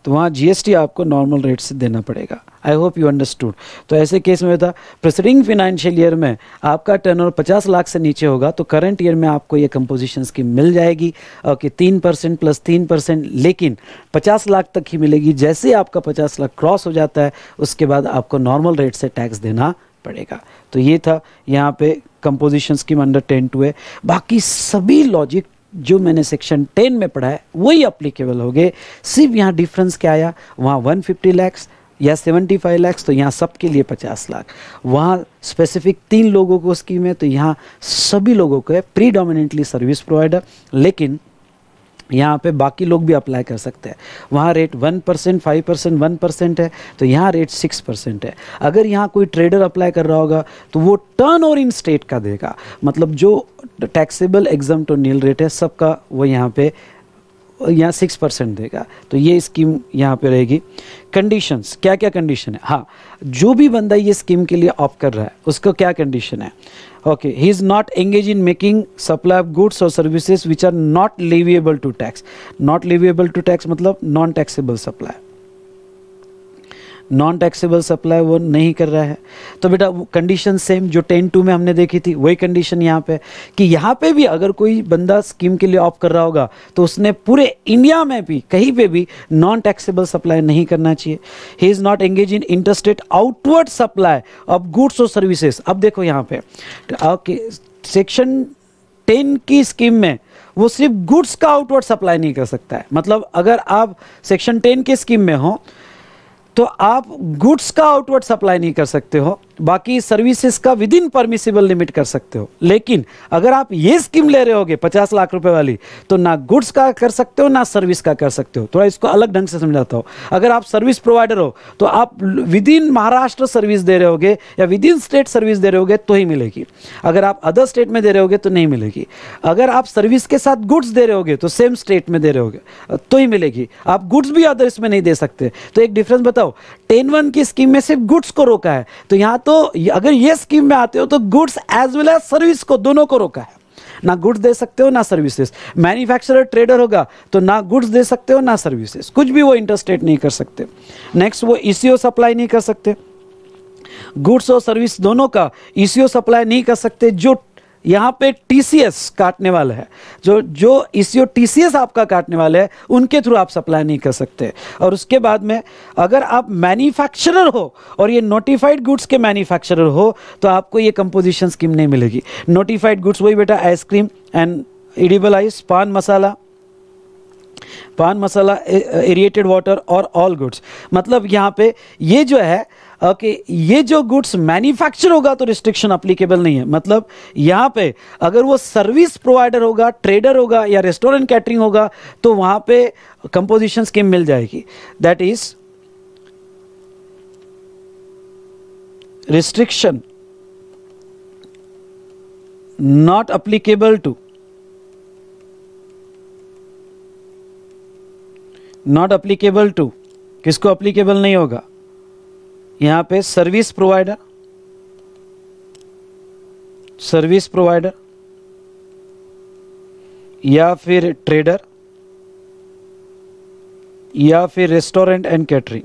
तो वहाँ जीएसटी आपको नॉर्मल रेट से देना पड़ेगा आई होप यू अंडरस्टूड तो ऐसे केस में था प्रेसिडिंग फिनेंशियल ईयर में आपका टर्नओवर 50 लाख से नीचे होगा तो करंट ईयर में आपको ये कंपोजिशन स्कीम मिल जाएगी ओके तीन परसेंट प्लस तीन परसेंट लेकिन 50 लाख तक ही मिलेगी जैसे आपका 50 लाख क्रॉस हो जाता है उसके बाद आपको नॉर्मल रेट से टैक्स देना पड़ेगा तो ये था यहाँ पे composition scheme under ten two है बाकी सभी लॉजिक जो मैंने सेक्शन टेन में पढ़ा है वही अप्लीकेबल हो गए सिर्फ यहाँ डिफरेंस क्या आया वहाँ वन फिफ्टी लैक्स या सेवेंटी फाइव लैक्स तो यहाँ सबके लिए पचास लाख वहाँ स्पेसिफिक तीन लोगों को स्कीम है तो यहाँ सभी लोगों को है प्रीडोमिनेंटली सर्विस प्रोवाइडर लेकिन यहाँ पे बाकी लोग भी अप्लाई कर सकते हैं वहाँ rate one percent five percent one percent है तो यहाँ रेट सिक्स परसेंट है अगर यहाँ कोई ट्रेडर अप्लाई कर रहा होगा तो वो टर्न ओवर इन स्टेट का देगा मतलब जो taxable exam to nil rate है सबका वो यहाँ पे यहाँ सिक्स परसेंट देगा तो ये स्कीम यहाँ पे रहेगी कंडीशंस क्या क्या कंडीशन है हाँ जो भी बंदा ये स्कीम के लिए ऑफ कर रहा है उसको क्या कंडीशन है okay he is not engage in making supply of goods और services which are not leviable to tax not leviable to tax मतलब non taxable supply non taxable supply वो नहीं कर रहा है तो बेटा कंडीशन सेम जो टेन टू में हमने देखी थी वही कंडीशन यहाँ पे कि यहाँ पे भी अगर कोई बंदा स्कीम के लिए ऑप कर रहा होगा तो उसने पूरे इंडिया में भी कहीं पे भी नॉन टैक्सेबल सप्लाई नहीं करना चाहिए he is not engage in interstate outward supply of goods और सर्विसेज अब देखो यहाँ पे ओके सेक्शन टेन की स्कीम में वो सिर्फ गुड्स का आउटवर्ड सप्लाई नहीं कर सकता है मतलब अगर आप सेक्शन टेन के स्कीम में हो तो आप गुड्स का आउटवर्ड सप्लाई नहीं कर सकते हो बाकी सर्विसेज का विद इन परमिसिबल लिमिट कर सकते हो लेकिन अगर आप ये स्कीम ले रहे होगे पचास लाख रुपए वाली तो ना गुड्स का कर सकते हो ना सर्विस का कर सकते हो थोड़ा इसको अलग ढंग से समझाता हो अगर आप सर्विस प्रोवाइडर हो तो आप विद इन महाराष्ट्र सर्विस दे रहे होगे या विद इन स्टेट सर्विस दे रहे होगे तो ही मिलेगी अगर आप अदर स्टेट में दे रहे होगे तो नहीं मिलेगी अगर आप सर्विस के साथ गुड्स दे रहे होगे तो सेम स्टेट में दे रहे होगे तो ही मिलेगी आप गुड्स भी अदर्स में नहीं दे सकते तो एक डिफरेंस बताओ टेन वन की स्कीम में सिर्फ गुड्स को रोका है तो यहाँ तो अगर ये स्कीम में आते हो तो goods as well as service को दोनों को रोका है ना गुड्स दे सकते हो ना सर्विसेज मैन्युफैक्चरर ट्रेडर होगा तो ना गुड्स दे सकते हो ना सर्विसेज कुछ भी वो इंटरस्टेट नहीं कर सकते नेक्स्ट वो ईसीओ e सप्लाई नहीं कर सकते गुड्स और सर्विस दोनों का ईसीओ e सप्लाई नहीं कर सकते जो यहाँ पे टीसीएस काटने वाला है जो जो ईसीओ e टीसीएस आपका काटने वाला है उनके थ्रू आप सप्लाई नहीं कर सकते और उसके बाद में अगर आप मैन्युफैक्चरर हो और ये नोटिफाइड गुड्स के मैन्युफैक्चरर हो तो आपको ये कंपोजिशन स्कीम नहीं मिलेगी नोटिफाइड गुड्स वही बेटा ice cream and edible ice pan masala pan masala aerated water और ऑल गुड्स मतलब यहाँ पे ये जो है ओके ये जो गुड्स मैन्युफैक्चर होगा तो रिस्ट्रिक्शन अप्लीकेबल नहीं है मतलब यहाँ पे अगर वो सर्विस प्रोवाइडर होगा ट्रेडर होगा या रेस्टोरेंट कैटरिंग होगा तो वहाँ पे कंपोजिशन स्कीम मिल जाएगी that is restriction not applicable to not applicable to किसको अप्लीकेबल नहीं होगा यहां पे सर्विस प्रोवाइडर सर्विस प्रोवाइडर या फिर ट्रेडर या फिर रेस्टोरेंट एंड कैटरिंग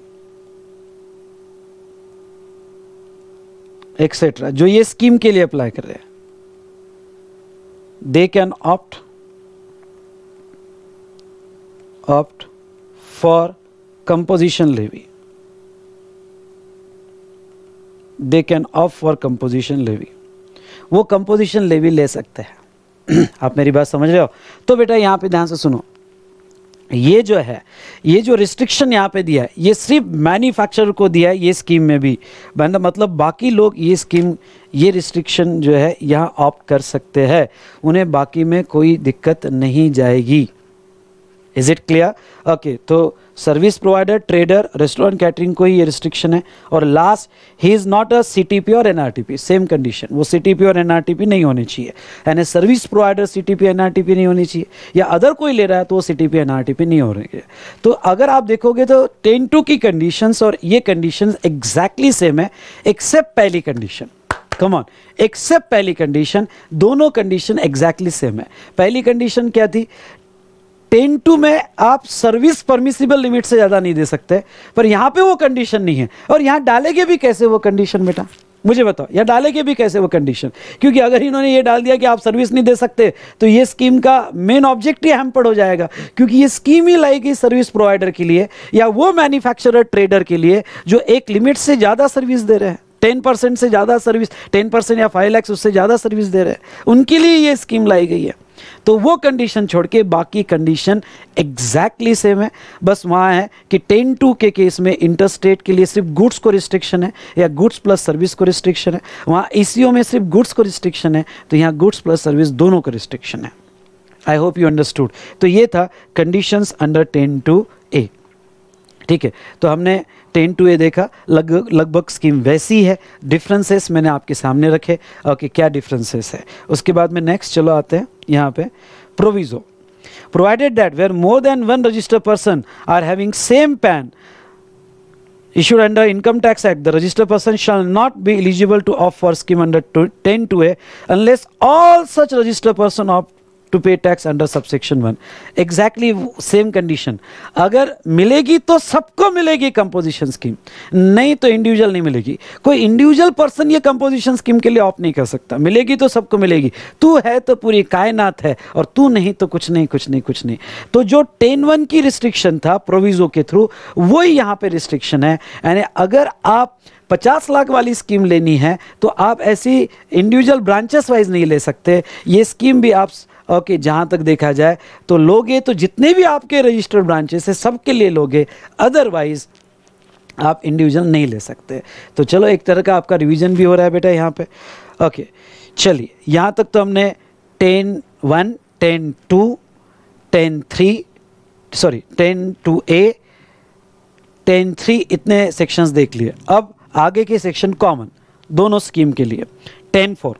एक्सेट्रा जो ये स्कीम के लिए अप्लाई कर रहे हैं they can opt opt for composition levy they can of for composition levy वो कंपोजिशन लेवी ले सकते हैं आप मेरी बात समझ रहे हो तो बेटा यहाँ पे ध्यान से सुनो ये जो है ये जो रिस्ट्रिक्शन यहाँ पे दिया है ये सिर्फ मैन्युफैक्चरर को दिया है ये स्कीम में भी बंदा मतलब बाकी लोग ये स्कीम ये रिस्ट्रिक्शन जो है यहाँ ऑप्ट कर सकते हैं उन्हें बाकी में कोई दिक्कत नहीं जाएगी इज़ इट क्लियर ओके तो service provider trader restaurant catering को ही ये रिस्ट्रिक्शन है और last he is not a C T P और N R T P same condition वो सी टी पी और एन आर टी पी नहीं होनी चाहिए यानी service provider C T P N R T P नहीं होनी चाहिए या अदर कोई ले रहा है तो वो C T P N R T P नहीं हो रही है तो अगर आप देखोगे तो टेन टू की कंडीशन और ये कंडीशन एग्जैक्टली सेम है एक्सेप्ट पहली कंडीशन कम ऑन एक्सेप्ट पहली कंडीशन दोनों कंडीशन एग्जैक्टली सेम है पहली कंडीशन क्या थी टेन टू में आप सर्विस परमिसिबल लिमिट से ज़्यादा नहीं दे सकते पर यहाँ पे वो कंडीशन नहीं है और यहाँ डालेंगे भी कैसे वो कंडीशन बेटा मुझे बताओ या डालेंगे भी कैसे वो कंडीशन क्योंकि अगर इन्होंने ये डाल दिया कि आप सर्विस नहीं दे सकते तो ये स्कीम का मेन ऑब्जेक्ट ही हेम्पड़ हो जाएगा क्योंकि ये स्कीम ही लाई गई सर्विस प्रोवाइडर के लिए या वो मैन्युफैक्चरर ट्रेडर के लिए जो एक लिमिट से ज़्यादा सर्विस दे रहे हैं टेन परसेंट से ज़्यादा सर्विस टेन परसेंट या फाइव लैक्स उससे ज़्यादा सर्विस दे रहे हैं उनके लिए ये स्कीम लाई गई है तो वो कंडीशन छोड़ के बाकी कंडीशन एग्जैक्टली सेम है बस वहाँ है कि टेन टू के केस में इंटर स्टेट के लिए सिर्फ गुड्स को रिस्ट्रिक्शन है या गुड्स प्लस सर्विस को रिस्ट्रिक्शन है वहाँ ई में सिर्फ गुड्स को रिस्ट्रिक्शन है तो यहाँ गुड्स प्लस सर्विस दोनों को रिस्ट्रिक्शन है आई होप यू अंडरस्टूड तो ये था कंडीशंस अंडर टेन टू ठीक है तो हमने टेन टू ए देखा लग लगभग स्कीम वैसी है डिफरेंसेस मैंने आपके सामने रखे ओके क्या डिफरेंसेस है उसके बाद में नेक्स्ट चलो आते हैं यहाँ पे proviso provided that where more than one register person are having same PAN issued under income tax act the register person shall not be eligible to of for scheme under ten two unless all such register person of to pay tax under subsection one exactly same condition अगर मिलेगी तो सबको मिलेगी कंपोजिशन स्कीम नहीं तो इंडिविजुअल नहीं मिलेगी कोई इंडिविजुअल पर्सन ये कंपोजिशन स्कीम के लिए ऑप नहीं कर सकता मिलेगी तो सबको मिलेगी तू है तो पूरी कायनात है और तू नहीं तो कुछ नहीं कुछ नहीं कुछ नहीं तो जो टेन वन की रिस्ट्रिक्शन था प्रोविजो के थ्रू वही यहाँ पे रिस्ट्रिक्शन है यानी अगर आप पचास लाख वाली स्कीम लेनी है तो आप ऐसी इंडिविजुअल ब्रांचेस वाइज नहीं ले सकते ये स्कीम भी आप ओके जहाँ तक देखा जाए तो लोगे तो जितने भी आपके रजिस्टर्ड ब्रांचेस है सबके लिए लोगे अदरवाइज़ आप इंडिविजुअल नहीं ले सकते तो चलो एक तरह का आपका रिविज़न भी हो रहा है बेटा यहाँ पर ओके चलिए यहाँ तक तो हमने ten one ten two ten three sorry ten two A ten three इतने सेक्शंस देख लिए अब आगे के सेक्शन कॉमन दोनों स्कीम के लिए टेन फोर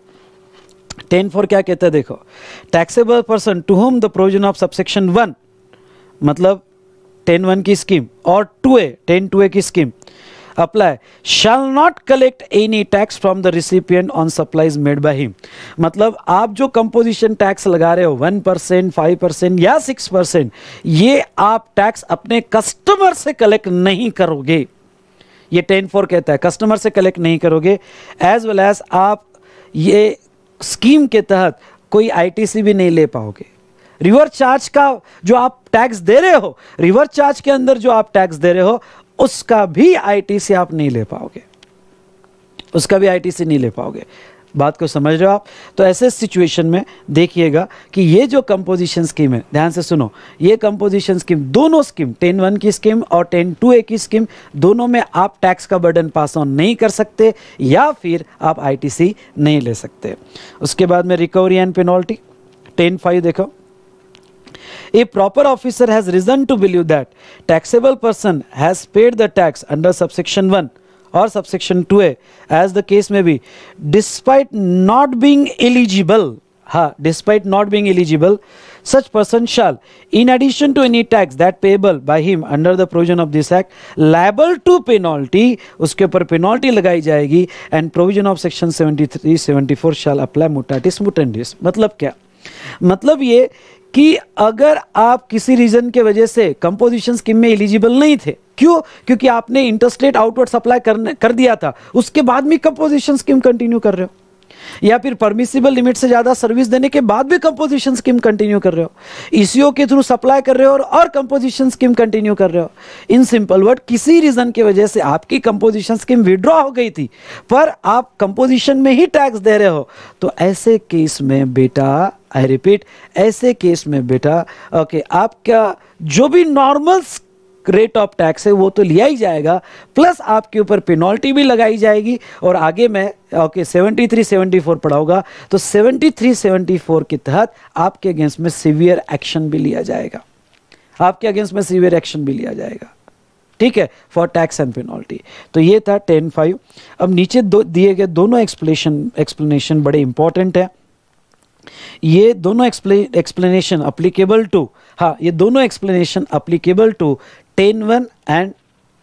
टेन फोर क्या कहते हैं देखो taxable person to whom the provision of subsection one मतलब टेन वन की स्कीम और two A ten two A की scheme apply shall not collect any tax from the recipient on supplies made by him मतलब आप जो कंपोजिशन टैक्स लगा रहे हो वन परसेंट फाइव परसेंट या सिक्स परसेंट ये आप टैक्स अपने कस्टमर से कलेक्ट नहीं करोगे ये टेन फोर कहता है कस्टमर से कलेक्ट नहीं करोगे एज वेल एज आप ये स्कीम के तहत कोई आईटीसी भी नहीं ले पाओगे रिवर्स चार्ज का जो आप टैक्स दे रहे हो रिवर्स चार्ज के अंदर जो आप टैक्स दे रहे हो उसका भी आईटीसी आप नहीं ले पाओगे उसका भी आईटीसी नहीं ले पाओगे बात को समझ रहे हो आप तो ऐसे सिचुएशन में देखिएगा कि ये जो कंपोजिशन स्कीम है ध्यान से सुनो ये कंपोजिशन स्कीम दोनों स्कीम टेन वन की स्कीम और टेन टू ए की स्कीम दोनों में आप टैक्स का बर्डन पास ऑन नहीं कर सकते या फिर आप आईटीसी नहीं ले सकते उसके बाद में recovery and penalty ten five देखो a proper officer has reason to believe that taxable person has paid the tax under subsection one और subsection two as the case में भी डिस्पाइट नॉट बींग एलिजिबल हाँ despite not being eligible such person shall in addition to any tax that payable by him under the provision of this act liable to penalty उसके ऊपर पेनॉल्टी लगाई जाएगी and provision of section seventy three seventy four shall apply mutatis mutandis मतलब क्या मतलब ये कि अगर आप किसी रीजन के वजह से कंपोजिशन स्कीम में एलिजिबल नहीं थे क्यों क्योंकि आपने इंटरस्टेट आउटवर्ड सप्लाई करने कर दिया था उसके बाद भी कंपोजिशन स्कीम कंटिन्यू कर रहे हो या फिर परमिसिबल लिमिट से ज़्यादा सर्विस देने के बाद भी कंपोजिशन स्कीम कंटिन्यू कर रहे हो ईसीओ e के थ्रू सप्लाई कर रहे हो और, और कंपोजिशन स्कीम कंटिन्यू कर रहे हो इन सिंपल वर्ड किसी रीज़न की वजह से आपकी कंपोजिशन स्कीम विड्रॉ हो गई थी पर आप कंपोजिशन में ही टैक्स दे रहे हो तो ऐसे केस में बेटा आई रिपीट ऐसे केस में बेटा ओके okay, आपका जो भी नॉर्मल रेट ऑफ टैक्स है वो तो लिया ही जाएगा प्लस आपके ऊपर पेनल्टी भी लगाई जाएगी और आगे मैं okay seventy three seventy four पढ़ाऊंगा तो सेवेंटी थ्री सेवेंटी फोर के तहत आपके अगेंस्ट में सीवियर एक्शन भी लिया जाएगा आपके अगेंस्ट में सीवियर एक्शन भी लिया जाएगा ठीक है फॉर टैक्स एंड पेनल्टी तो ये था टेन फाइव अब नीचे दो दिए गए दोनों एक्सप्लेशन एक्सप्लेनेशन बड़े इंपॉर्टेंट हैं ये दोनों एक्सप्लेनेशन अप्लीकेबल टू हाँ ये दोनों explanation applicable to ten one and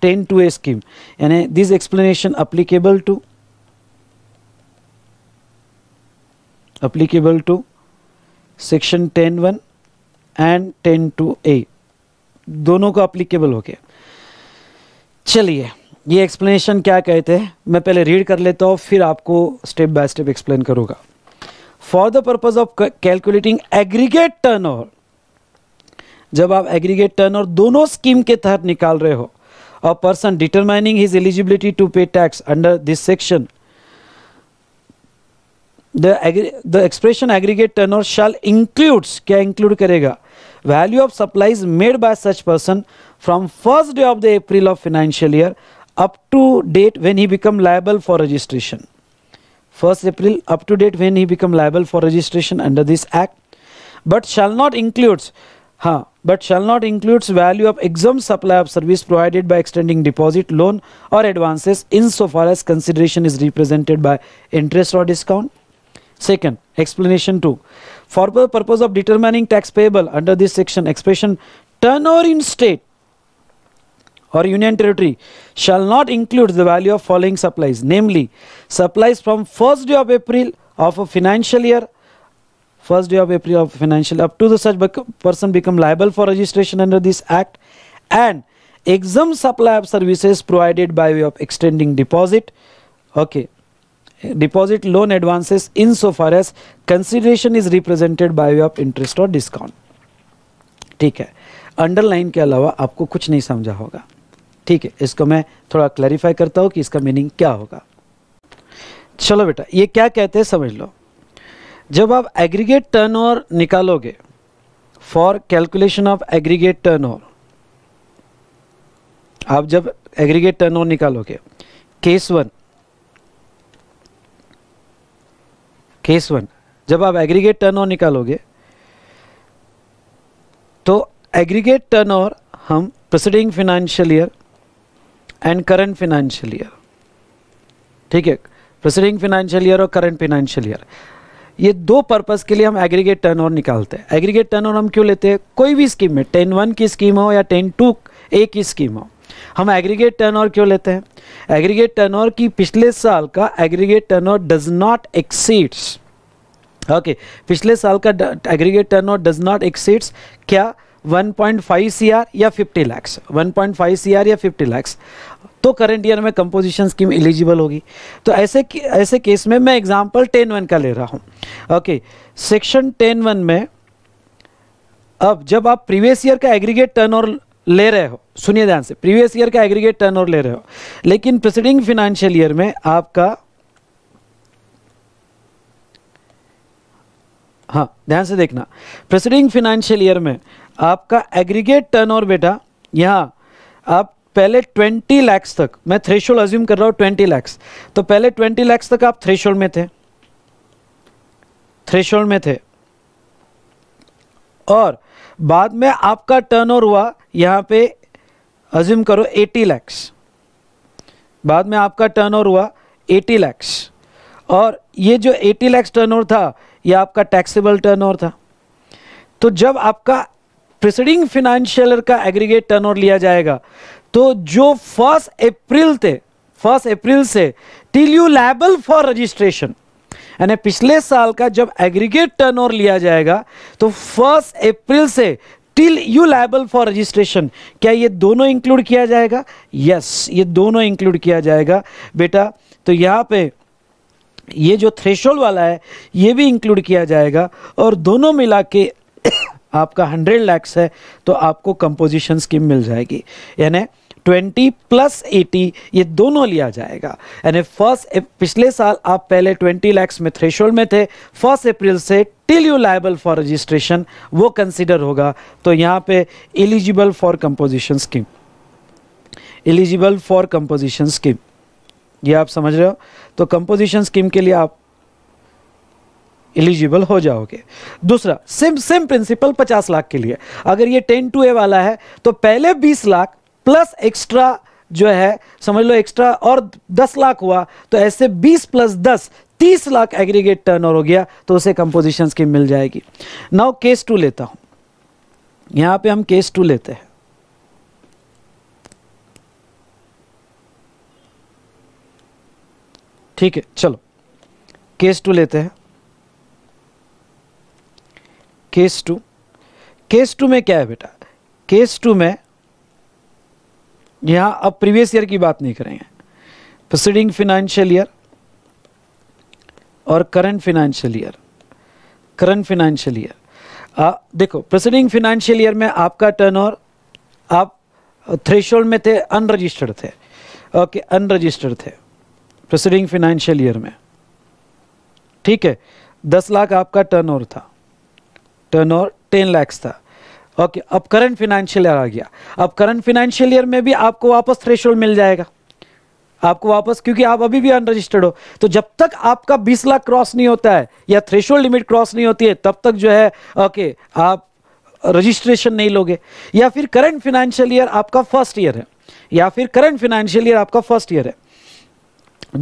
ten two A scheme यानी this explanation applicable to applicable to section ten one and ten two A दोनों को अप्लीकेबल हो गया चलिए ये एक्सप्लेनेशन क्या कहते हैं मैं पहले रीड कर लेता हूँ फिर आपको स्टेप बाय स्टेप एक्सप्लेन करूँगा for the purpose of calculating aggregate turnover जब आप एग्रीगेट टर्नओवर दोनों स्कीम के तहत निकाल रहे हो a person determining his eligibility to pay tax under this section the expression aggregate turnover shall includes क्या इंक्लूड करेगा value of supplies made by such person from first day of the April of financial year up to date when he become liable for registration 1st April up to date when he become liable for registration under this act but shall not includes huh, but shall not includes value of exempt supply of service provided by extending deposit loan or advances insofar as consideration is represented by interest or discount second explanation 2 for the purpose of determining tax payable under this section expression turnover in state or union territory shall not include the value of following supplies namely supplies from first day of april of a financial year first day of april of financial up to the such person become liable for registration under this act and exempt supply of services provided by way of extending deposit okay deposit loan advances in so far as consideration is represented by way of interest or discount ठीक है अंडरलाइन के अलावा आपको कुछ नहीं समझा होगा ठीक है इसको मैं थोड़ा क्लैरिफाई करता हूँ कि इसका मीनिंग क्या होगा चलो बेटा ये क्या कहते हैं समझ लो जब आप एग्रीगेट टर्नओवर निकालोगे for calculation of aggregate turnover आप जब एग्रीगेट टर्नओवर निकालोगे केस वन केस वन जब आप एग्रीगेट टर्नओवर निकालोगे तो एग्रीगेट टर्नओवर हम preceding financial year and current financial year ठीक है प्रोसीडिंग फिनेंशियल ईयर और करंट फिनेंशियल ईयर ये दो पर्पस के लिए हम एग्रीगेट टर्न ओवर निकालते हैं एग्रीगेट टर्न ओवर हम क्यों लेते हैं कोई भी स्कीम में टेन वन की स्कीम हो या टेन टू ए की स्कीम हो हम एग्रीगेट टर्न ओवर क्यों लेते हैं एग्रीगेट टर्न ओवर की पिछले साल का aggregate turn turnover does not exceeds okay पिछले साल का aggregate turn turnover does not exceeds क्या 1.5 सीआर या 50 लैक्स 1.5 सीआर या 50 लैक्स तो करंट ईयर में कंपोजिशन स्कीम एलिजिबल होगी तो ऐसे ऐसे केस में मैं एग्जांपल टेन वन का ले रहा हूं ओके सेक्शन टेन वन में अब जब आप प्रीवियस ईयर का एग्रीगेट टर्न और ले रहे हो सुनिए ध्यान से प्रीवियस ईयर का एग्रीगेट टर्न और ले रहे हो लेकिन प्रिसीडिंग फिनेंशियल ईयर में आपका हाँ ध्यान से देखना प्रेसिडिंग फिनेंशियल ईयर में आपका एग्रीगेट टर्नओवर बेटा यहाँ आप पहले 20 लैक्स तक मैं थ्रेशोल्ड अज्यूम कर रहा हूँ 20 लैक्स तो पहले 20 लैक्स तक आप थ्रेशोल्ड में थे थ्रेशोल्ड में थे और बाद में आपका टर्नओवर हुआ यहाँ पे अज्यूम करो 80 लैक्स बाद में आपका टर्नओवर हुआ 80 लैक्स और ये जो 80 लैक्स टर्नओवर था ये आपका टैक्सेबल टर्नओवर था तो जब आपका प्रिसीडिंग फिनेंशियल का एग्रीगेट टर्नओवर लिया जाएगा तो जो फर्स्ट अप्रैल थे फर्स्ट अप्रैल से till you liable for registration यानी पिछले साल का जब एग्रीगेट टर्नओवर लिया जाएगा तो फर्स्ट अप्रैल से till you liable for registration क्या ये दोनों इंक्लूड किया जाएगा यस yes, ये दोनों इंक्लूड किया जाएगा बेटा तो यहाँ पे ये जो थ्रेशोल्ड वाला है ये भी इंक्लूड किया जाएगा और दोनों मिला के आपका हंड्रेड लैक्स है तो आपको कंपोजिशन स्कीम मिल जाएगी यानी 20 प्लस 80 ये दोनों लिया जाएगा यानी फर्स्ट पिछले साल आप पहले ट्वेंटी लैक्स में थ्रेशोल्ड में थे फर्स्ट अप्रैल से till you liable for registration वो कंसिडर होगा तो यहाँ पे eligible for composition scheme eligible for composition scheme ये आप समझ रहे हो तो कंपोजिशन स्कीम के लिए आप एलिजिबल हो जाओगे दूसरा सिम सिम प्रिंसिपल 50 लाख के लिए अगर ये 10 टू ए वाला है तो पहले 20 लाख प्लस एक्स्ट्रा जो है समझ लो एक्स्ट्रा और 10 लाख हुआ तो ऐसे 20 प्लस 10 30 लाख एग्रीगेट टर्न हो गया तो उसे कंपोजिशन स्कीम मिल जाएगी नाउ केस टू लेता हूं यहां पे हम केस टू लेते हैं ठीक है चलो केस टू लेते हैं केस टू केस टू में क्या है बेटा केस टू में यहाँ अब प्रीवियस ईयर की बात नहीं करेंगे प्रोसीडिंग फिनेंशियल ईयर और current financial year current financial year देखो प्रोसीडिंग फिनेंशियल ईयर में आपका टर्नओवर आप थ्रेशोल्ड में थे अनरजिस्टर्ड थे ओके अनरजिस्टर्ड थे प्रोसीडिंग फिनेंशियल ईयर में ठीक है दस लाख आपका टर्नओवर था टर्नओवर 10 लाख था ओके अब करंट फिनेंशियल ईयर आ गया अब करंट फिनेंशियल ईयर में भी आपको वापस थ्रेशोल्ड मिल जाएगा आपको वापस क्योंकि आप अभी भी अनरजिस्टर्ड हो तो जब तक आपका 20 लाख क्रॉस नहीं होता है या थ्रेशोल्ड लिमिट क्रॉस नहीं होती है तब तक जो है ओके आप रजिस्ट्रेशन नहीं लोगे या फिर करंट फिनेंशियल ईयर आपका फर्स्ट ईयर है या फिर करंट फिनेंशियल ईयर आपका फर्स्ट ईयर है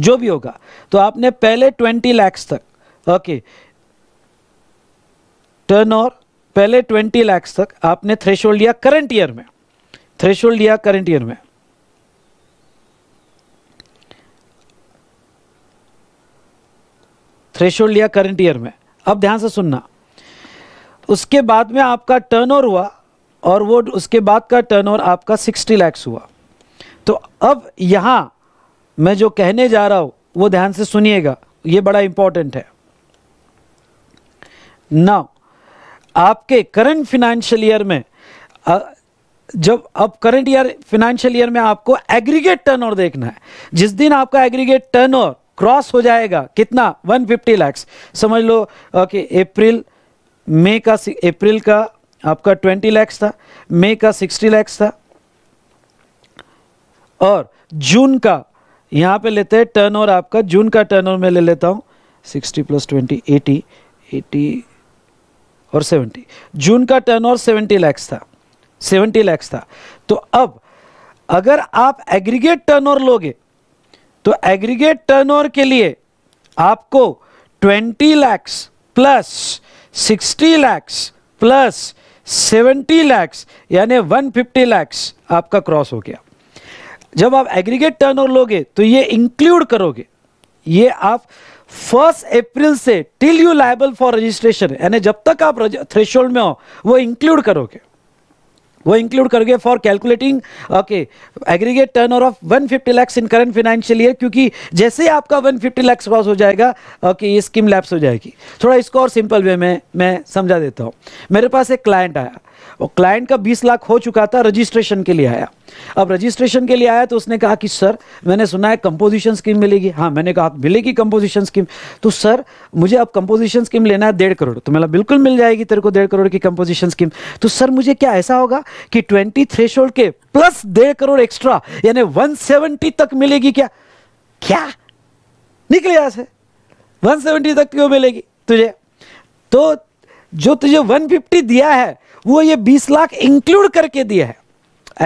जो भी होगा तो आपने पहले ट्वेंटी लैक्स तक ओके टर्न ओवर पहले 20 लैक्स तक आपने थ्रेश लिया करंट ईयर में थ्रेश लिया करंट ईयर में थ्रेश लिया करंट ईयर में अब ध्यान से सुनना उसके बाद में आपका टर्न हुआ और वो उसके बाद का टर्न आपका 60 लैक्स हुआ तो अब यहां मैं जो कहने जा रहा हूं वो ध्यान से सुनिएगा ये बड़ा इंपॉर्टेंट है नाउ आपके करंट फिनेंशियल ईयर में जब अब करंट ईयर फाइनेंशियल ईयर में आपको एग्रीगेट टर्नओवर देखना है जिस दिन आपका एग्रीगेट टर्नओवर क्रॉस हो जाएगा कितना 150 फिफ्टी लैक्स समझ लो ओके अप्रैल मई का अप्रैल का आपका 20 लैक्स था मई का 60 लैक्स था और जून का यहाँ पे लेते हैं टर्नओवर आपका जून का टर्नओवर मैं ले लेता हूँ 60 प्लस 20 80 80 और सेवेंटी जून का टर्न ओवर सेवेंटी लैक्स था सेवेंटी लैक्स था तो अब अगर आप एग्रीगेट टर्न ओवर लोगे तो एग्रीगेट टर्न ओवर के लिए आपको twenty lakhs plus sixty lakhs plus seventy lakhs यानी वन फिफ्टी लैक्स आपका क्रॉस हो गया जब आप एग्रीगेट टर्न ओवर लोगे तो ये इंक्लूड करोगे ये आप फर्स्ट अप्रैल से till you liable for registration यानी जब तक आप थ्रेश में हो वो इंक्लूड करोगे वो इंक्लूड करोगे for calculating okay aggregate turn turnover of 150 fifty lakhs in current financial year क्योंकि जैसे ही आपका 150 फिफ्टी लैक्स क्रॉस हो जाएगा ओके okay, ये स्कीम लैप्स हो जाएगी थोड़ा इसको और सिंपल वे में मैं समझा देता हूँ मेरे पास एक क्लाइंट आया और क्लाइंट का 20 लाख हो चुका था रजिस्ट्रेशन के लिए आया अब रजिस्ट्रेशन के लिए आया तो उसने कहा कि सर मैंने सुना है कंपोजिशन स्कीम मिलेगी हाँ मैंने कहा हाँ, मिलेगी कंपोजिशन स्कीम तो सर मुझे अब कंपोजिशन स्कीम लेना है डेढ़ करोड़ तो मैंने बिल्कुल मिल जाएगी तेरे को डेढ़ करोड़ की कंपोजिशन स्कीम तो सर मुझे क्या ऐसा होगा कि ट्वेंटी थ्रेश के प्लस डेढ़ करोड़ एक्स्ट्रा यानी वन तक मिलेगी क्या क्या निकल यहां से 170 तक क्यों मिलेगी तुझे तो जो तुझे 150 दिया है वो ये 20 लाख इंक्लूड करके दिया है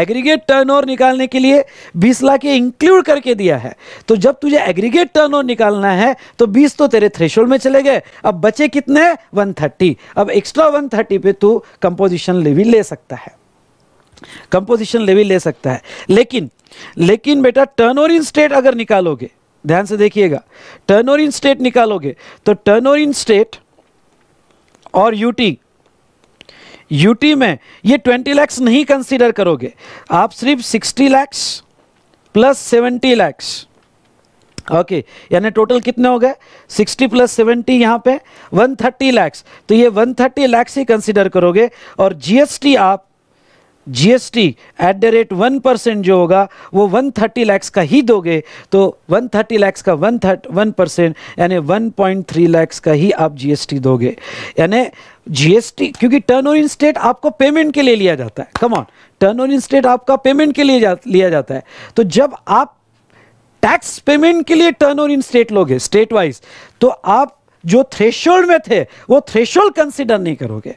एग्रीगेट टर्नओवर निकालने के लिए 20 लाख ये इंक्लूड करके दिया है तो जब तुझे एग्रीगेट टर्नओवर निकालना है तो 20 तो तेरे थ्रेशोल्ड में चले गए अब बचे कितने 130 अब एक्स्ट्रा 130 पे तू कंपोजिशन लेवी ले सकता है कंपोजिशन लेवी ले सकता है लेकिन लेकिन बेटा ओवर इन स्टेट अगर निकालोगे ध्यान से देखिएगा ओवर इन स्टेट निकालोगे तो ओवर इन स्टेट और यूटी यूटी में ये ट्वेंटी लैक्स नहीं कंसीडर करोगे आप सिर्फ sixty lakhs plus seventy lakhs okay यानी टोटल कितने हो गए 60 प्लस 70 यहाँ पे 130 थर्टी लैक्स तो ये 130 थर्टी लैक्स ही कंसिडर करोगे और जीएसटी आप GST at the rate one percent जो होगा वो वन थर्टी लैक्स का ही दोगे तो वन थर्टी लैक्स का वन थर्ट वन परसेंट यानी वन पॉइंट थ्री लैक्स का ही आप जीएसटी दोगे यानी जीएसटी क्योंकि टर्न ओवर इन स्टेट आपको पेमेंट के लिए लिया जाता है come on turn over in state आपका पेमेंट के लिए जा, लिया जाता है तो जब आप टैक्स पेमेंट के लिए टर्न ओवर इन स्टेट लोगे स्टेट वाइज तो आप जो थ्रेशोल्ड में थे वो थ्रेशोल्ड कंसिडर नहीं करोगे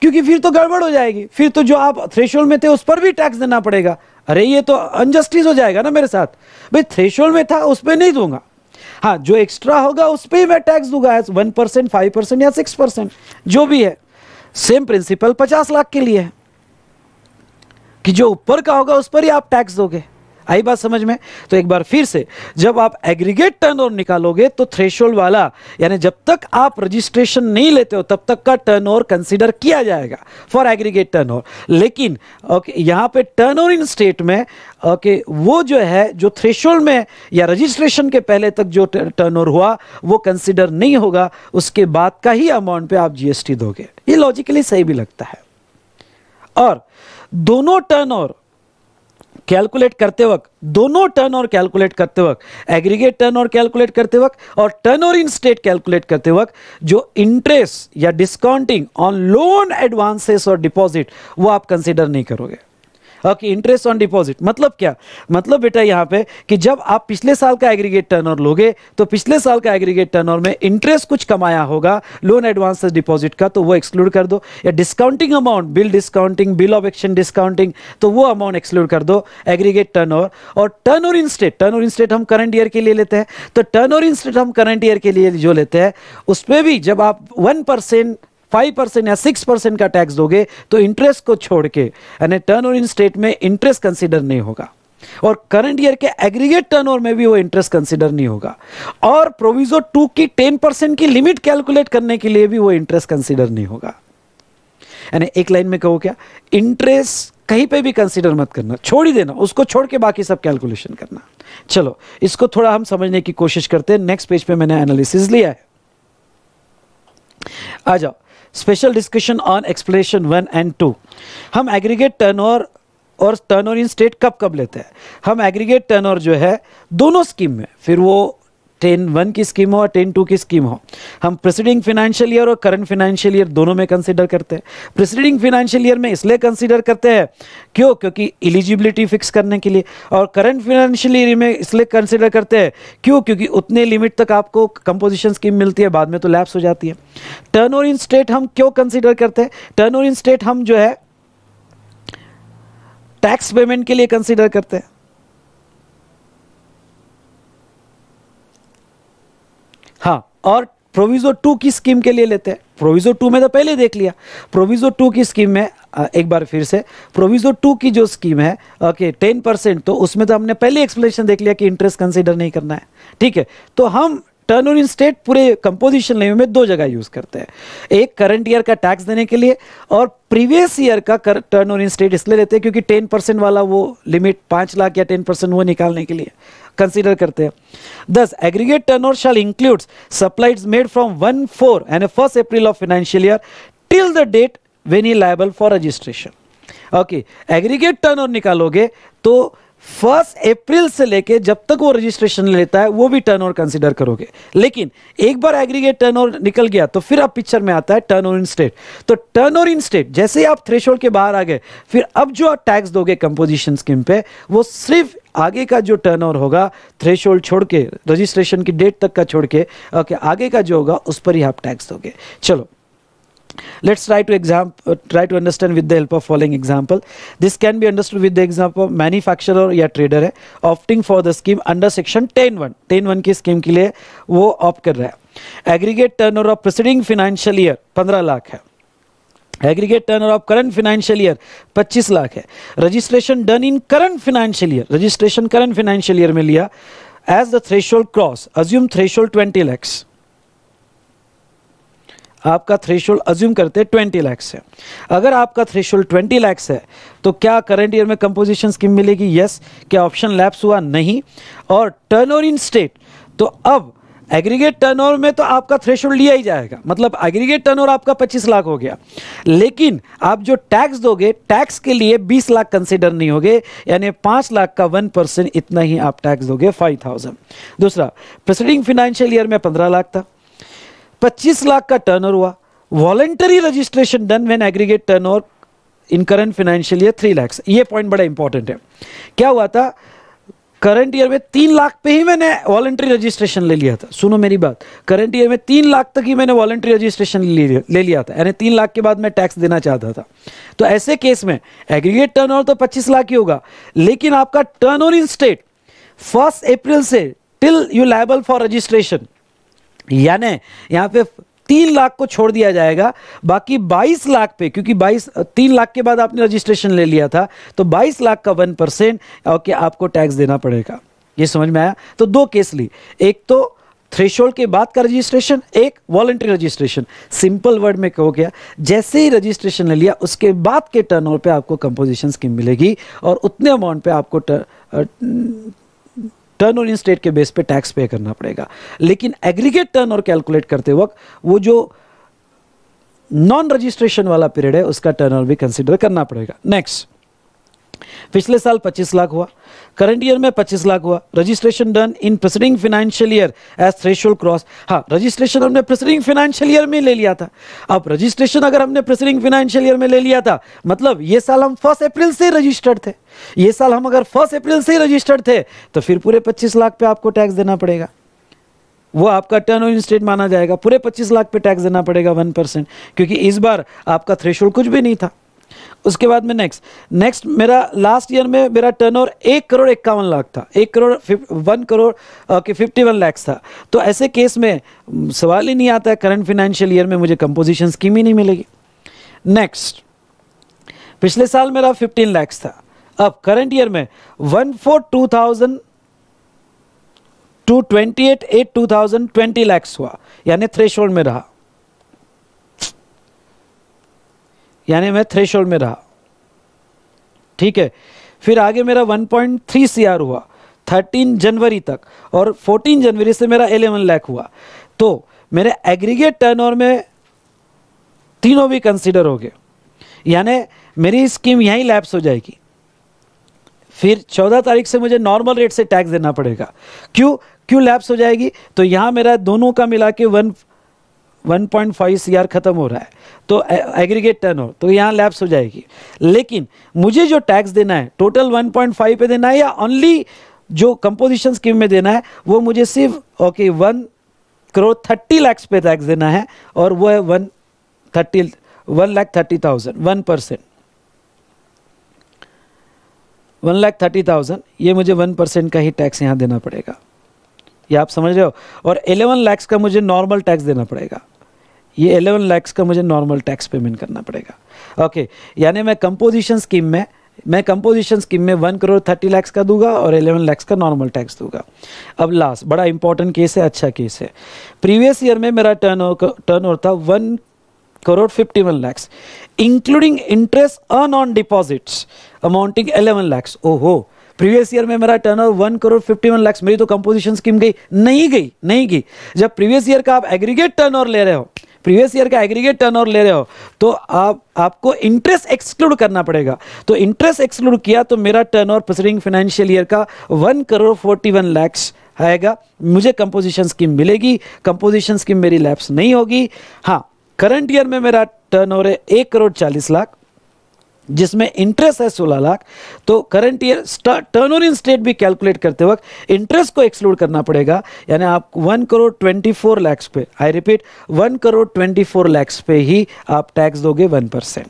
क्योंकि फिर तो गड़बड़ हो जाएगी फिर तो जो आप थ्रेशोल्ड में थे उस पर भी टैक्स देना पड़ेगा अरे ये तो अनजस्टिस हो जाएगा ना मेरे साथ भाई थ्रेशोल्ड में था उस पर नहीं दूंगा हाँ जो एक्स्ट्रा होगा उस पर मैं टैक्स दूंगा as one percent five percent या सिक्स परसेंट जो भी है सेम प्रिंसिपल पचास लाख के लिए है कि जो ऊपर का होगा उस पर ही आप टैक्स दोगे आई बात समझ में तो एक बार फिर से जब आप एग्रीगेट टर्न ओवर निकालोगे तो थ्रेशोल्ड वाला यानी जब तक आप रजिस्ट्रेशन नहीं लेते हो तब तक का टर्न ओवर कंसिडर किया जाएगा फॉर एग्रीगेट टर्न ओवर लेकिन ओके यहाँ पे टर्न ओवर इन स्टेट में ओके वो जो है जो थ्रेशोल्ड में या रजिस्ट्रेशन के पहले तक जो टर्न ओवर हुआ वो कंसिडर नहीं होगा उसके बाद का ही अमाउंट पर आप जीएसटी दोगे ये लॉजिकली सही भी लगता है और दोनों टर्न ओवर कैलकुलेट करते वक्त दोनों टर्न और कैलकुलेट करते वक्त एग्रीगेट टर्न और कैलकुलेट करते वक्त और टर्न और इन स्टेट कैलकुलेट करते वक्त जो इंटरेस्ट या डिस्काउंटिंग ऑन लोन एडवांसेस और डिपॉजिट वो आप कंसिडर नहीं करोगे ओके इंटरेस्ट ऑन डिपॉजिट मतलब क्या मतलब बेटा यहाँ पे कि जब आप पिछले साल का एग्रीगेट टर्नओवर लोगे तो पिछले साल का एग्रीगेट टर्नओवर में इंटरेस्ट कुछ कमाया होगा लोन एडवांस डिपॉजिट का तो वो एक्सक्लूड कर दो या discounting amount bill discounting bill of action discounting तो वो अमाउंट एक्सक्लूड कर दो एग्रीगेट टर्न और turnover in state turnover in state हम करंट ईयर के लिए लेते हैं तो टर्न ओवर इंस्टेट हम करंट ईयर के लिए जो लेते हैं उसमें भी जब आप वन परसेंट फाइव परसेंट या सिक्स परसेंट का टैक्स दोगे तो इंटरेस्ट को छोड़ के यानी टर्न ओवर इन स्टेट में इंटरेस्ट कंसिडर नहीं होगा और करंट ईयर के एग्रीगेट टर्नओवर में भी वो इंटरेस्ट कंसिडर नहीं होगा और प्रोविजो टू की टेन परसेंट की लिमिट कैलकुलेट करने के लिए भी वो इंटरेस्ट कंसिडर नहीं होगा यानी एक लाइन में कहो क्या इंटरेस्ट कहीं पे भी कंसिडर मत करना छोड़ ही देना उसको छोड़ के बाकी सब कैलकुलेशन करना चलो इसको थोड़ा हम समझने की कोशिश करते हैं नेक्स्ट पेज पे मैंने एनालिसिस लिया है आ जाओ special discussion on explanation one and two हम एग्रीगेट टर्न और टर्न इन स्टेट कब कब लेते हैं हम एग्रीगेट टर्न जो है दोनों स्कीम में फिर वो टेन वन की स्कीम हो और टेन टू की स्कीम हो हम प्रेसिडिंग फाइनेंशियल ईयर और करंट फाइनेंशियल ईयर दोनों में कंसिडर करते हैं प्रेसिडिंग फाइनेंशियल ईयर में इसलिए कंसिडर करते हैं क्यों क्योंकि एलिजिबिलिटी फिक्स करने के लिए और करंट फाइनेंशियल ईयर में इसलिए कंसिडर करते हैं क्यों क्योंकि उतने लिमिट तक आपको कंपोजिशन स्कीम मिलती है बाद में तो लैप्स हो जाती है टर्न ओवर इन स्टेट हम क्यों कंसिडर करते हैं टर्न ओवर इन स्टेट हम जो है टैक्स पेमेंट के लिए कंसिडर करते हैं हाँ और प्रोविजो टू की स्कीम के लिए लेते हैं प्रोविजो टू में तो पहले देख लिया प्रोविजो टू की स्कीम में एक बार फिर से प्रोविजो टू की जो स्कीम है ओके टेन परसेंट तो उसमें तो हमने पहले एक्सप्लेनेशन देख लिया कि इंटरेस्ट कंसिडर नहीं करना है ठीक है तो हम टर्न ओवर इन स्टेट पूरे कंपोजिशन लेवे में दो जगह यूज़ करते हैं एक करंट ईयर का टैक्स देने के लिए और प्रीवियस ईयर का टर्न ओवर इन स्टेट इसलिए लेते हैं क्योंकि टेन परसेंट वाला वो लिमिट पाँच लाख या टेन परसेंट वो निकालने के लिए कंसीडर करते हैं this aggregate turn turnover shall include supplied made from one four and first April of financial year till the date when he liable for registration okay aggregate turn निकालोगे तो फर्स्ट अप्रैल से लेके जब तक वो रजिस्ट्रेशन लेता है वो भी टर्न ओवर कंसिडर करोगे लेकिन एक बार एग्रीगेट टर्न ओवर निकल गया तो फिर आप पिक्चर में आता है टर्न ओवर इन स्टेट तो टर्न ओवर इन स्टेट जैसे ही आप थ्रेश के बाहर आ गए फिर अब जो आप टैक्स दोगे कंपोजिशन स्कीम पे वो सिर्फ आगे का जो टर्न ओवर होगा होल्ड छोड़ के रजिस्ट्रेशन की डेट तक का छोड़ के ओके आगे का जो होगा उस पर ही आप टैक्स दोगे चलो Let's try to example, uh, try to understand with the help of following example. This can be understood with the example of manufacturer or trader opting for the scheme under section ten one ten one की स्कीम के लिए वो ऑप्ट कर रहा है aggregate turn of preceding financial year पंद्रह lakh aggregate turn of current financial year 25 lakh है registration done in current financial year registration current financial year में लिया as the threshold cross assume threshold 20 lakhs आपका थ्रेशोल्ड अज्यूम करते हैं ट्वेंटी लैक्स है अगर आपका थ्रेशोल्ड ट्वेंटी लैक्स है तो क्या करंट ईयर में कंपोजिशन स्कीम मिलेगी यस क्या ऑप्शन लैप्स हुआ नहीं और टर्न इन स्टेट तो अब एग्रीगेट टर्न में तो आपका थ्रेशोल्ड लिया ही जाएगा मतलब एग्रीगेट टर्न आपका 25 लाख हो गया लेकिन आप जो टैक्स दोगे टैक्स के लिए 20 लाख कंसिडर नहीं होगे यानी 5 लाख का 1 परसेंट इतना ही आप टैक्स दोगे 5000 दूसरा प्रेसिडिंग फाइनेंशियल ईयर में 15 लाख था पच्चीस लाख का टर्नओवर हुआ voluntary registration done when aggregate turnover in current financial year three lakhs ये पॉइंट बड़ा इंपॉर्टेंट है क्या हुआ था करंट ईयर में तीन लाख पे ही मैंने वॉलेंट्री रजिस्ट्रेशन ले लिया था सुनो मेरी बात करंट ईयर में तीन लाख तक ही मैंने वॉलेंट्री रजिस्ट्रेशन ले लिया था यानी तीन लाख के बाद मैं टैक्स देना चाहता था तो ऐसे केस में एग्रीगेट ओवर तो पच्चीस लाख ही होगा लेकिन आपका over in state first April से till you liable for registration यानी यहाँ पे तीन लाख को छोड़ दिया जाएगा बाकी बाईस लाख पे क्योंकि बाईस तीन लाख के बाद आपने रजिस्ट्रेशन ले लिया था तो बाईस लाख का वन परसेंट ओके आपको टैक्स देना पड़ेगा ये समझ में आया तो दो केस ली एक तो थ्रेशोल्ड के बाद का रजिस्ट्रेशन एक वॉलेंट्री रजिस्ट्रेशन सिंपल वर्ड में कहो गया जैसे ही रजिस्ट्रेशन ले लिया उसके बाद के टर्न पे आपको कंपोजिशन स्कीम मिलेगी और उतने अमाउंट पे आपको टर्न और स्टेट के बेस पे टैक्स पे करना पड़ेगा लेकिन एग्रीगेट टर्न और कैलकुलेट करते वक्त वो जो नॉन रजिस्ट्रेशन वाला पीरियड है उसका टर्न भी कंसिडर करना पड़ेगा नेक्स्ट पिछले साल 25 लाख हुआ करंट ईयर में 25 लाख हुआ registration done in preceding financial year as threshold cross हाँ रजिस्ट्रेशन हमने प्रेसिडिंग फाइनेंशियल ईयर में ले लिया था अब रजिस्ट्रेशन अगर हमने प्रेसिडिंग फाइनेंशियल ईयर में ले लिया था मतलब ये साल हम फर्स्ट अप्रैल से रजिस्टर्ड थे ये साल हम अगर फर्स्ट अप्रैल से रजिस्टर्ड थे तो फिर पूरे पच्चीस लाख पे आपको टैक्स देना पड़ेगा वो आपका टर्न ओवर स्टेट माना जाएगा पूरे 25 लाख पे टैक्स देना पड़ेगा 1 परसेंट क्योंकि इस बार आपका थ्रेशोल्ड कुछ भी नहीं था उसके बाद में नेक्स्ट नेक्स्ट मेरा लास्ट ईयर में मेरा टर्न ओवर एक करोड़ इक्यावन लाख था एक करोड़ वन करोड़ के फिफ्टी वन लैक्स था तो ऐसे केस में सवाल ही नहीं आता है करंट फाइनेंशियल ईयर में मुझे कंपोजिशन स्कीम ही नहीं मिलेगी नेक्स्ट पिछले साल मेरा फिफ्टीन लैक्स था अब करंट ईयर में one four two thousand two twenty eight eight two thousand twenty lakhs हुआ यानी थ्रेश में रहा यानी मैं थ्रेश में रहा ठीक है फिर आगे मेरा 1.3 पॉइंट हुआ 13 जनवरी तक और 14 जनवरी से मेरा 11 लाख हुआ तो मेरे एग्रीगेट टर्नओवर में तीनों भी कंसिडर हो गए यानी मेरी स्कीम यहीं लैप्स हो जाएगी फिर 14 तारीख से मुझे नॉर्मल रेट से टैक्स देना पड़ेगा क्यों क्यों लैप्स हो जाएगी तो यहाँ मेरा दोनों का मिला के वन 1.5 सीआर ख़त्म हो रहा है तो एग्रीगेट टर्न हो तो यहाँ लैप्स हो जाएगी लेकिन मुझे जो टैक्स देना है टोटल 1.5 पे देना है या ओनली जो कंपोजिशन स्कीम में देना है वो मुझे सिर्फ okay one crore thirty lakhs पे टैक्स देना है और वो है one thirty one lakh thirty thousand one percent one lakh thirty thousand ये मुझे वन परसेंट का ही टैक्स यहाँ देना पड़ेगा ये आप समझ रहे हो और एलेवन लैक्स का मुझे नॉर्मल टैक्स देना पड़ेगा ये 11 लैक्स का मुझे नॉर्मल टैक्स पेमेंट करना पड़ेगा ओके यानी मैं कंपोजिशन स्कीम में मैं कंपोजिशन स्कीम में वन करोड़ थर्टी लैक्स का दूंगा और एलेवन लैक्स का नॉर्मल टैक्स दूंगा अब लास्ट बड़ा इंपॉर्टेंट केस है अच्छा केस है प्रीवियस ईयर में मेरा टर्न टर्न ओवर था one crore fifty one lakhs including interest earn on deposits amounting eleven lakhs ओहो प्रीवियस ईयर में मेरा turnover one crore fifty one lakhs मेरी तो कंपोजिशन स्कीम गई नहीं गई नहीं गई जब प्रीवियस ईयर का आप एग्रीगेट टर्न ले रहे हो प्रीवियस ईयर का एग्रीगेट टर्नओवर ले रहे हो तो आप आपको इंटरेस्ट एक्सक्लूड करना पड़ेगा तो इंटरेस्ट एक्सक्लूड किया तो मेरा टर्नओवर प्रसिडिंग फाइनेंशियल ईयर का one crore forty one lakhs आएगा मुझे कंपोजिशन स्कीम मिलेगी कंपोजिशन स्कीम मेरी लैप्स नहीं होगी हाँ करंट ईयर में मेरा टर्नओवर है एक करोड़ चालीस लाख जिसमें इंटरेस्ट है 16 लाख तो current year turn over in state भी कैलकुलेट करते वक्त इंटरेस्ट को एक्सक्लूड करना पड़ेगा यानी आप one crore twenty four lakhs पे I repeat one crore twenty four lakhs पे ही आप टैक्स दोगे वन परसेंट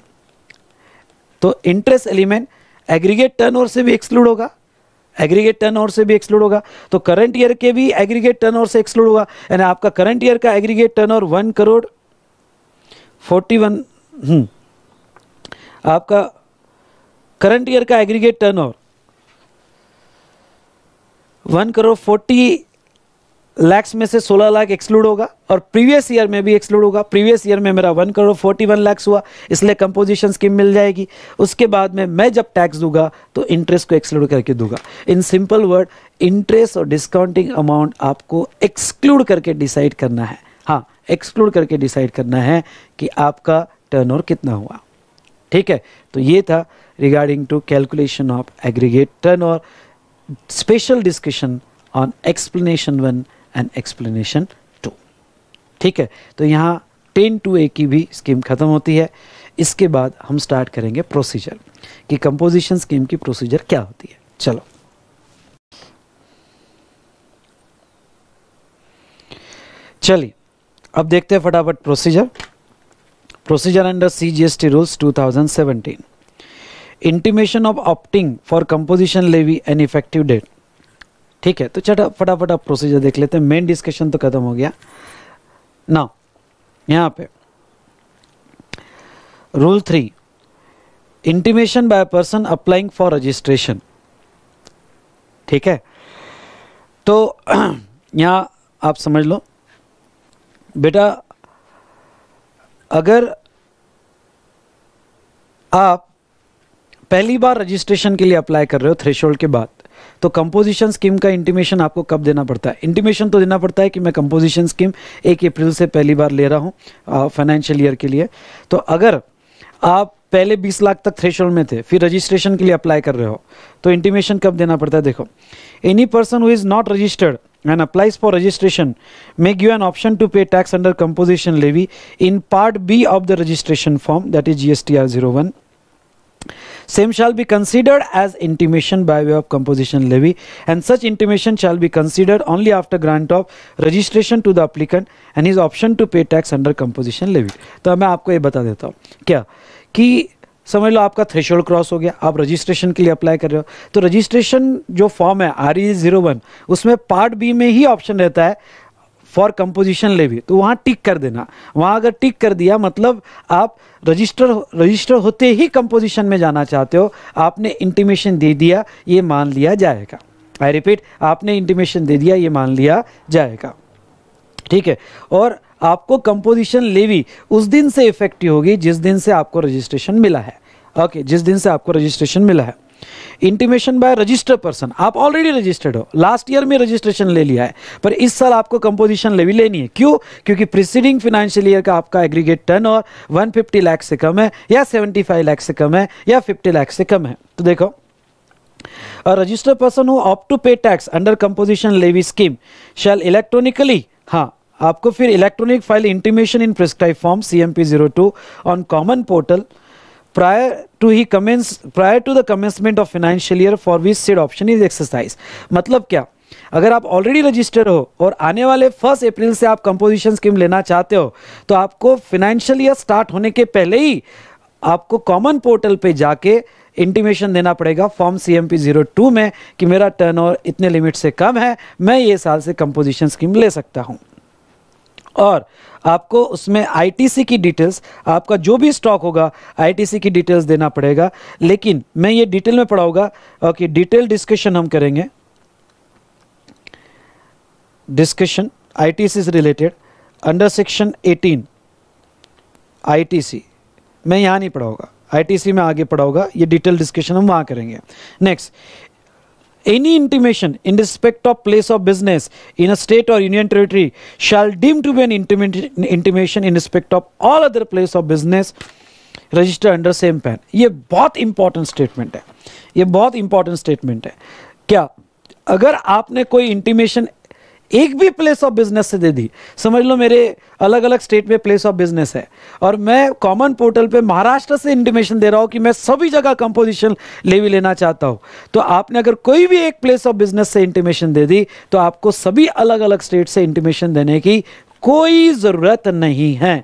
तो interest element aggregate turn turnover से भी एक्सक्लूड होगा एग्रीगेट टर्न ओवर से भी एक्सक्लूड होगा तो करंट ईयर के भी एग्रीगेट टर्न ओवर से एक्सक्लूड होगा यानी आपका करंट ईयर का aggregate turn turnover one crore forty one आपका करंट ईयर का aggregate turnover one crore forty lakhs में से सोलह लाख एक्सक्लूड होगा और प्रीवियस ईयर में भी एक्सक्लूड होगा प्रीवियस ईयर में मेरा one crore forty one lakhs हुआ इसलिए कंपोजिशन स्कीम मिल जाएगी उसके बाद में मैं जब टैक्स दूंगा तो इंटरेस्ट को एक्सक्लूड करके दूंगा इन सिंपल वर्ड इंटरेस्ट और डिस्काउंटिंग अमाउंट आपको एक्सक्लूड करके डिसाइड करना है हाँ एक्सक्लूड करके डिसाइड करना है कि आपका टर्न कितना हुआ ठीक है तो ये था regarding to calculation of aggregate turn और special discussion on explanation one and explanation two ठीक है तो यहाँ टेन टू ए की भी स्कीम ख़त्म होती है इसके बाद हम स्टार्ट करेंगे प्रोसीजर कि कंपोजिशन स्कीम की प्रोसीजर क्या होती है चलो चलिए अब देखते हैं फटाफट procedure procedure under CGST rules 2017 intimation of opting for composition levy and effective date ठीक है तो चटा फटाफट आप प्रोसीजर देख लेते हैं मेन डिस्कशन तो खत्म हो गया ना यहाँ पे rule three intimation by person applying for registration ठीक है तो यहाँ आप समझ लो बेटा अगर आप पहली बार रजिस्ट्रेशन के लिए अप्लाई कर रहे हो थ्रेशोल्ड के बाद तो कंपोजिशन स्कीम का इंटीमेशन आपको कब देना पड़ता है इंटीमेशन तो देना पड़ता है कि मैं कंपोजिशन स्कीम एक अप्रैल से पहली बार ले रहा हूँ फाइनेंशियल ईयर के लिए तो अगर आप पहले 20 लाख तक थ्रेशोल्ड में थे फिर रजिस्ट्रेशन के लिए अप्लाई कर रहे हो तो इंटीमेशन कब देना पड़ता है देखो any person who is not registered and applies for registration may give an option to pay tax under composition levy in part B of the registration form that is gstr01 same shall be considered as intimation by way of composition levy and such intimation shall be considered only after grant of registration to the applicant and his option to pay tax under composition levy तो मैं aapko ye bata deta hu kya ki समझ लो आपका थ्रेशोल्ड क्रॉस हो गया आप रजिस्ट्रेशन के लिए अप्लाई कर रहे हो तो रजिस्ट्रेशन जो फॉर्म है आर ई जीरो वन उसमें पार्ट बी में ही ऑप्शन रहता है फॉर कंपोजिशन लेवी तो वहाँ टिक कर देना वहाँ अगर टिक कर दिया मतलब आप रजिस्टर रजिस्टर होते ही कंपोजिशन में जाना चाहते हो आपने इंटीमेशन दे दिया ये मान लिया जाएगा आई रिपीट आपने इंटीमेशन दे दिया ये मान लिया जाएगा ठीक है और आपको कंपोजिशन लेवी उस दिन से इफेक्टिव होगी जिस दिन से आपको रजिस्ट्रेशन मिला है ओके okay, जिस दिन से आपको रजिस्ट्रेशन मिला है इंटीमेशन बाय रजिस्टर पर्सन आप ऑलरेडी रजिस्टर्ड हो लास्ट ईयर में रजिस्ट्रेशन ले लिया है पर इस साल आपको कंपोजिशन लेवी लेनी है क्यों क्योंकि प्रिसीडिंग फाइनेंशियल ईयर का आपका aggregate turn turnover one lakh से कम है या सेवेंटी लाख से कम है या फिफ्टी लाख से कम है तो देखो रजिस्टर्ड पर्सन हो opt to pay tax under composition levy scheme shall electronically हाँ आपको फिर electronic file intimation in prescribe form C M P zero two on common portal prior to he commence prior to the commencement of financial year for which said option is exercise मतलब क्या अगर आप ऑलरेडी रजिस्टर हो और आने वाले फर्स्ट अप्रैल से आप कंपोजिशन स्कीम लेना चाहते हो तो आपको फिनेंशियल ईयर स्टार्ट होने के पहले ही आपको कॉमन पोर्टल पे जाके इंटीमेशन देना पड़ेगा form C M P zero two में कि मेरा टर्न इतने लिमिट से कम है मैं ये साल से कंपोजिशन स्कीम ले सकता हूँ और आपको उसमें आईटीसी की डिटेल्स आपका जो भी स्टॉक होगा आईटीसी की डिटेल्स देना पड़ेगा लेकिन मैं ये डिटेल में पढ़ाऊंगा ओके डिटेल डिस्कशन हम करेंगे डिस्कशन आईटीसी से रिलेटेड अंडर सेक्शन 18 आईटीसी मैं यहाँ नहीं पढ़ाऊंगा आईटीसी में आगे पढ़ाऊंगा ये डिटेल डिस्कशन हम वहाँ करेंगे next any intimation in respect of place of business in a state or union territory shall deem to be an intimation in respect of all other place of business register under same PAN ये बहुत इंपॉर्टेंट स्टेटमेंट है ये बहुत इंपॉर्टेंट स्टेटमेंट है क्या अगर आपने कोई इंटीमेशन एक भी प्लेस ऑफ बिजनेस से दे दी समझ लो मेरे अलग अलग स्टेट में प्लेस ऑफ बिजनेस है और मैं कॉमन पोर्टल पे महाराष्ट्र से इंटीमेशन दे रहा हूँ कि मैं सभी जगह कंपोजिशन लेवी लेना चाहता हूँ तो आपने अगर कोई भी एक प्लेस ऑफ बिजनेस से इंटीमेशन दे दी तो आपको सभी अलग अलग स्टेट से इंटीमेशन देने की कोई ज़रूरत नहीं है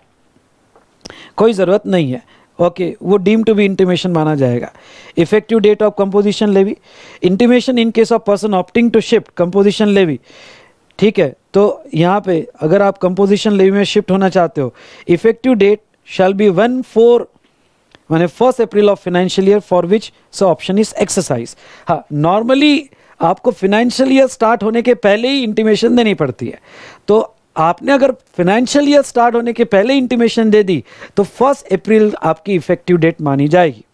कोई ज़रूरत नहीं है ओके okay, वो डीम टू बी इंटीमेशन माना जाएगा effective date of composition levy intimation in case of person opting to shift composition levy ठीक है तो यहाँ पे अगर आप कंपोजिशन लेवी में शिफ्ट होना चाहते हो effective date shall be one four मैंने first April of financial year for which so option is exercise हाँ नॉर्मली आपको फाइनेंशियल ईयर स्टार्ट होने के पहले ही इंटीमेशन देनी पड़ती है तो आपने अगर फाइनेंशियल ईयर स्टार्ट होने के पहले इंटीमेशन दे दी तो फर्स्ट अप्रैल आपकी इफेक्टिव डेट मानी जाएगी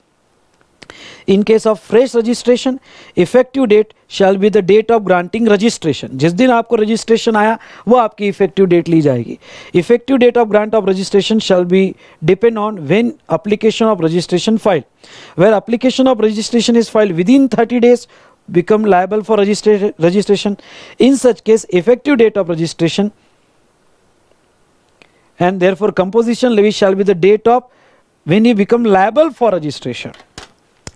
in case of fresh registration effective date shall be the date of granting registration जिस दिन आपको रजिस्ट्रेशन आया वो आपकी इफेक्टिव डेट ली जाएगी effective date of grant of registration shall be depend on when application of registration file where application of registration is file within thirty days become liable for registration in such case effective date of registration and therefore composition levy shall be the date of when you become liable for registration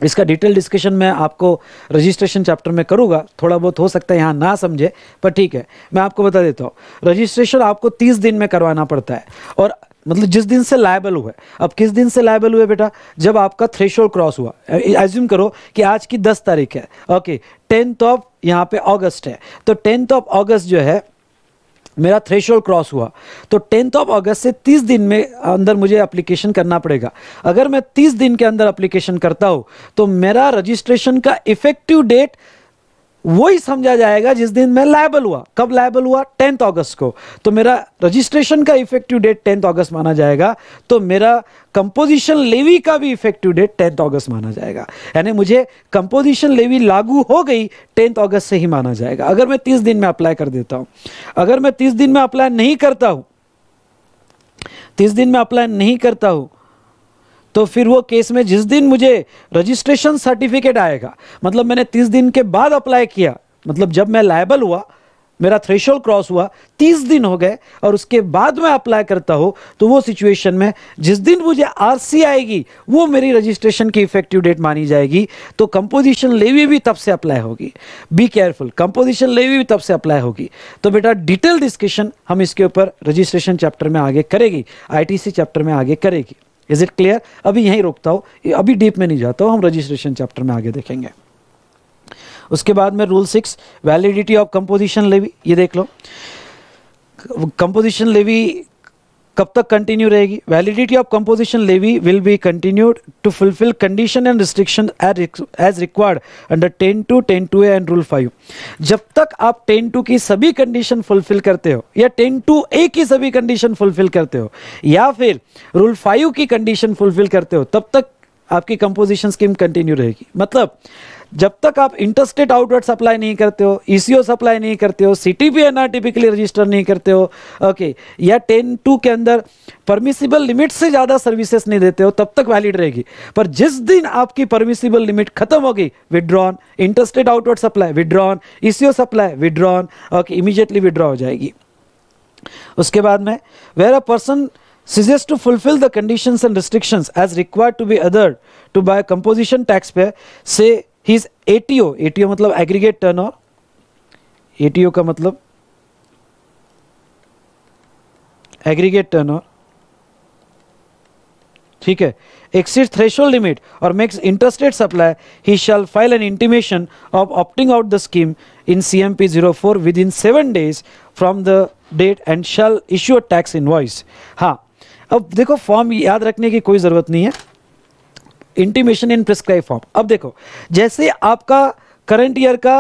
इसका डिटेल डिस्कशन मैं आपको रजिस्ट्रेशन चैप्टर में करूँगा थोड़ा बहुत हो सकता है यहाँ ना समझे पर ठीक है मैं आपको बता देता हूँ रजिस्ट्रेशन आपको तीस दिन में करवाना पड़ता है और मतलब जिस दिन से लाइबल हुए अब किस दिन से लाइबल हुए बेटा जब आपका थ्रेशोल क्रॉस हुआ एज्यूम करो कि आज की दस तारीख है ओके टेंथ ऑफ यहाँ पे अगस्त है तो टेंथ ऑफ अगस्त जो है मेरा थ्रेशोल्ड क्रॉस हुआ तो टेंथ ऑफ अगस्त से 30 दिन में अंदर मुझे एप्लीकेशन करना पड़ेगा अगर मैं 30 दिन के अंदर एप्लीकेशन करता हूँ तो मेरा रजिस्ट्रेशन का इफेक्टिव डेट वही समझा जाएगा जिस दिन मैं लाइबल हुआ कब लाइबल हुआ टेंथ अगस्त को तो मेरा रजिस्ट्रेशन का इफेक्टिव डेट टेंथ अगस्त माना जाएगा तो मेरा कंपोजिशन लेवी का भी इफेक्टिव डेट टेंथ अगस्त माना जाएगा यानी मुझे कंपोजिशन लेवी लागू हो गई टेंथ अगस्त से ही माना जाएगा अगर मैं तीस दिन में अप्लाई कर देता हूँ अगर मैं तीस दिन में अप्लाई नहीं करता हूँ तीस दिन में अप्लाई नहीं करता हूँ तो फिर वो केस में जिस दिन मुझे रजिस्ट्रेशन सर्टिफिकेट आएगा मतलब मैंने तीस दिन के बाद अप्लाई किया मतलब जब मैं लायबल हुआ मेरा थ्रेशोल क्रॉस हुआ तीस दिन हो गए और उसके बाद मैं अप्लाई करता हूँ तो वो सिचुएशन में जिस दिन मुझे आरसी आएगी वो मेरी रजिस्ट्रेशन की इफेक्टिव डेट मानी जाएगी तो कंपोजिशन लेवी भी तब से अप्लाई होगी बी केयरफुल कंपोजिशन लेवी भी तब से अप्लाई होगी तो बेटा डिटेल डिस्कशन हम इसके ऊपर रजिस्ट्रेशन चैप्टर में आगे करेगी आई चैप्टर में आगे करेगी इज़ इट क्लियर अभी यहीं रोकता हूँ अभी डीप में नहीं जाता हूँ हम रजिस्ट्रेशन चैप्टर में आगे देखेंगे उसके बाद में rule six validity of composition levy ये देख लो कंपोजिशन लेवी कब तक कंटिन्यू रहेगी validity of composition levy will be continued to fulfil condition and restriction as required under ten two ten two and rule five जब तक आप टेन टू की सभी कंडीशन फुलफिल करते हो या टेन टू ए की सभी कंडीशन फुलफिल करते हो या फिर रूल फाइव की कंडीशन फुलफिल करते हो तब तक आपकी कंपोजिशन स्कीम कंटिन्यू रहेगी मतलब जब तक आप इंटरस्टेट आउटवर्ड सप्लाई नहीं करते हो ईसीओ e सप्लाई नहीं करते हो टी पी एनआरटी के लिए रजिस्टर नहीं करते हो ओके या टेन टू के अंदर परमिसिबल लिमिट से ज़्यादा सर्विसेज नहीं देते हो तब तक वैलिड रहेगी पर जिस दिन आपकी परमिसिबल लिमिट खत्म होगी withdrawn interstate outward supply withdrawn ECO supply withdrawn okay immediately withdraw हो जाएगी उसके बाद में where a person ceases to fulfil the condition and restriction as require to be other to by composition tax pay से हिज एटीओ एटीओ मतलब एग्रीगेट टर्न और एटीओ का मतलब एग्रीगेट टर्न और ठीक है एक्सिड थ्रेशोल्ड लिमिट और makes interstate supply he shall file an intimation of opting out the scheme in C M P zero four within seven days from the date and shall issue a tax invoice हाँ अब देखो फॉर्म याद रखने की कोई ज़रूरत नहीं है इंटीमेशन इन प्रिस्क्राइब फॉर्म अब देखो जैसे आपका करंट ईयर का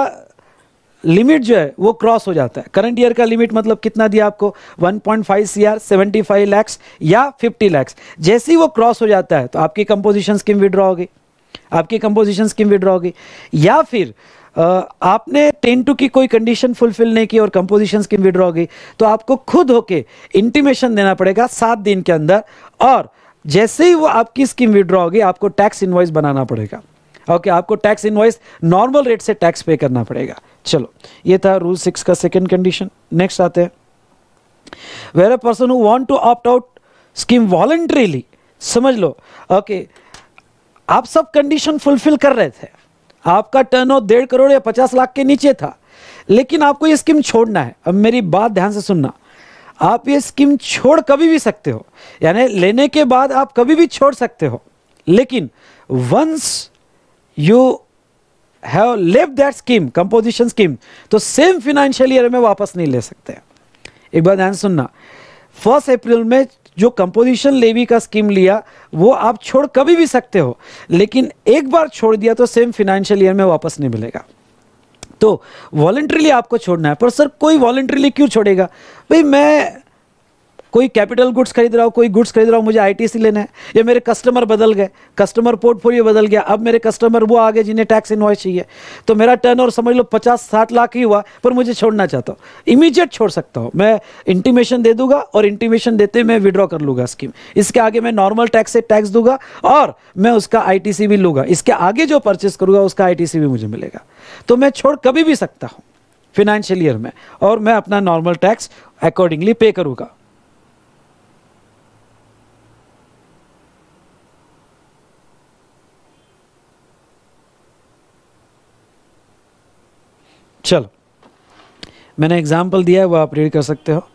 लिमिट जो है वो क्रॉस हो जाता है करंट ईयर का लिमिट मतलब कितना दिया आपको 1.5 पॉइंट फाइव सेवेंटी लैक्स या 50 लैक्स जैसे ही वो क्रॉस हो जाता है तो आपकी कंपोजिशन स्कीम विड्रॉ होगी आपकी कंपोजिशन स्कीम विड्रॉ होगी या फिर आपने टेन टू की कोई कंडीशन फुलफिल नहीं की और कंपोजिशन स्कीम विड्रॉ होगी तो आपको खुद होके इंटीमेशन देना पड़ेगा सात दिन के अंदर और जैसे ही वो आपकी स्कीम विड्रॉ होगी आपको टैक्स इन्वाइस बनाना पड़ेगा ओके okay, आपको टैक्स इन्वाइस नॉर्मल रेट से टैक्स पे करना पड़ेगा चलो ये था रूल सिक्स का सेकंड कंडीशन नेक्स्ट आते हैं where a person who to opt out scheme voluntarily समझ लो ओके okay, आप सब कंडीशन फुलफिल कर रहे थे आपका टर्न ऑफ डेढ़ करोड़ या पचास लाख के नीचे था लेकिन आपको ये स्कीम छोड़ना है अब मेरी बात ध्यान से सुनना आप ये स्कीम छोड़ कभी भी सकते हो यानी लेने के बाद आप कभी भी छोड़ सकते हो लेकिन once you have leave that scheme composition scheme तो सेम फिनेंशियल ईयर में वापस नहीं ले सकते एक बार ध्यान सुनना फर्स्ट अप्रैल में जो कंपोजिशन लेवी का स्कीम लिया वो आप छोड़ कभी भी सकते हो लेकिन एक बार छोड़ दिया तो सेम फिनेंशियल ईयर में वापस नहीं मिलेगा तो वॉलेंट्रीली आपको छोड़ना है पर सर कोई वॉलेंट्रीली क्यों छोड़ेगा भाई मैं कोई कैपिटल गुड्स खरीद रहा हूँ कोई गुड्स खरीद रहा हूँ मुझे आईटीसी लेना है या मेरे कस्टमर बदल गए कस्टमर पोर्टफोलियो बदल गया अब मेरे कस्टमर वो आ गए जिन्हें टैक्स इन्वाइस चाहिए तो मेरा टर्न और समझ लो पचास साठ लाख ही हुआ पर मुझे छोड़ना चाहता हूँ इमीजिएट छोड़ सकता हूँ मैं इंटीमेशन दे दूंगा और इंटीमेशन देते मैं विड्रॉ कर लूँगा स्कीम इसके आगे मैं नॉर्मल टैक्स से टैक्स दूंगा और मैं उसका आई भी लूँगा इसके आगे जो परचेस करूँगा उसका आई भी मुझे मिलेगा तो मैं छोड़ कभी भी सकता हूँ फिनेंशियल ईयर में और मैं अपना नॉर्मल टैक्स अकॉर्डिंगली पे करूँगा चलो मैंने एग्जाम्पल दिया है वो आप रीड कर सकते हो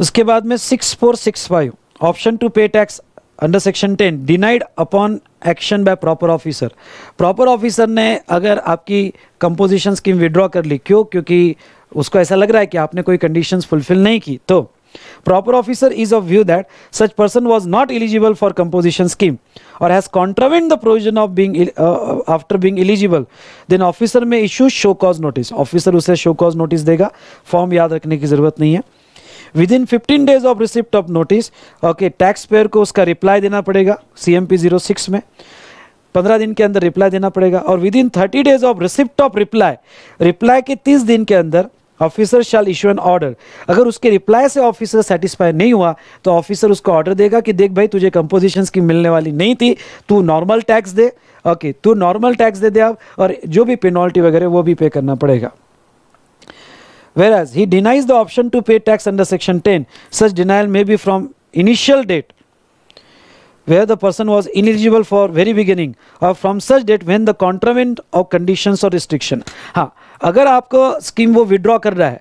उसके बाद में six four six five option to pay tax under section ten denied upon action by proper officer proper officer ने अगर आपकी कंपोजिशन स्कीम विड्रॉ कर ली क्यों क्योंकि उसको ऐसा लग रहा है कि आपने कोई कंडीशन फुलफिल नहीं की तो proper officer is of view that such person was not eligible for composition scheme और has contravened the provision of being after being eligible then officer may issue show cause notice officer उसे शो कॉज नोटिस देगा फॉर्म याद रखने की जरूरत नहीं है within fifteen days of receipt of notice okay tax payer को उसका रिप्लाई देना पड़ेगा C M P zero six में पंद्रह दिन के अंदर रिप्लाई देना पड़ेगा और within thirty days of receipt of reply reply के तीस दिन के अंदर officer shall issue an order अगर उसके रिप्लाई से ऑफिसर सेटिस्फाई नहीं हुआ तो ऑफिसर उसको ऑर्डर देगा कि देख भाई तुझे कंपोजिशन की मिलने वाली नहीं थी तू नॉर्मल टैक्स दे ओके तू नॉर्मल टैक्स दे दे अब और जो भी पेनल्टी वगैरह वो भी पे करना पड़ेगा Whereas he denies the option to pay tax under section 10. Such denial may be from initial date where the person was ineligible for very beginning or from such date when the contravent of conditions or restriction. Ha, अगर आपको स्कीम वो withdraw कर रहा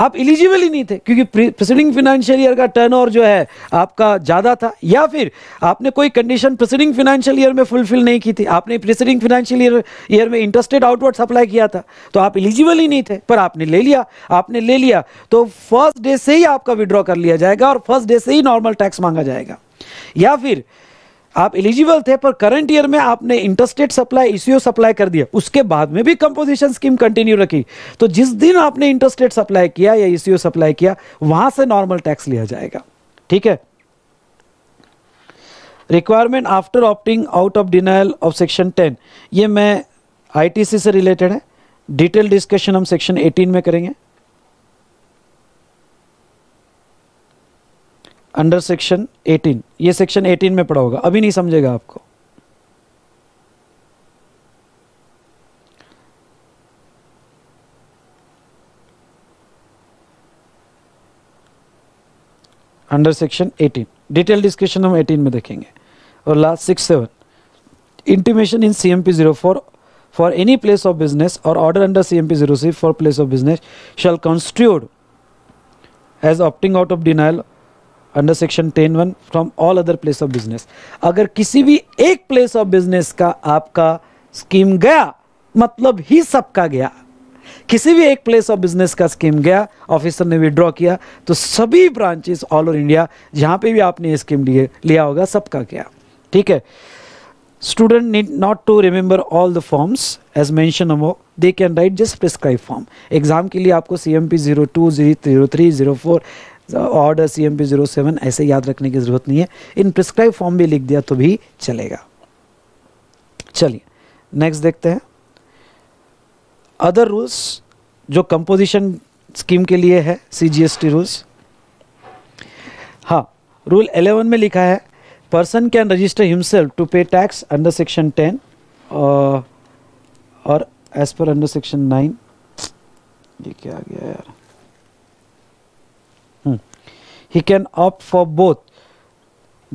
आप इलिजिबल ही नहीं थे क्योंकि प्रिसीडिंग फाइनेंशियल ईयर का टर्न जो है आपका ज़्यादा था या फिर आपने कोई कंडीशन प्रिसीडिंग फाइनेंशियल ईयर में फुलफिल नहीं की थी आपने प्रिसीडिंग फाइनेंशियल ईयर ईयर में इंटरेस्टेड आउटवर्ड सप्लाई किया था तो आप इलिजिबल ही नहीं थे पर आपने ले लिया आपने ले लिया तो फर्स्ट डे से ही आपका विड्रॉ कर लिया जाएगा और फर्स्ट डे से ही नॉर्मल टैक्स मांगा जाएगा या फिर आप एलिजिबल थे पर करंट ईयर में आपने इंटरस्टेट सप्लाई इसीओ सप्लाई कर दिया उसके बाद में भी कंपोजिशन स्कीम कंटिन्यू रखी तो जिस दिन आपने इंटरस्टेट सप्लाई किया या इसीओ सप्लाई किया वहां से नॉर्मल टैक्स लिया जाएगा ठीक है requirement after opting out of denial of section ten ये मैं आईटीसी से रिलेटेड है डिटेल डिस्कशन हम सेक्शन 18 में करेंगे अंडर सेक्शन 18 ये सेक्शन 18 में पड़ा होगा अभी नहीं समझेगा आपको अंडर सेक्शन 18 डिटेल डिस्कशन हम 18 में देखेंगे और last six seven intimation in C M P zero four for any place of business और order under C M P zero six for place of business shall constituted as opting out of denial under section ten one from all other place of business अगर किसी भी एक प्लेस ऑफ बिजनेस का आपका स्कीम गया मतलब ही सबका गया किसी भी एक प्लेस ऑफ बिजनेस का स्कीम गया ऑफिसर ने विड्रॉ किया तो सभी ब्रांचेस ऑल ओवर इंडिया जहां पे भी आपने ये स्कीम लिए लिया होगा सबका गया ठीक है student need not to all the forms as mention all they can write just prescribe form exam के लिए आपको C M P zero two zero three zero four order C M P zero seven ऐसे याद रखने की ज़रूरत नहीं है इन प्रिस्क्राइब फॉर्म भी लिख दिया तो भी चलेगा चलिए नेक्स्ट देखते हैं अदर रूल्स जो कंपोजिशन स्कीम के लिए है C G S T rules हाँ रूल एलेवन में लिखा है person can register himself to pay tax under section ten और as per under section nine ये क्या आ गया यार he can opt for both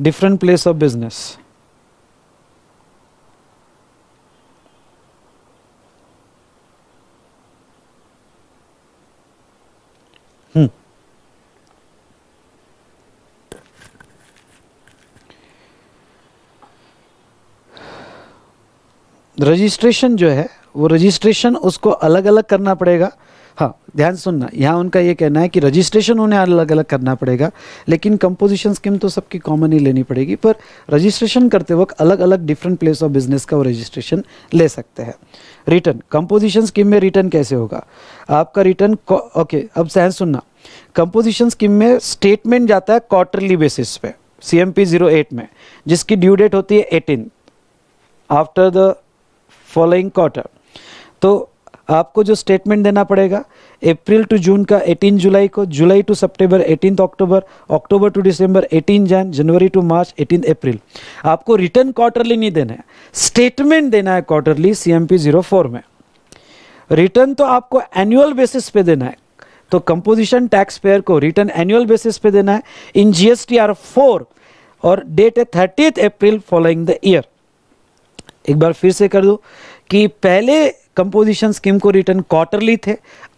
different place of business registration जो है वो रजिस्ट्रेशन उसको अलग अलग करना पड़ेगा हाँ ध्यान सुनना यहाँ उनका ये कहना है कि रजिस्ट्रेशन उन्हें अलग अलग करना पड़ेगा लेकिन कंपोजिशन स्कीम तो सबकी कॉमन ही लेनी पड़ेगी पर रजिस्ट्रेशन करते वक्त अलग अलग डिफरेंट प्लेस ऑफ बिजनेस का वो रजिस्ट्रेशन ले सकते हैं रिटर्न कंपोजिशन स्कीम में रिटर्न कैसे होगा आपका रिटर्न ओके अब ध्यान सुनना कंपोजिशन स्कीम में स्टेटमेंट जाता है क्वार्टरली बेसिस पे C M P zero eight में जिसकी ड्यू डेट होती है eighteen after the following quarter तो आपको जो स्टेटमेंट देना पड़ेगा अप्रैल टू जून का 18 जुलाई को जुलाई to September 18 October October to दिसंबर 18 जन जनवरी टू मार्च 18 अप्रैल आपको रिटर्न क्वार्टरली नहीं देना है स्टेटमेंट देना है क्वार्टरली सी एम में रिटर्न तो आपको एनुअल बेसिस पे देना है तो कंपोजिशन टैक्स पेयर को रिटर्न एनुअल बेसिस पे देना है इन जी एस और डेट है thirtieth April following the year एक बार फिर से कर दो कि पहले कंपोजिशन स्कीम को रिटर्न क्वार्टरली थे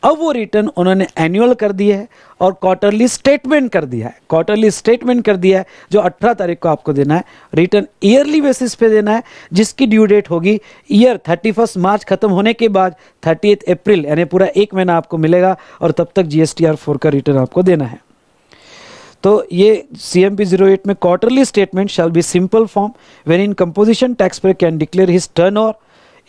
अब वो रिटर्न उन्होंने एनुअल कर दिए है और क्वार्टरली स्टेटमेंट कर दिया है क्वार्टरली स्टेटमेंट कर दिया है जो 18 तारीख को आपको देना है रिटर्न ईयरली बेसिस पे देना है जिसकी ड्यू डेट होगी ईयर 31 मार्च खत्म होने के बाद 30 अप्रैल यानी पूरा एक महीना आपको मिलेगा और तब तक जी एस का रिटर्न आपको देना है तो ये C M P zero eight में quarterly statement shall be simple form when in composition tax pay can declare his turn over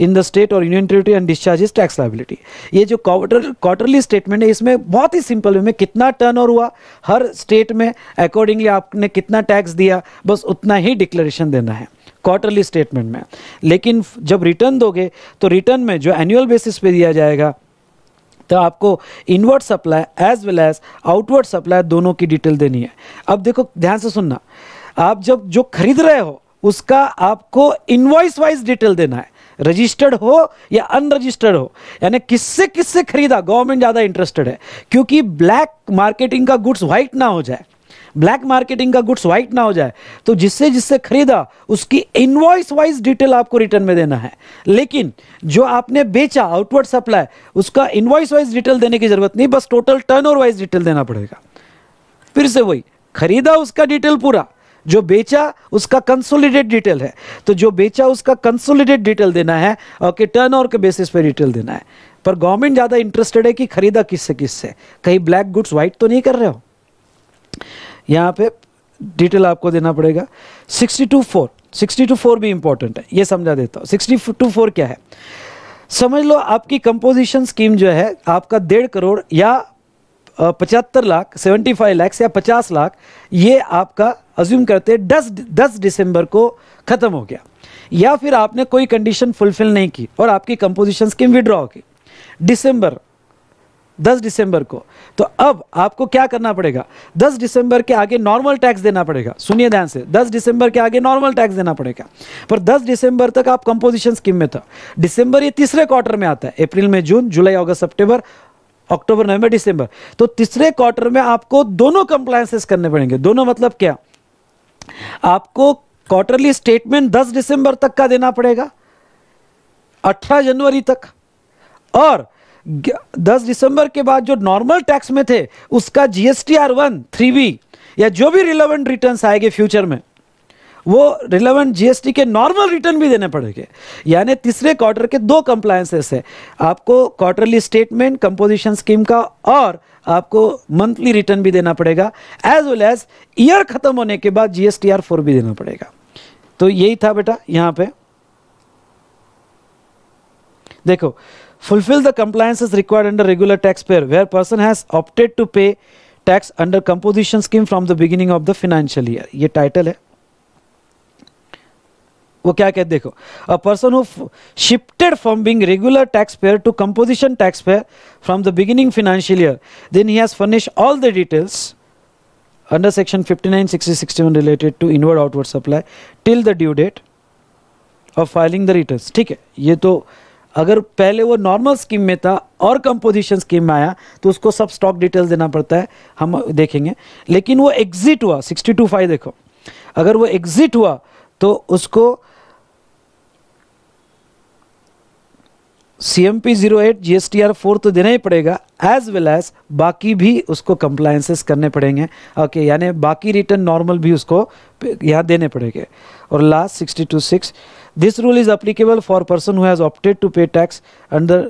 in the state और union territory and is tax liability ये जो क्वार्टरली स्टेटमेंट है इसमें बहुत ही सिंपल वे में कितना टर्न हुआ हर स्टेट में अकॉर्डिंगली आपने कितना टैक्स दिया बस उतना ही डिक्लेरेशन देना है क्वार्टरली स्टेटमेंट में लेकिन जब रिटर्न दोगे तो रिटर्न में जो एनुअल बेसिस पे दिया जाएगा तो आपको inward supply as well as outward supply दोनों की डिटेल देनी है अब देखो ध्यान से सुनना आप जब जो खरीद रहे हो उसका आपको इनवॉइस वाइज डिटेल देना है रजिस्टर्ड हो या अनरजिस्टर्ड हो यानी किससे किससे खरीदा गवर्नमेंट ज़्यादा इंटरेस्टेड है क्योंकि ब्लैक मार्केटिंग का गुड्स व्हाइट ना हो जाए ब्लैक मार्केटिंग का गुड्स व्हाइट ना हो जाए तो जिससे जिससे खरीदा उसकी इनवॉइस वाइज डिटेल आपको रिटर्न में देना है लेकिन जो आपने बेचा आउटवर्ड सप्लाई उसका इनवॉइस वाइज डिटेल देने की जरूरत नहीं बस टोटल टर्न वाइज डिटेल देना पड़ेगा फिर से वही खरीदा उसका डिटेल पूरा जो बेचा उसका कंसोलिडेट डिटेल है तो जो बेचा उसका कंसोलिडेट डिटेल देना है ओके टर्न ओवर के बेसिस पे डिटेल देना है पर गवर्नमेंट ज़्यादा इंटरेस्टेड है कि खरीदा किससे किससे कहीं ब्लैक गुड्स वाइट तो नहीं कर रहे हो यहाँ पे डिटेल आपको देना पड़ेगा sixty two four sixty two four भी इंपॉर्टेंट है ये समझा देता हूँ सिक्सटी टू फोर क्या है समझ लो आपकी कंपोजिशन स्कीम जो है आपका डेढ़ करोड़ या पचहत्तर लाख सेवेंटी फाइव लाख या पचास लाख ये आपका अज्यूम करते हैं दस दस दिसंबर को ख़त्म हो गया या फिर आपने कोई कंडीशन फुलफिल नहीं की और आपकी कंपोजिशन स्कीम विड्रॉ गई दिसंबर 10 दिसंबर को तो अब आपको क्या करना पड़ेगा 10 दिसंबर के आगे नॉर्मल टैक्स देना पड़ेगा सुनिए ध्यान से 10 दिसंबर के आगे नॉर्मल टैक्स देना पड़ेगा पर 10 दिसंबर तक आप कंपोजिशन स्कीम में था दिसंबर ये तीसरे क्वार्टर में आता है अप्रैल में जून जुलाई अगस्त सितंबर अक्टूबर नवंबर दिसंबर तो तीसरे क्वार्टर में आपको दोनों कंप्लायंसेस करने पड़ेंगे दोनों मतलब क्या आपको क्वार्टरली स्टेटमेंट 10 दिसंबर तक का देना पड़ेगा 18 जनवरी तक और 10 दिसंबर के बाद जो नॉर्मल टैक्स में थे उसका जीएसटी आर वन थ्री या जो भी रिलेवेंट रिटर्न्स आएंगे फ्यूचर में वो रिलेवेंट जीएसटी के नॉर्मल रिटर्न भी देने पड़ेंगे यानी तीसरे क्वार्टर के दो कंप्लायसेस है आपको क्वार्टरली स्टेटमेंट कंपोजिशन स्कीम का और आपको मंथली रिटर्न भी देना पड़ेगा एज वेल एज ईयर खत्म होने के बाद जीएसटी आर फोर भी देना पड़ेगा तो यही था बेटा यहां पे देखो fulfil the compliances required under regular tax payer where person has opted to pay tax under composition scheme from the beginning of the financial year ये टाइटल है वो क्या कहते देखो a person who shifted from being regular tax payer to composition tax payer from the beginning financial year then he has furnish all the details under section 59 60 61 related to inward outward supply till the due date of filing the returns ठीक है ये तो अगर पहले वो नॉर्मल स्कीम में था और कंपोजिशन स्कीम में आया तो उसको सब स्टॉक डिटेल्स देना पड़ता है हम देखेंगे लेकिन वो एग्जिट हुआ सिक्सटी टू फाइव देखो अगर वो एग्जिट हुआ तो उसको C M P zero eight G S T R four तो देना ही पड़ेगा एज वेल एज बाकी भी उसको कंप्लायंसेस करने पड़ेंगे ओके यानी बाकी रिटर्न नॉर्मल भी उसको यहाँ देने पड़ेंगे और last sixty two six this rule is applicable for person who has opted to pay tax under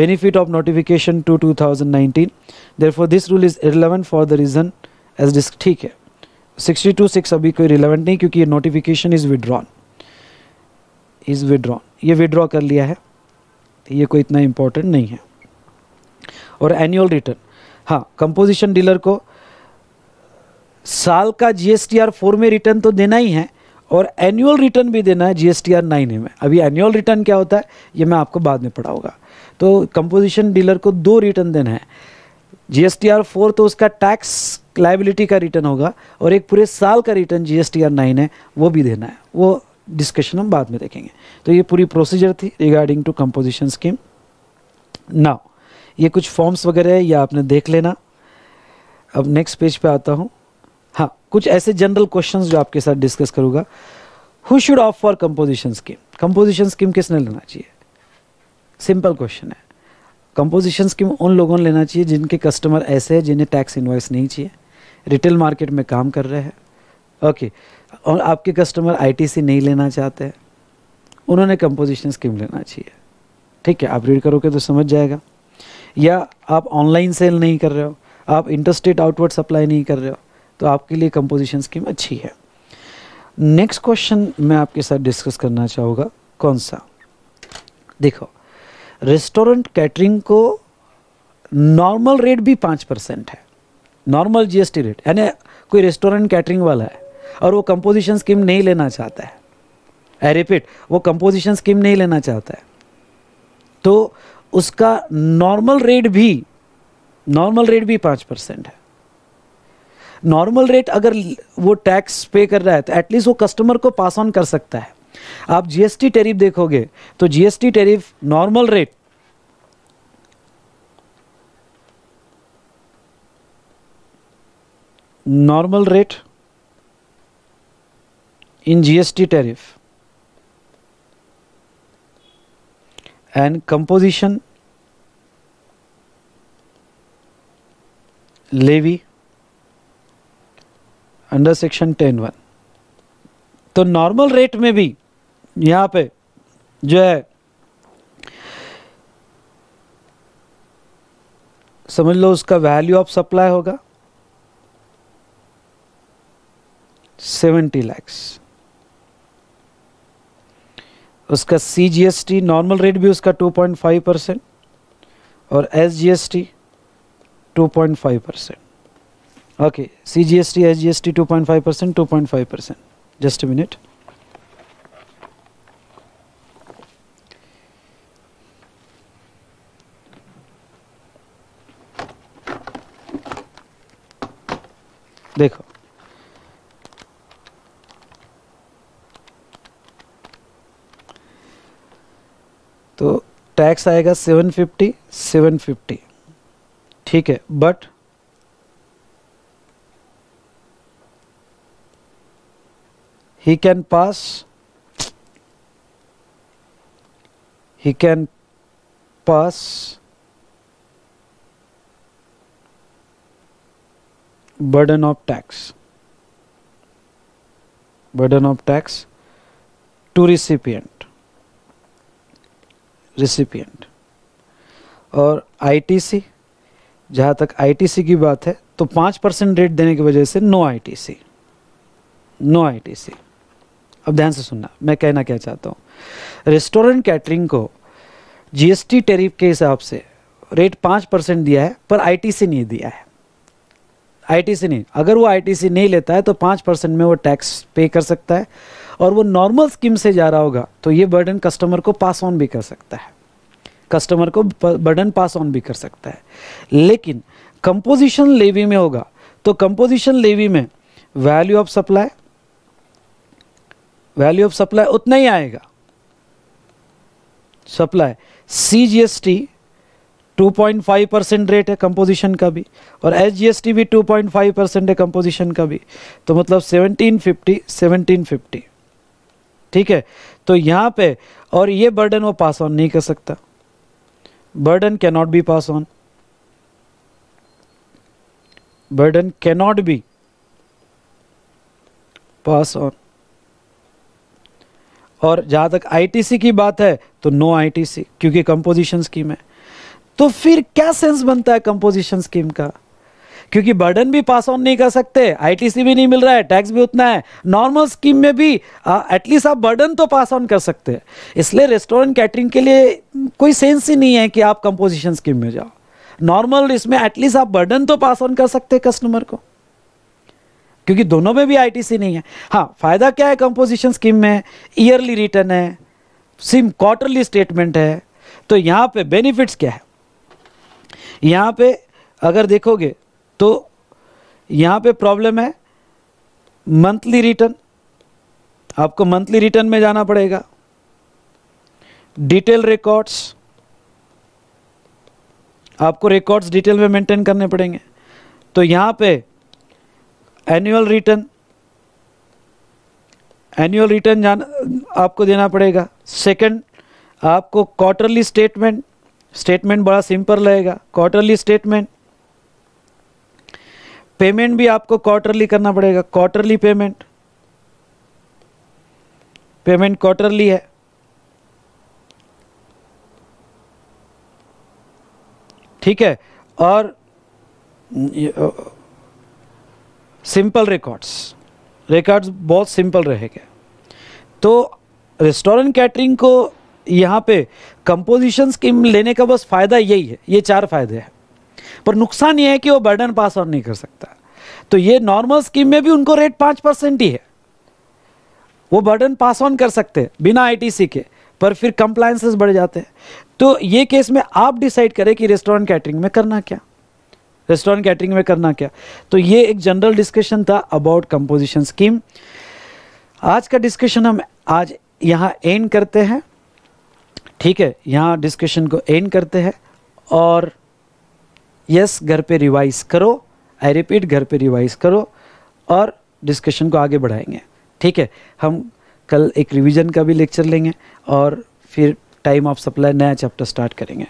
benefit of notification two two thousand nineteen therefore this rule is relevant for the reason as disc ठीक है सिक्सटी टू सिक्स अभी कोई रिलेवेंट नहीं क्योंकि ये notification is withdrawn is withdrawn ये विड्रॉ कर लिया है ये कोई इतना इम्पोर्टेंट नहीं है और एनुअल रिटर्न हाँ कंपोजिशन डीलर को साल का जीएसटीआर फोर में रिटर्न तो देना ही है और एनुअल रिटर्न भी देना है जीएसटीआर नाइन में अभी एनुअल रिटर्न क्या होता है ये मैं आपको बाद में पढ़ाऊंगा तो कंपोजिशन डीलर को दो रिटर्न देना है जीएसटीआर फोर तो उसका टैक्स लाइबिलिटी का रिटर्न होगा और एक पूरे साल का रिटर्न जीएसटीआर नाइन है वो भी देना है वो डिस्कशन हम बाद में देखेंगे तो ये पूरी प्रोसीजर थी regarding to composition scheme now ये कुछ फॉर्म्स वगैरह है या आपने देख लेना अब नेक्स्ट पेज पे आता हूँ हाँ कुछ ऐसे जनरल क्वेश्चंस जो आपके साथ डिस्कस करूँगा who should opt for composition scheme composition scheme किसने लेना चाहिए सिंपल क्वेश्चन है कंपोजिशन स्कीम उन लोगों ने लेना चाहिए जिनके कस्टमर ऐसे हैं जिन्हें टैक्स इन्वाइस नहीं चाहिए रिटेल मार्केट में काम कर रहे हैं ओके okay. और आपके कस्टमर आईटीसी नहीं लेना चाहते उन्होंने कंपोजिशन स्कीम लेना चाहिए ठीक है आप रीड करोगे तो समझ जाएगा या आप ऑनलाइन सेल नहीं कर रहे हो आप इंटरस्टेट आउटवर्ड सप्लाई नहीं कर रहे हो तो आपके लिए कंपोजिशन स्कीम अच्छी है नेक्स्ट क्वेश्चन मैं आपके साथ डिस्कस करना चाहूँगा कौन सा देखो रेस्टोरेंट कैटरिंग को नॉर्मल रेट भी पाँच परसेंट है नॉर्मल जीएसटी रेट यानी कोई रेस्टोरेंट कैटरिंग वाला है और वो कंपोजिशन स्कीम नहीं लेना चाहता है आई रिपीट वो कंपोजिशन स्कीम नहीं लेना चाहता है तो उसका नॉर्मल रेट भी नॉर्मल रेट भी पाँच परसेंट है नॉर्मल रेट अगर वो टैक्स पे कर रहा है तो एटलीस्ट वो कस्टमर को पास ऑन कर सकता है आप जीएसटी टैरिफ देखोगे तो GST tariff normal rate normal rate in GST tariff and composition levy under section ten one तो नॉर्मल रेट में भी यहाँ पे जो है समझ लो उसका वैल्यू ऑफ सप्लाई होगा सेवेंटी लैक्स उसका C G S T normal rate भी उसका टू पॉइंट फाइव परसेंट और S G S T two point five percent okay C G S T S G S T two point five percent two point five percent just minute देखो तो टैक्स आएगा सेवन फिफ्टी सेवन फिफ्टी ठीक है but he can pass he can pass burden of tax burden of tax to recipient recipient और आईटीसी जहाँ तक आईटीसी की बात है तो पाँच परसेंट रेट देने की वजह से नो आईटीसी नो आईटीसी अब ध्यान से सुनना मैं कहना क्या चाहता हूँ रेस्टोरेंट कैटरिंग को जीएसटी टैरिफ के हिसाब से रेट पाँच परसेंट दिया है पर आईटीसी नहीं दिया है आईटीसी नहीं अगर वो आईटीसी नहीं लेता है तो पाँच परसेंट में वो टैक्स पे कर सकता है और वो नॉर्मल स्कीम से जा रहा होगा तो ये बर्डन कस्टमर को पास ऑन भी कर सकता है कस्टमर को बर्डन पास ऑन भी कर सकता है लेकिन कंपोजिशन लेवी में होगा तो कंपोजिशन लेवी में value of supply value of supply उतना ही आएगा supply C G S T two point five percent rate है कंपोजिशन का भी और एच जी एस टी भी टू पॉइंट फाइव परसेंट है कंपोजिशन का भी तो मतलब सेवनटीन फिफ्टी सेवनटीन फिफ्टी ठीक है तो यहाँ पे और ये बर्डन वो पास ऑन नहीं कर सकता burden not be pass on burden not be pass on और जहाँ तक आईटीसी की बात है तो नो आईटीसी क्योंकि कंपोजिशन स्कीम है तो फिर क्या सेंस बनता है कंपोजिशन स्कीम का क्योंकि बर्डन भी पास ऑन नहीं कर सकते आईटीसी भी नहीं मिल रहा है टैक्स भी उतना है नॉर्मल स्कीम में भी एटलीस्ट आप बर्डन तो पास ऑन कर सकते हैं इसलिए रेस्टोरेंट कैटरिंग के लिए कोई सेंस ही नहीं है कि आप कंपोजिशन स्कीम में जाओ नॉर्मल इसमें एटलीस्ट आप बर्डन तो पास ऑन कर सकते हैं कस्टमर को क्योंकि दोनों में भी आईटीसी नहीं है हाँ फ़ायदा क्या है कंपोजिशन स्कीम में ईयरली रिटर्न है सिम क्वार्टरली स्टेटमेंट है तो यहाँ पे बेनिफिट्स क्या है यहाँ पे अगर देखोगे तो यहाँ पे प्रॉब्लम है मंथली रिटर्न आपको मंथली रिटर्न में जाना पड़ेगा डिटेल रिकॉर्ड्स आपको रिकॉर्ड्स डिटेल में मेंटेन करने पड़ेंगे तो यहाँ पे एनुअल रिटर्न एनुअल रिटर्न जाना आपको देना पड़ेगा सेकंड आपको क्वार्टरली स्टेटमेंट स्टेटमेंट बड़ा सिंपल रहेगा क्वार्टरली स्टेटमेंट पेमेंट भी आपको क्वार्टरली करना पड़ेगा क्वार्टरली पेमेंट पेमेंट क्वार्टरली है ठीक है और सिंपल रिकॉर्ड्स रिकॉर्ड्स बहुत सिंपल रहेगा तो रेस्टोरेंट कैटरिंग को यहाँ पे कंपोजिशन स्कीम लेने का बस फ़ायदा यही है ये चार फ़ायदे हैं पर नुकसान ये है कि वो बर्डन पास ऑन नहीं कर सकता तो ये नॉर्मल स्कीम में भी उनको रेट पाँच परसेंट ही है वो बर्डन पास ऑन कर सकते हैं बिना आईटीसी के पर फिर कंप्लायंसेस बढ़ जाते हैं तो ये केस में आप डिसाइड करें कि रेस्टोरेंट कैटरिंग में करना क्या रेस्टोरेंट कैटरिंग में करना क्या तो ये एक जनरल डिस्कशन था अबाउट कंपोजिशन स्कीम आज का डिस्कशन हम आज यहाँ एंड करते हैं ठीक है यहाँ डिस्कशन को एंड करते हैं और यस घर पे रिवाइज करो आई रिपीट घर पे रिवाइज करो और डिस्कशन को आगे बढ़ाएंगे ठीक है हम कल एक रिवीजन का भी लेक्चर लेंगे और फिर टाइम ऑफ सप्लाई नया चैप्टर स्टार्ट करेंगे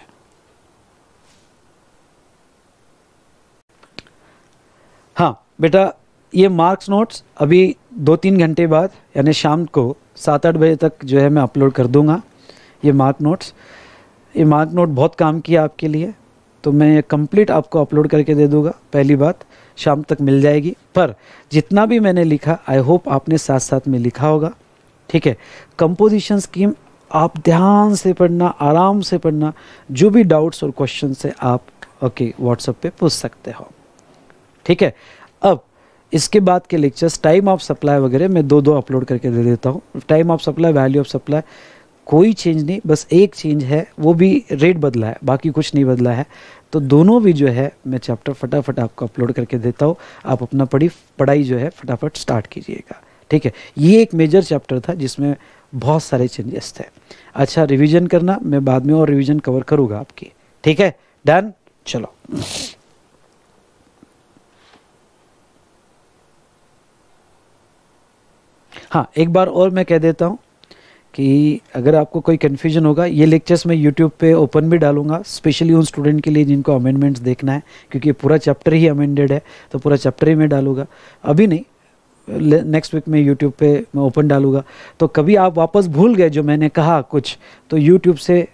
हाँ बेटा ये मार्क्स नोट्स अभी दो तीन घंटे बाद यानी शाम को सात आठ बजे तक जो है मैं अपलोड कर दूंगा ये मार्क नोट्स ये मार्क नोट बहुत काम किया आपके लिए तो मैं ये कंप्लीट आपको अपलोड करके दे दूंगा पहली बात शाम तक मिल जाएगी पर जितना भी मैंने लिखा आई होप आपने साथ साथ में लिखा होगा ठीक है कंपोजिशन स्कीम आप ध्यान से पढ़ना आराम से पढ़ना जो भी डाउट्स और क्वेश्चन है आप ओके व्हाट्सएप पे पूछ सकते हो ठीक है अब इसके बाद के लेक्चर्स टाइम ऑफ सप्लाई वगैरह मैं दो दो अपलोड करके दे देता हूँ time of supply value of supply कोई चेंज नहीं बस एक चेंज है वो भी रेट बदला है बाकी कुछ नहीं बदला है तो दोनों भी जो है मैं चैप्टर फटाफट आपको अपलोड करके देता हूँ आप अपना पढ़ी पढ़ाई जो है फटाफट स्टार्ट कीजिएगा ठीक है ये एक मेजर चैप्टर था जिसमें बहुत सारे चेंजेस थे अच्छा रिवीजन करना मैं बाद में और रिवीजन कवर करूँगा आपकी ठीक है डन चलो हाँ एक बार और मैं कह देता हूँ कि अगर आपको कोई कन्फ्यूजन होगा ये लेक्चर्स मैं यूट्यूब पे ओपन भी डालूंगा स्पेशली उन स्टूडेंट के लिए जिनको अमेंडमेंट्स देखना है क्योंकि पूरा चैप्टर ही अमेंडेड है तो पूरा चैप्टर ही मैं डालूंगा अभी नहीं नेक्स्ट वीक में यूट्यूब पे मैं ओपन डालूंगा तो कभी आप वापस भूल गए जो मैंने कहा कुछ तो यूट्यूब से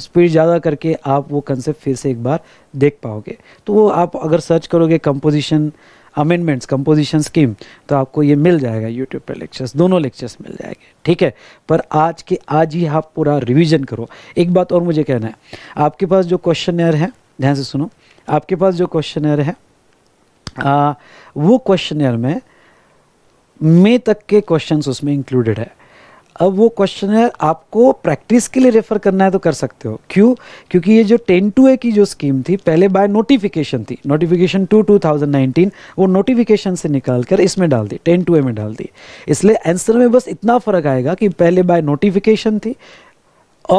स्पीड ज़्यादा करके आप वो कंसेप्ट फिर से एक बार देख पाओगे तो वो आप अगर सर्च करोगे कंपोजिशन अमेंडमेंट्स कंपोजिशन स्कीम तो आपको ये मिल जाएगा यूट्यूब पर लेक्चर्स दोनों लेक्चर्स मिल जाएंगे ठीक है पर आज के आज ही आप पूरा रिविजन करो एक बात और मुझे कहना है आपके पास जो क्वेश्चन एयर है ध्यान से सुनो आपके पास जो क्वेश्चन एयर है आ, वो क्वेश्चन एयर में मई तक के क्वेश्चन उसमें इंक्लूडेड है अब वो क्वेश्चन आपको प्रैक्टिस के लिए रेफर करना है तो कर सकते हो क्यों क्योंकि ये जो टेन टू ए की जो स्कीम थी पहले बाय नोटिफिकेशन थी notification two two thousand nineteen वो नोटिफिकेशन से निकाल कर इसमें डाल दी टेन टू ए में डाल दी इसलिए आंसर में बस इतना फर्क आएगा कि पहले बाय नोटिफिकेशन थी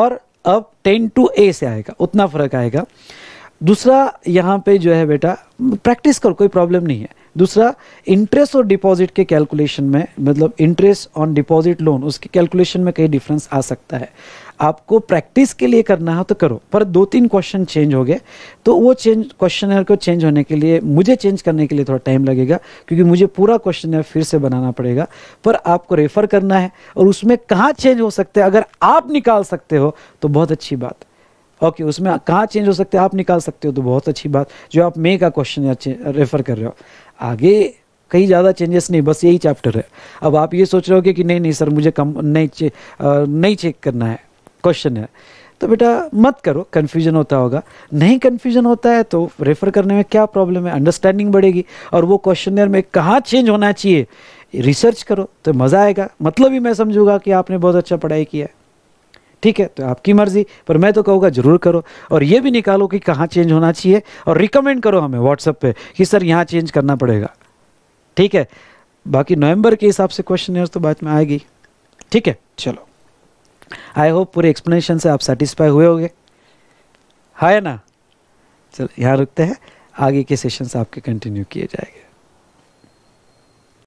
और अब टेन टू ए से आएगा उतना फर्क आएगा दूसरा यहाँ पे जो है बेटा प्रैक्टिस करो कोई प्रॉब्लम नहीं है दूसरा इंटरेस्ट और डिपॉजिट के कैलकुलेशन में मतलब इंटरेस्ट ऑन डिपॉजिट लोन उसके कैलकुलेशन में कई डिफरेंस आ सकता है आपको प्रैक्टिस के लिए करना हो तो करो पर दो तीन क्वेश्चन चेंज हो गए तो वो चेंज क्वेश्चन को चेंज होने के लिए मुझे चेंज करने के लिए थोड़ा टाइम लगेगा क्योंकि मुझे पूरा क्वेश्चन फिर से बनाना पड़ेगा पर आपको रेफर करना है और उसमें कहाँ चेंज हो सकते हैं अगर आप निकाल सकते हो तो बहुत अच्छी बात ओके उसमें कहाँ चेंज हो सकते हैं आप निकाल सकते हो तो बहुत अच्छी बात जो आप मे का क्वेश्चन रेफर कर रहे हो आगे कहीं ज़्यादा चेंजेस नहीं बस यही चैप्टर है अब आप ये सोच रहे हो कि नहीं नहीं सर मुझे कम नहीं चे, आ, नहीं चेक करना है क्वेश्चन है तो बेटा मत करो कन्फ्यूजन होता होगा नहीं कन्फ्यूजन होता है तो रेफ़र करने में क्या प्रॉब्लम है अंडरस्टैंडिंग बढ़ेगी और वो क्वेश्चन में कहाँ चेंज होना चाहिए रिसर्च करो तो मज़ा आएगा मतलब ही मैं समझूंगा कि आपने बहुत अच्छा पढ़ाई किया है ठीक है तो आपकी मर्ज़ी पर मैं तो कहूँगा ज़रूर करो और ये भी निकालो कि कहाँ चेंज होना चाहिए और रिकमेंड करो हमें व्हाट्सअप पे कि सर यहाँ चेंज करना पड़ेगा ठीक है बाकी नवंबर के हिसाब से क्वेश्चन तो बाद में आएगी ठीक है चलो आई होप पूरे एक्सप्लेनेशन से आप सेटिस्फाई हुए होंगे हाँ ना चलो यहाँ रुकते हैं आगे के सेशन आपके कंटिन्यू किए जाएंगे